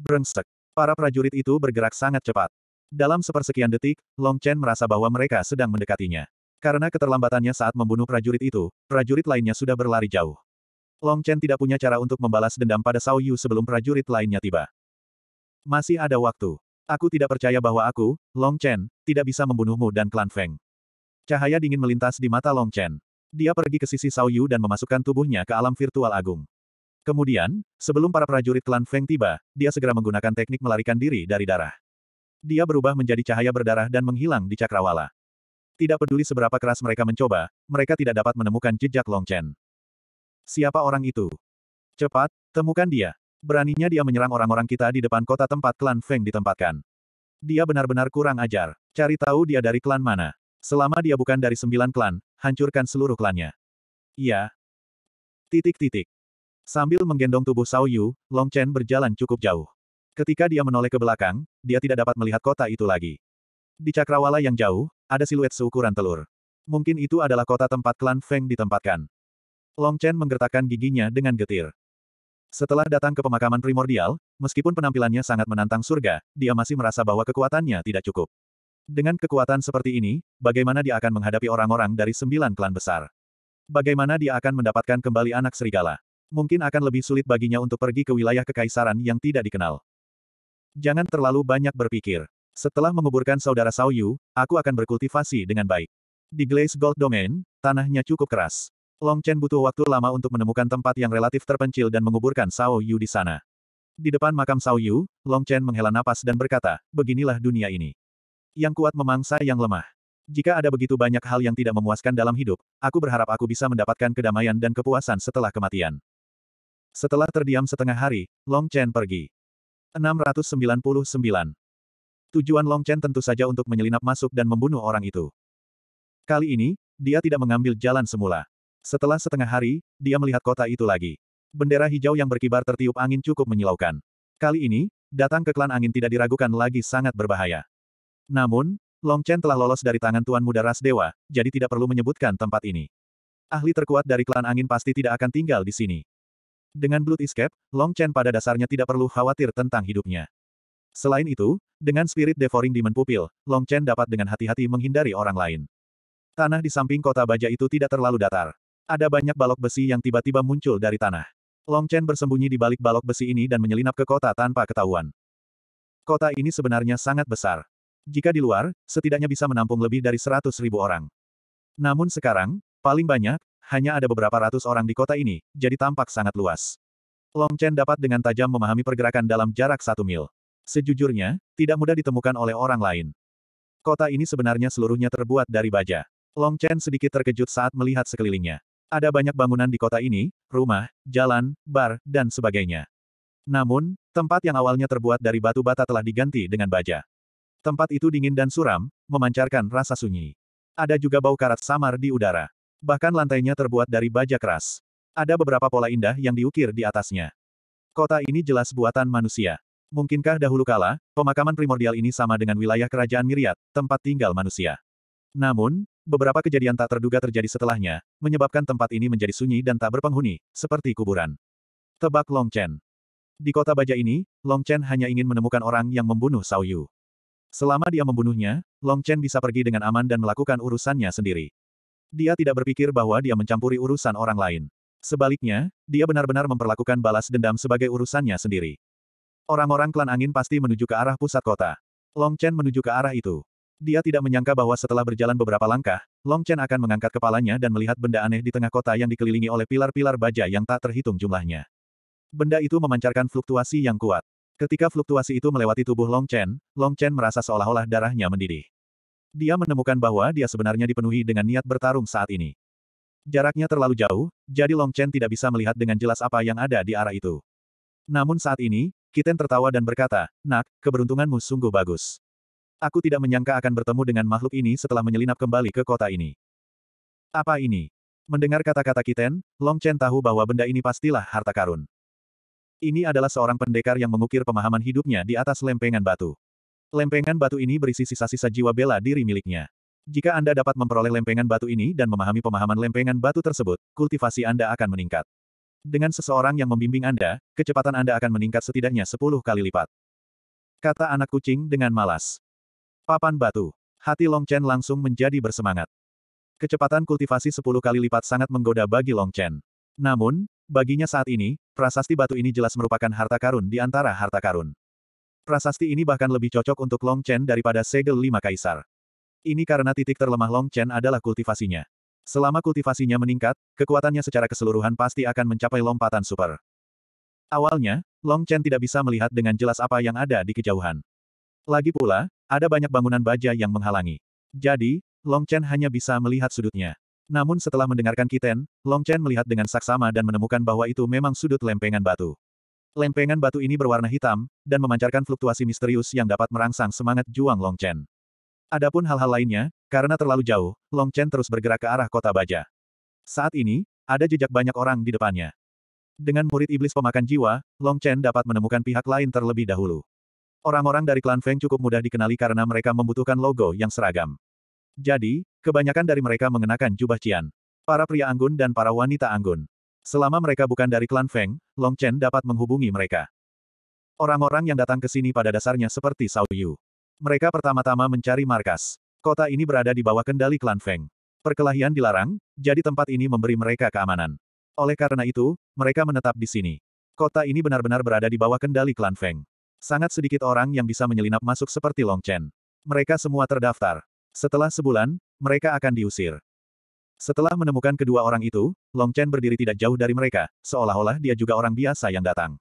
Brengsek. Para prajurit itu bergerak sangat cepat. Dalam sepersekian detik, Long Chen merasa bahwa mereka sedang mendekatinya. Karena keterlambatannya saat membunuh prajurit itu, prajurit lainnya sudah berlari jauh. Long Chen tidak punya cara untuk membalas dendam pada Sao Yu sebelum prajurit lainnya tiba. Masih ada waktu. Aku tidak percaya bahwa aku, Long Chen, tidak bisa membunuhmu dan klan Feng. Cahaya dingin melintas di mata Long Chen. Dia pergi ke sisi Sau Yu dan memasukkan tubuhnya ke alam virtual agung. Kemudian, sebelum para prajurit klan Feng tiba, dia segera menggunakan teknik melarikan diri dari darah. Dia berubah menjadi cahaya berdarah dan menghilang di cakrawala. Tidak peduli seberapa keras mereka mencoba, mereka tidak dapat menemukan jejak Long Chen. Siapa orang itu? Cepat, temukan dia. Beraninya dia menyerang orang-orang kita di depan kota tempat klan Feng ditempatkan. Dia benar-benar kurang ajar. Cari tahu dia dari klan mana. Selama dia bukan dari sembilan klan, hancurkan seluruh klannya. Iya. Titik-titik. Sambil menggendong tubuh Sao Yu, Long Chen berjalan cukup jauh. Ketika dia menoleh ke belakang, dia tidak dapat melihat kota itu lagi. Di cakrawala yang jauh, ada siluet seukuran telur. Mungkin itu adalah kota tempat klan Feng ditempatkan. Long Chen menggertakkan giginya dengan getir. Setelah datang ke pemakaman primordial, meskipun penampilannya sangat menantang surga, dia masih merasa bahwa kekuatannya tidak cukup. Dengan kekuatan seperti ini, bagaimana dia akan menghadapi orang-orang dari sembilan klan besar? Bagaimana dia akan mendapatkan kembali anak serigala? Mungkin akan lebih sulit baginya untuk pergi ke wilayah kekaisaran yang tidak dikenal. Jangan terlalu banyak berpikir. Setelah menguburkan saudara Yu, aku akan berkultivasi dengan baik. Di Glaze Gold Domain, tanahnya cukup keras. Long Chen butuh waktu lama untuk menemukan tempat yang relatif terpencil dan menguburkan Sao Yu di sana. Di depan makam Sao Yu, Long Chen menghela napas dan berkata, beginilah dunia ini. Yang kuat memangsa yang lemah. Jika ada begitu banyak hal yang tidak memuaskan dalam hidup, aku berharap aku bisa mendapatkan kedamaian dan kepuasan setelah kematian. Setelah terdiam setengah hari, Long Chen pergi. 699. Tujuan Long Chen tentu saja untuk menyelinap masuk dan membunuh orang itu. Kali ini, dia tidak mengambil jalan semula. Setelah setengah hari, dia melihat kota itu lagi. Bendera hijau yang berkibar tertiup angin cukup menyilaukan. Kali ini, datang ke klan angin tidak diragukan lagi sangat berbahaya. Namun, Long Chen telah lolos dari tangan Tuan Muda Ras Dewa, jadi tidak perlu menyebutkan tempat ini. Ahli terkuat dari klan angin pasti tidak akan tinggal di sini. Dengan Blood Escape, Long Chen pada dasarnya tidak perlu khawatir tentang hidupnya. Selain itu, dengan spirit devouring demon pupil, Long Chen dapat dengan hati-hati menghindari orang lain. Tanah di samping kota baja itu tidak terlalu datar. Ada banyak balok besi yang tiba-tiba muncul dari tanah. Long Chen bersembunyi di balik balok besi ini dan menyelinap ke kota tanpa ketahuan. Kota ini sebenarnya sangat besar. Jika di luar, setidaknya bisa menampung lebih dari seratus ribu orang. Namun sekarang, paling banyak, hanya ada beberapa ratus orang di kota ini, jadi tampak sangat luas. Long Chen dapat dengan tajam memahami pergerakan dalam jarak satu mil. Sejujurnya, tidak mudah ditemukan oleh orang lain. Kota ini sebenarnya seluruhnya terbuat dari baja. Long Chen sedikit terkejut saat melihat sekelilingnya. Ada banyak bangunan di kota ini, rumah, jalan, bar, dan sebagainya. Namun, tempat yang awalnya terbuat dari batu bata telah diganti dengan baja. Tempat itu dingin dan suram, memancarkan rasa sunyi. Ada juga bau karat samar di udara. Bahkan lantainya terbuat dari baja keras. Ada beberapa pola indah yang diukir di atasnya. Kota ini jelas buatan manusia. Mungkinkah dahulu kala, pemakaman primordial ini sama dengan wilayah kerajaan Miriat, tempat tinggal manusia. Namun, beberapa kejadian tak terduga terjadi setelahnya, menyebabkan tempat ini menjadi sunyi dan tak berpenghuni, seperti kuburan. Tebak Long Chen. Di kota baja ini, Long Chen hanya ingin menemukan orang yang membunuh Sao Yu. Selama dia membunuhnya, Long Chen bisa pergi dengan aman dan melakukan urusannya sendiri. Dia tidak berpikir bahwa dia mencampuri urusan orang lain. Sebaliknya, dia benar-benar memperlakukan balas dendam sebagai urusannya sendiri. Orang-orang klan angin pasti menuju ke arah pusat kota. Long Chen menuju ke arah itu. Dia tidak menyangka bahwa setelah berjalan beberapa langkah, Long Chen akan mengangkat kepalanya dan melihat benda aneh di tengah kota yang dikelilingi oleh pilar-pilar baja yang tak terhitung jumlahnya. Benda itu memancarkan fluktuasi yang kuat. Ketika fluktuasi itu melewati tubuh Long Chen, Long Chen merasa seolah-olah darahnya mendidih. Dia menemukan bahwa dia sebenarnya dipenuhi dengan niat bertarung saat ini. Jaraknya terlalu jauh, jadi Long Chen tidak bisa melihat dengan jelas apa yang ada di arah itu. Namun saat ini, Kiten tertawa dan berkata, Nak, keberuntunganmu sungguh bagus. Aku tidak menyangka akan bertemu dengan makhluk ini setelah menyelinap kembali ke kota ini. Apa ini? Mendengar kata-kata Kiten, Long Chen tahu bahwa benda ini pastilah harta karun. Ini adalah seorang pendekar yang mengukir pemahaman hidupnya di atas lempengan batu. Lempengan batu ini berisi sisa-sisa jiwa bela diri miliknya. Jika Anda dapat memperoleh lempengan batu ini dan memahami pemahaman lempengan batu tersebut, kultivasi Anda akan meningkat. Dengan seseorang yang membimbing Anda, kecepatan Anda akan meningkat setidaknya 10 kali lipat. Kata anak kucing dengan malas. Papan batu. Hati Long Chen langsung menjadi bersemangat. Kecepatan kultivasi 10 kali lipat sangat menggoda bagi Long Chen. Namun, Baginya saat ini, prasasti batu ini jelas merupakan harta karun di antara harta karun. Prasasti ini bahkan lebih cocok untuk Long Chen daripada segel lima kaisar. Ini karena titik terlemah Long Chen adalah kultivasinya. Selama kultivasinya meningkat, kekuatannya secara keseluruhan pasti akan mencapai lompatan super. Awalnya, Long Chen tidak bisa melihat dengan jelas apa yang ada di kejauhan. Lagi pula, ada banyak bangunan baja yang menghalangi. Jadi, Long Chen hanya bisa melihat sudutnya. Namun setelah mendengarkan Kiten, Long Chen melihat dengan saksama dan menemukan bahwa itu memang sudut lempengan batu. Lempengan batu ini berwarna hitam, dan memancarkan fluktuasi misterius yang dapat merangsang semangat juang Long Chen. Adapun hal-hal lainnya, karena terlalu jauh, Long Chen terus bergerak ke arah kota baja. Saat ini, ada jejak banyak orang di depannya. Dengan murid iblis pemakan jiwa, Long Chen dapat menemukan pihak lain terlebih dahulu. Orang-orang dari klan Feng cukup mudah dikenali karena mereka membutuhkan logo yang seragam. Jadi, Kebanyakan dari mereka mengenakan jubah cian. Para pria anggun dan para wanita anggun. Selama mereka bukan dari klan Feng, Long Chen dapat menghubungi mereka. Orang-orang yang datang ke sini pada dasarnya seperti Sao Yu. Mereka pertama-tama mencari markas. Kota ini berada di bawah kendali klan Feng. Perkelahian dilarang, jadi tempat ini memberi mereka keamanan. Oleh karena itu, mereka menetap di sini. Kota ini benar-benar berada di bawah kendali klan Feng. Sangat sedikit orang yang bisa menyelinap masuk seperti Long Chen. Mereka semua terdaftar. Setelah sebulan, mereka akan diusir. Setelah menemukan kedua orang itu, Long Chen berdiri tidak jauh dari mereka, seolah-olah dia juga orang biasa yang datang.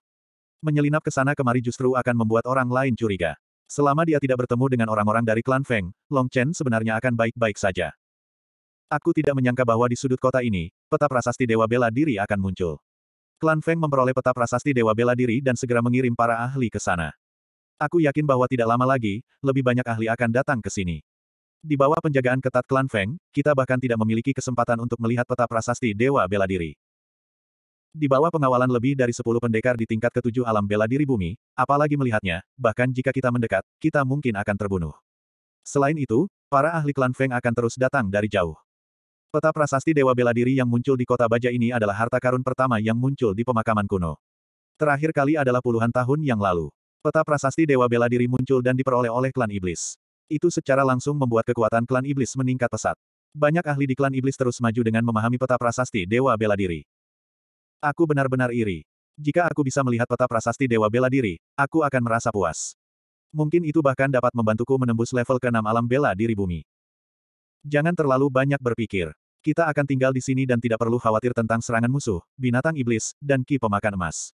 Menyelinap ke sana kemari justru akan membuat orang lain curiga. Selama dia tidak bertemu dengan orang-orang dari klan Feng, Long Chen sebenarnya akan baik-baik saja. Aku tidak menyangka bahwa di sudut kota ini, peta prasasti Dewa Bela Diri akan muncul. Klan Feng memperoleh peta prasasti Dewa Bela Diri dan segera mengirim para ahli ke sana. Aku yakin bahwa tidak lama lagi, lebih banyak ahli akan datang ke sini. Di bawah penjagaan ketat klan Feng, kita bahkan tidak memiliki kesempatan untuk melihat peta prasasti Dewa Bela Diri. Di bawah pengawalan lebih dari 10 pendekar di tingkat ketujuh alam bela diri bumi, apalagi melihatnya, bahkan jika kita mendekat, kita mungkin akan terbunuh. Selain itu, para ahli klan Feng akan terus datang dari jauh. Peta prasasti Dewa Bela Diri yang muncul di kota Baja ini adalah harta karun pertama yang muncul di pemakaman kuno. Terakhir kali adalah puluhan tahun yang lalu. Peta prasasti Dewa Bela Diri muncul dan diperoleh oleh klan Iblis. Itu secara langsung membuat kekuatan klan iblis meningkat pesat. Banyak ahli di klan iblis terus maju dengan memahami peta prasasti Dewa Bela Diri. Aku benar-benar iri. Jika aku bisa melihat peta prasasti Dewa Bela Diri, aku akan merasa puas. Mungkin itu bahkan dapat membantuku menembus level ke-6 alam bela diri bumi. Jangan terlalu banyak berpikir. Kita akan tinggal di sini dan tidak perlu khawatir tentang serangan musuh, binatang iblis, dan ki pemakan emas.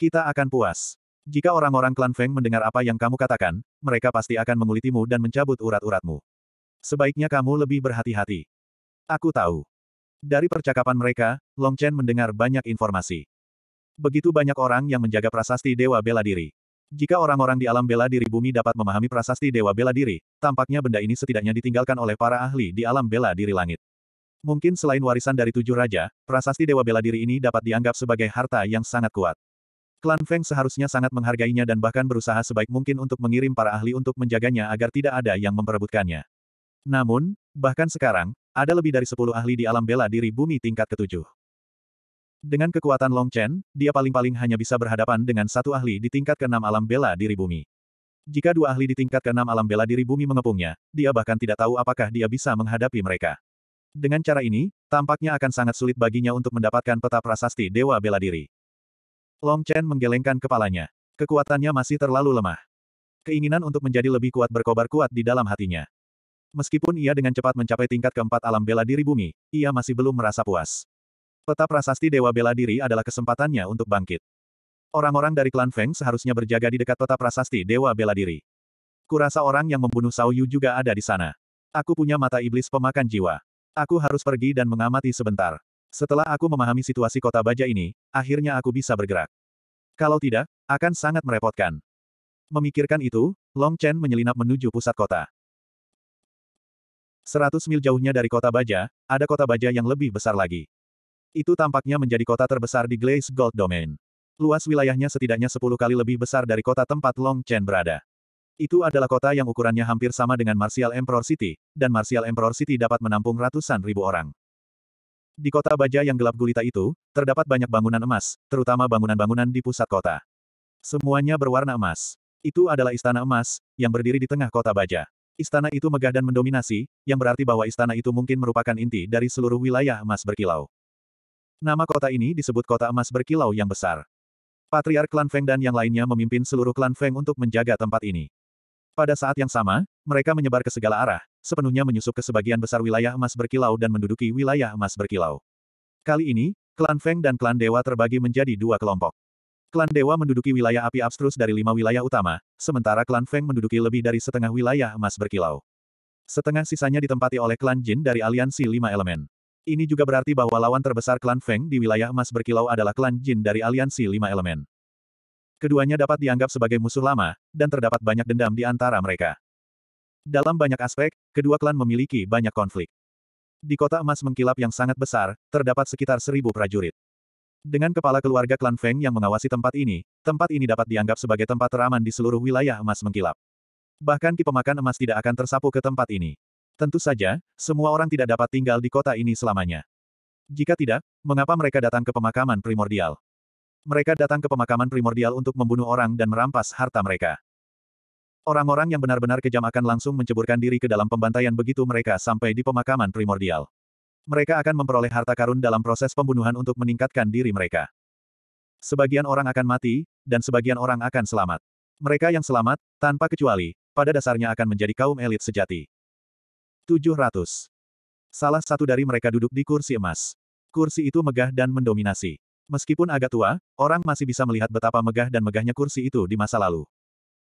Kita akan puas. Jika orang-orang klan Feng mendengar apa yang kamu katakan, mereka pasti akan mengulitimu dan mencabut urat-uratmu. Sebaiknya kamu lebih berhati-hati. Aku tahu. Dari percakapan mereka, Long Chen mendengar banyak informasi. Begitu banyak orang yang menjaga prasasti Dewa Bela Diri. Jika orang-orang di alam bela diri bumi dapat memahami prasasti Dewa Bela Diri, tampaknya benda ini setidaknya ditinggalkan oleh para ahli di alam bela diri langit. Mungkin selain warisan dari tujuh raja, prasasti Dewa Bela Diri ini dapat dianggap sebagai harta yang sangat kuat. Klan Feng seharusnya sangat menghargainya dan bahkan berusaha sebaik mungkin untuk mengirim para ahli untuk menjaganya agar tidak ada yang memperebutkannya. Namun, bahkan sekarang, ada lebih dari 10 ahli di alam bela diri bumi tingkat ketujuh. Dengan kekuatan Long Chen, dia paling-paling hanya bisa berhadapan dengan satu ahli di tingkat keenam alam bela diri bumi. Jika dua ahli di tingkat keenam alam bela diri bumi mengepungnya, dia bahkan tidak tahu apakah dia bisa menghadapi mereka. Dengan cara ini, tampaknya akan sangat sulit baginya untuk mendapatkan peta prasasti Dewa Bela Diri. Long Chen menggelengkan kepalanya. Kekuatannya masih terlalu lemah. Keinginan untuk menjadi lebih kuat berkobar kuat di dalam hatinya. Meskipun ia dengan cepat mencapai tingkat keempat alam bela diri bumi, ia masih belum merasa puas. Peta prasasti Dewa Bela Diri adalah kesempatannya untuk bangkit. Orang-orang dari klan Feng seharusnya berjaga di dekat peta prasasti Dewa Bela Diri. Kurasa orang yang membunuh Sao Yu juga ada di sana. Aku punya mata iblis pemakan jiwa. Aku harus pergi dan mengamati sebentar. Setelah aku memahami situasi kota baja ini, akhirnya aku bisa bergerak. Kalau tidak, akan sangat merepotkan. Memikirkan itu, Long Chen menyelinap menuju pusat kota. Seratus mil jauhnya dari kota baja, ada kota baja yang lebih besar lagi. Itu tampaknya menjadi kota terbesar di Glaze Gold Domain. Luas wilayahnya setidaknya sepuluh kali lebih besar dari kota tempat Long Chen berada. Itu adalah kota yang ukurannya hampir sama dengan Martial Emperor City, dan Martial Emperor City dapat menampung ratusan ribu orang. Di kota baja yang gelap gulita itu, terdapat banyak bangunan emas, terutama bangunan-bangunan di pusat kota. Semuanya berwarna emas. Itu adalah istana emas, yang berdiri di tengah kota baja. Istana itu megah dan mendominasi, yang berarti bahwa istana itu mungkin merupakan inti dari seluruh wilayah emas berkilau. Nama kota ini disebut kota emas berkilau yang besar. Patriark Klan Feng dan yang lainnya memimpin seluruh Klan Feng untuk menjaga tempat ini. Pada saat yang sama, mereka menyebar ke segala arah, sepenuhnya menyusup ke sebagian besar wilayah emas berkilau dan menduduki wilayah emas berkilau. Kali ini, klan Feng dan klan Dewa terbagi menjadi dua kelompok. Klan Dewa menduduki wilayah api abstrus dari lima wilayah utama, sementara klan Feng menduduki lebih dari setengah wilayah emas berkilau. Setengah sisanya ditempati oleh klan Jin dari aliansi lima elemen. Ini juga berarti bahwa lawan terbesar klan Feng di wilayah emas berkilau adalah klan Jin dari aliansi lima elemen. Keduanya dapat dianggap sebagai musuh lama, dan terdapat banyak dendam di antara mereka. Dalam banyak aspek, kedua klan memiliki banyak konflik. Di kota emas mengkilap yang sangat besar, terdapat sekitar seribu prajurit. Dengan kepala keluarga klan Feng yang mengawasi tempat ini, tempat ini dapat dianggap sebagai tempat teraman di seluruh wilayah emas mengkilap. Bahkan ki pemakan emas tidak akan tersapu ke tempat ini. Tentu saja, semua orang tidak dapat tinggal di kota ini selamanya. Jika tidak, mengapa mereka datang ke pemakaman primordial? Mereka datang ke pemakaman primordial untuk membunuh orang dan merampas harta mereka. Orang-orang yang benar-benar kejam akan langsung menceburkan diri ke dalam pembantaian begitu mereka sampai di pemakaman primordial. Mereka akan memperoleh harta karun dalam proses pembunuhan untuk meningkatkan diri mereka. Sebagian orang akan mati, dan sebagian orang akan selamat. Mereka yang selamat, tanpa kecuali, pada dasarnya akan menjadi kaum elit sejati. 700. Salah satu dari mereka duduk di kursi emas. Kursi itu megah dan mendominasi. Meskipun agak tua, orang masih bisa melihat betapa megah dan megahnya kursi itu di masa lalu.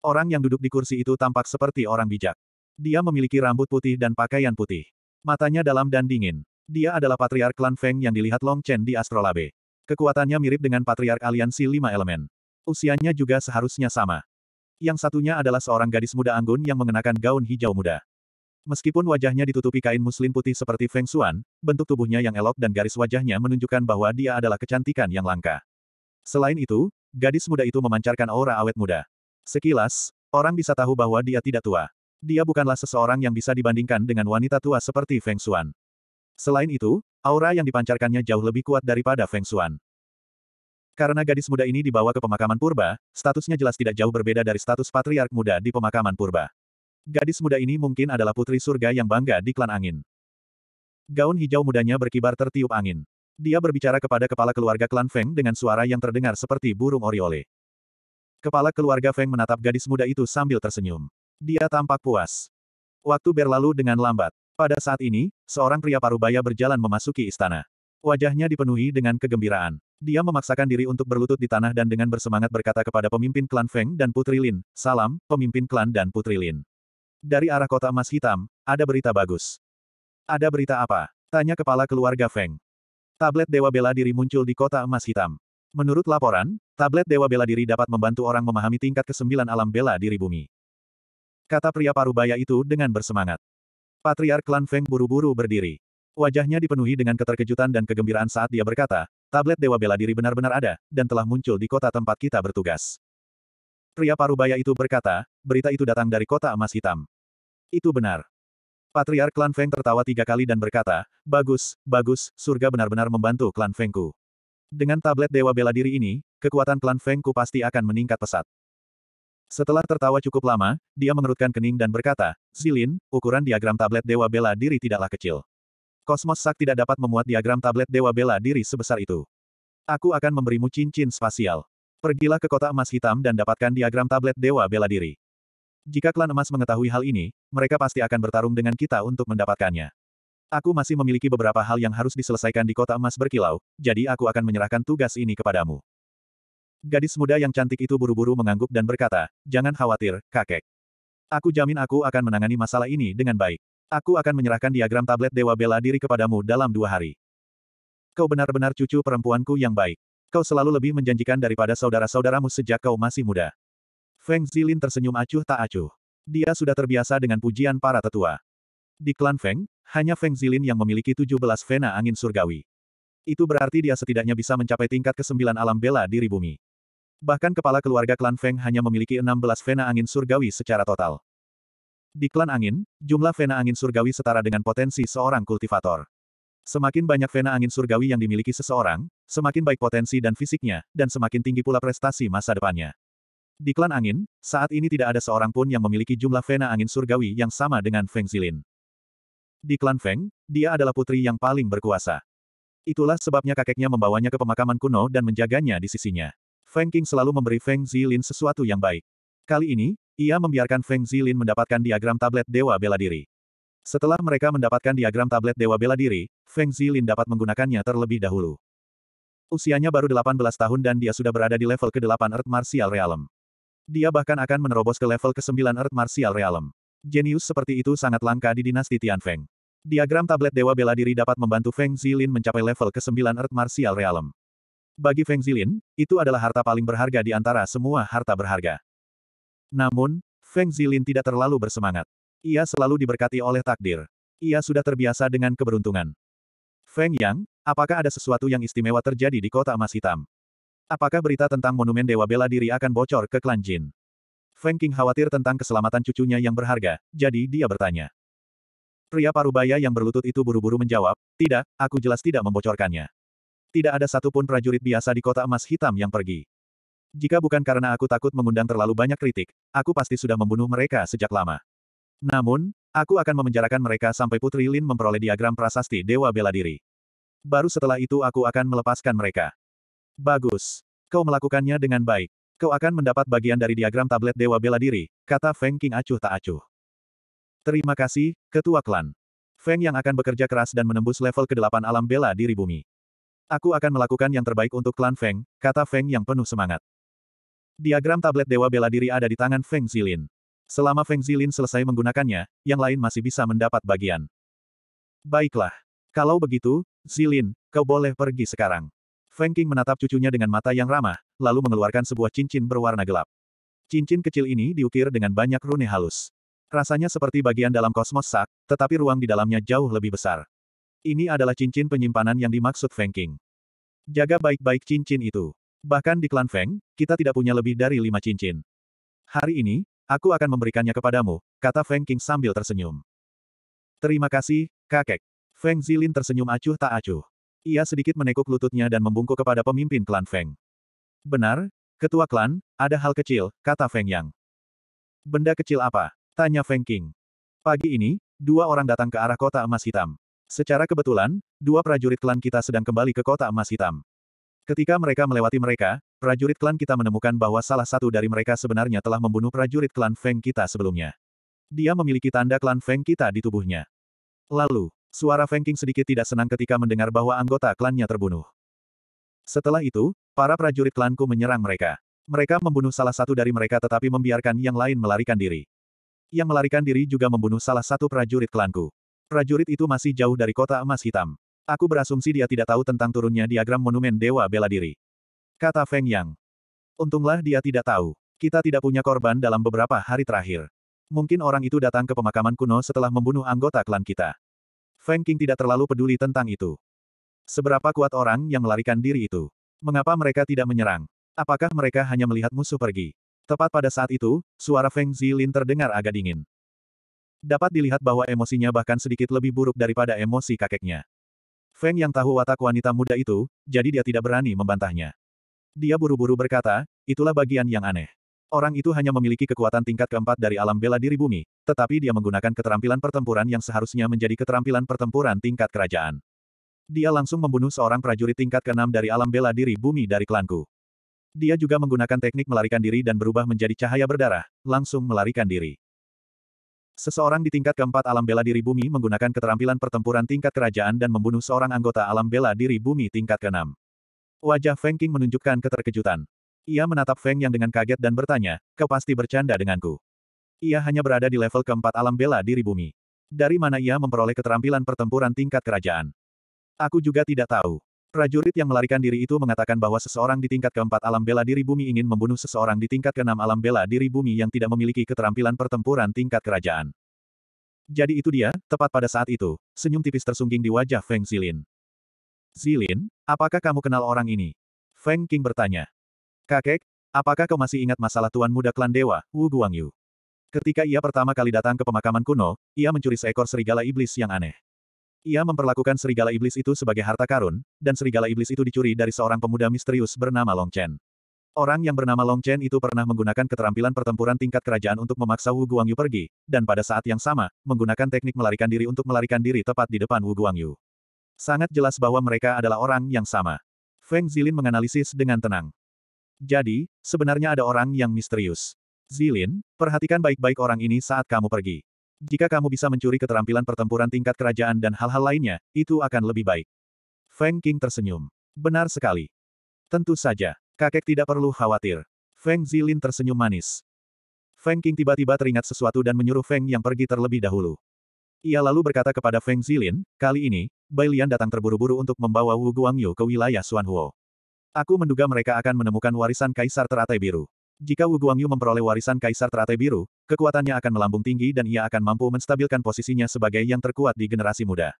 Orang yang duduk di kursi itu tampak seperti orang bijak. Dia memiliki rambut putih dan pakaian putih. Matanya dalam dan dingin. Dia adalah patriark klan Feng yang dilihat Long Chen di Astrolabe. Kekuatannya mirip dengan patriark aliansi lima elemen. Usianya juga seharusnya sama. Yang satunya adalah seorang gadis muda anggun yang mengenakan gaun hijau muda. Meskipun wajahnya ditutupi kain muslim putih seperti Feng Xuan, bentuk tubuhnya yang elok dan garis wajahnya menunjukkan bahwa dia adalah kecantikan yang langka. Selain itu, gadis muda itu memancarkan aura awet muda. Sekilas, orang bisa tahu bahwa dia tidak tua. Dia bukanlah seseorang yang bisa dibandingkan dengan wanita tua seperti Feng Xuan. Selain itu, aura yang dipancarkannya jauh lebih kuat daripada Feng Xuan. Karena gadis muda ini dibawa ke pemakaman purba, statusnya jelas tidak jauh berbeda dari status patriark muda di pemakaman purba. Gadis muda ini mungkin adalah putri surga yang bangga di klan angin. Gaun hijau mudanya berkibar tertiup angin. Dia berbicara kepada kepala keluarga klan Feng dengan suara yang terdengar seperti burung oriole. Kepala keluarga Feng menatap gadis muda itu sambil tersenyum. Dia tampak puas. Waktu berlalu dengan lambat. Pada saat ini, seorang pria parubaya berjalan memasuki istana. Wajahnya dipenuhi dengan kegembiraan. Dia memaksakan diri untuk berlutut di tanah dan dengan bersemangat berkata kepada pemimpin klan Feng dan Putri Lin, Salam, pemimpin klan dan Putri Lin. Dari arah kota emas hitam, ada berita bagus. Ada berita apa? Tanya kepala keluarga Feng. Tablet Dewa Bela Diri muncul di kota emas hitam. Menurut laporan, tablet Dewa Bela Diri dapat membantu orang memahami tingkat kesembilan alam bela diri bumi. Kata pria parubaya itu dengan bersemangat. Patriark klan Feng buru-buru berdiri. Wajahnya dipenuhi dengan keterkejutan dan kegembiraan saat dia berkata, tablet Dewa Bela Diri benar-benar ada, dan telah muncul di kota tempat kita bertugas. Pria parubaya itu berkata, berita itu datang dari kota emas hitam. Itu benar. Patriark Klan Feng tertawa tiga kali dan berkata, Bagus, bagus, surga benar-benar membantu Klan Fengku. Dengan tablet Dewa Bela Diri ini, kekuatan Klan Fengku pasti akan meningkat pesat. Setelah tertawa cukup lama, dia mengerutkan kening dan berkata, Zilin, ukuran diagram tablet Dewa Bela Diri tidaklah kecil. Kosmos Sak tidak dapat memuat diagram tablet Dewa Bela Diri sebesar itu. Aku akan memberimu cincin spasial. Pergilah ke kota emas hitam dan dapatkan diagram tablet Dewa Bela Diri. Jika klan emas mengetahui hal ini, mereka pasti akan bertarung dengan kita untuk mendapatkannya. Aku masih memiliki beberapa hal yang harus diselesaikan di kota emas berkilau, jadi aku akan menyerahkan tugas ini kepadamu. Gadis muda yang cantik itu buru-buru mengangguk dan berkata, Jangan khawatir, kakek. Aku jamin aku akan menangani masalah ini dengan baik. Aku akan menyerahkan diagram tablet Dewa Bela Diri kepadamu dalam dua hari. Kau benar-benar cucu perempuanku yang baik. Kau selalu lebih menjanjikan daripada saudara-saudaramu sejak kau masih muda. Feng Zilin tersenyum acuh tak acuh. Dia sudah terbiasa dengan pujian para tetua. Di klan Feng, hanya Feng Zilin yang memiliki 17 vena angin surgawi. Itu berarti dia setidaknya bisa mencapai tingkat ke-9 alam bela diri bumi. Bahkan kepala keluarga klan Feng hanya memiliki 16 vena angin surgawi secara total. Di klan angin, jumlah vena angin surgawi setara dengan potensi seorang kultivator. Semakin banyak vena angin surgawi yang dimiliki seseorang, semakin baik potensi dan fisiknya, dan semakin tinggi pula prestasi masa depannya. Di klan angin, saat ini tidak ada seorang pun yang memiliki jumlah vena angin surgawi yang sama dengan Feng Zilin. Di klan Feng, dia adalah putri yang paling berkuasa. Itulah sebabnya kakeknya membawanya ke pemakaman kuno dan menjaganya di sisinya. Feng King selalu memberi Feng Zilin sesuatu yang baik. Kali ini, ia membiarkan Feng Zilin mendapatkan diagram tablet Dewa Bela Diri. Setelah mereka mendapatkan diagram tablet Dewa Bela Diri, Feng Zilin dapat menggunakannya terlebih dahulu. Usianya baru 18 tahun dan dia sudah berada di level ke-8 Earth Martial Realm. Dia bahkan akan menerobos ke level ke-9 Earth Martial Realm. Genius seperti itu sangat langka di dinasti Tian Feng. Diagram tablet Dewa Bela Diri dapat membantu Feng Zilin mencapai level ke-9 Earth Martial Realm. Bagi Feng Zilin, itu adalah harta paling berharga di antara semua harta berharga. Namun, Feng Zilin tidak terlalu bersemangat. Ia selalu diberkati oleh takdir. Ia sudah terbiasa dengan keberuntungan. Feng Yang, apakah ada sesuatu yang istimewa terjadi di kota emas hitam? Apakah berita tentang monumen Dewa Bela Diri akan bocor ke klan Jin? Feng King khawatir tentang keselamatan cucunya yang berharga, jadi dia bertanya. Pria parubaya yang berlutut itu buru-buru menjawab, tidak, aku jelas tidak membocorkannya. Tidak ada satupun prajurit biasa di kota emas hitam yang pergi. Jika bukan karena aku takut mengundang terlalu banyak kritik, aku pasti sudah membunuh mereka sejak lama. Namun, aku akan memenjarakan mereka sampai Putri Lin memperoleh diagram prasasti Dewa Bela Diri. Baru setelah itu aku akan melepaskan mereka. Bagus. Kau melakukannya dengan baik. Kau akan mendapat bagian dari diagram tablet Dewa Bela Diri, kata Feng King acuh tak acuh. Terima kasih, Ketua Klan. Feng yang akan bekerja keras dan menembus level ke-8 alam bela diri bumi. Aku akan melakukan yang terbaik untuk klan Feng, kata Feng yang penuh semangat. Diagram tablet Dewa Bela Diri ada di tangan Feng Zilin. Selama Feng Zilin selesai menggunakannya, yang lain masih bisa mendapat bagian. Baiklah. Kalau begitu, Zilin, kau boleh pergi sekarang. Feng Qing menatap cucunya dengan mata yang ramah, lalu mengeluarkan sebuah cincin berwarna gelap. Cincin kecil ini diukir dengan banyak rune halus. Rasanya seperti bagian dalam kosmos sak, tetapi ruang di dalamnya jauh lebih besar. Ini adalah cincin penyimpanan yang dimaksud Feng Qing. Jaga baik-baik cincin itu. Bahkan di klan Feng, kita tidak punya lebih dari lima cincin. Hari ini, aku akan memberikannya kepadamu, kata Feng Qing sambil tersenyum. Terima kasih, kakek. Feng Zilin tersenyum acuh tak acuh. Ia sedikit menekuk lututnya dan membungkuk kepada pemimpin klan Feng. Benar, ketua klan, ada hal kecil, kata Feng Yang. Benda kecil apa? Tanya Feng King. Pagi ini, dua orang datang ke arah kota emas hitam. Secara kebetulan, dua prajurit klan kita sedang kembali ke kota emas hitam. Ketika mereka melewati mereka, prajurit klan kita menemukan bahwa salah satu dari mereka sebenarnya telah membunuh prajurit klan Feng kita sebelumnya. Dia memiliki tanda klan Feng kita di tubuhnya. Lalu, Suara Feng Qing sedikit tidak senang ketika mendengar bahwa anggota klannya terbunuh. Setelah itu, para prajurit klanku menyerang mereka. Mereka membunuh salah satu dari mereka tetapi membiarkan yang lain melarikan diri. Yang melarikan diri juga membunuh salah satu prajurit klanku. Prajurit itu masih jauh dari kota emas hitam. Aku berasumsi dia tidak tahu tentang turunnya diagram monumen Dewa Bela Diri. Kata Feng Yang. Untunglah dia tidak tahu. Kita tidak punya korban dalam beberapa hari terakhir. Mungkin orang itu datang ke pemakaman kuno setelah membunuh anggota klan kita. Feng King tidak terlalu peduli tentang itu. Seberapa kuat orang yang melarikan diri itu? Mengapa mereka tidak menyerang? Apakah mereka hanya melihat musuh pergi? Tepat pada saat itu, suara Feng Zilin terdengar agak dingin. Dapat dilihat bahwa emosinya bahkan sedikit lebih buruk daripada emosi kakeknya. Feng yang tahu watak wanita muda itu, jadi dia tidak berani membantahnya. Dia buru-buru berkata, itulah bagian yang aneh. Orang itu hanya memiliki kekuatan tingkat keempat dari alam bela diri bumi, tetapi dia menggunakan keterampilan pertempuran yang seharusnya menjadi keterampilan pertempuran tingkat kerajaan. Dia langsung membunuh seorang prajurit tingkat keenam dari alam bela diri bumi dari klanku. Dia juga menggunakan teknik melarikan diri dan berubah menjadi cahaya berdarah, langsung melarikan diri. Seseorang di tingkat keempat alam bela diri bumi menggunakan keterampilan pertempuran tingkat kerajaan dan membunuh seorang anggota alam bela diri bumi tingkat keenam. Wajah Feng King menunjukkan keterkejutan. Ia menatap Feng yang dengan kaget dan bertanya, kau pasti bercanda denganku. Ia hanya berada di level keempat alam bela diri bumi. Dari mana ia memperoleh keterampilan pertempuran tingkat kerajaan? Aku juga tidak tahu. Prajurit yang melarikan diri itu mengatakan bahwa seseorang di tingkat keempat alam bela diri bumi ingin membunuh seseorang di tingkat keenam alam bela diri bumi yang tidak memiliki keterampilan pertempuran tingkat kerajaan. Jadi itu dia, tepat pada saat itu, senyum tipis tersungging di wajah Feng Zilin. Zilin, apakah kamu kenal orang ini? Feng King bertanya. Kakek, apakah kau masih ingat masalah tuan muda klan dewa, Wu Guangyu? Ketika ia pertama kali datang ke pemakaman kuno, ia mencuri seekor serigala iblis yang aneh. Ia memperlakukan serigala iblis itu sebagai harta karun, dan serigala iblis itu dicuri dari seorang pemuda misterius bernama Long Chen. Orang yang bernama Long Chen itu pernah menggunakan keterampilan pertempuran tingkat kerajaan untuk memaksa Wu Guangyu pergi, dan pada saat yang sama, menggunakan teknik melarikan diri untuk melarikan diri tepat di depan Wu Guangyu. Sangat jelas bahwa mereka adalah orang yang sama. Feng Zilin menganalisis dengan tenang. Jadi, sebenarnya ada orang yang misterius. Zilin, perhatikan baik-baik orang ini saat kamu pergi. Jika kamu bisa mencuri keterampilan pertempuran tingkat kerajaan dan hal-hal lainnya, itu akan lebih baik. Feng King tersenyum. Benar sekali. Tentu saja, kakek tidak perlu khawatir. Feng Zilin tersenyum manis. Feng King tiba-tiba teringat sesuatu dan menyuruh Feng yang pergi terlebih dahulu. Ia lalu berkata kepada Feng Zilin, kali ini, Bailian datang terburu-buru untuk membawa Wu Guangyu ke wilayah Xuanhuo. Aku menduga mereka akan menemukan warisan Kaisar Teratai Biru. Jika Wu Guangyu memperoleh warisan Kaisar Teratai Biru, kekuatannya akan melambung tinggi dan ia akan mampu menstabilkan posisinya sebagai yang terkuat di generasi muda.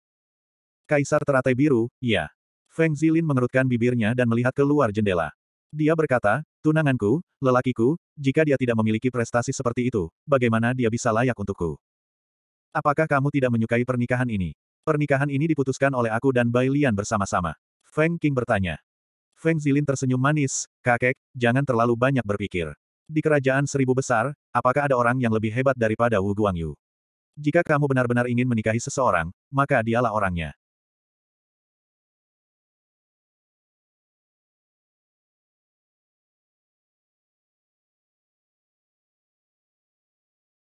Kaisar Teratai Biru, ya. Feng Zilin mengerutkan bibirnya dan melihat keluar jendela. Dia berkata, tunanganku, lelakiku, jika dia tidak memiliki prestasi seperti itu, bagaimana dia bisa layak untukku? Apakah kamu tidak menyukai pernikahan ini? Pernikahan ini diputuskan oleh aku dan Bai Lian bersama-sama. Feng King bertanya. Feng Zilin tersenyum manis, kakek, jangan terlalu banyak berpikir. Di kerajaan seribu besar, apakah ada orang yang lebih hebat daripada Wu Guangyu? Jika kamu benar-benar ingin menikahi seseorang, maka dialah orangnya.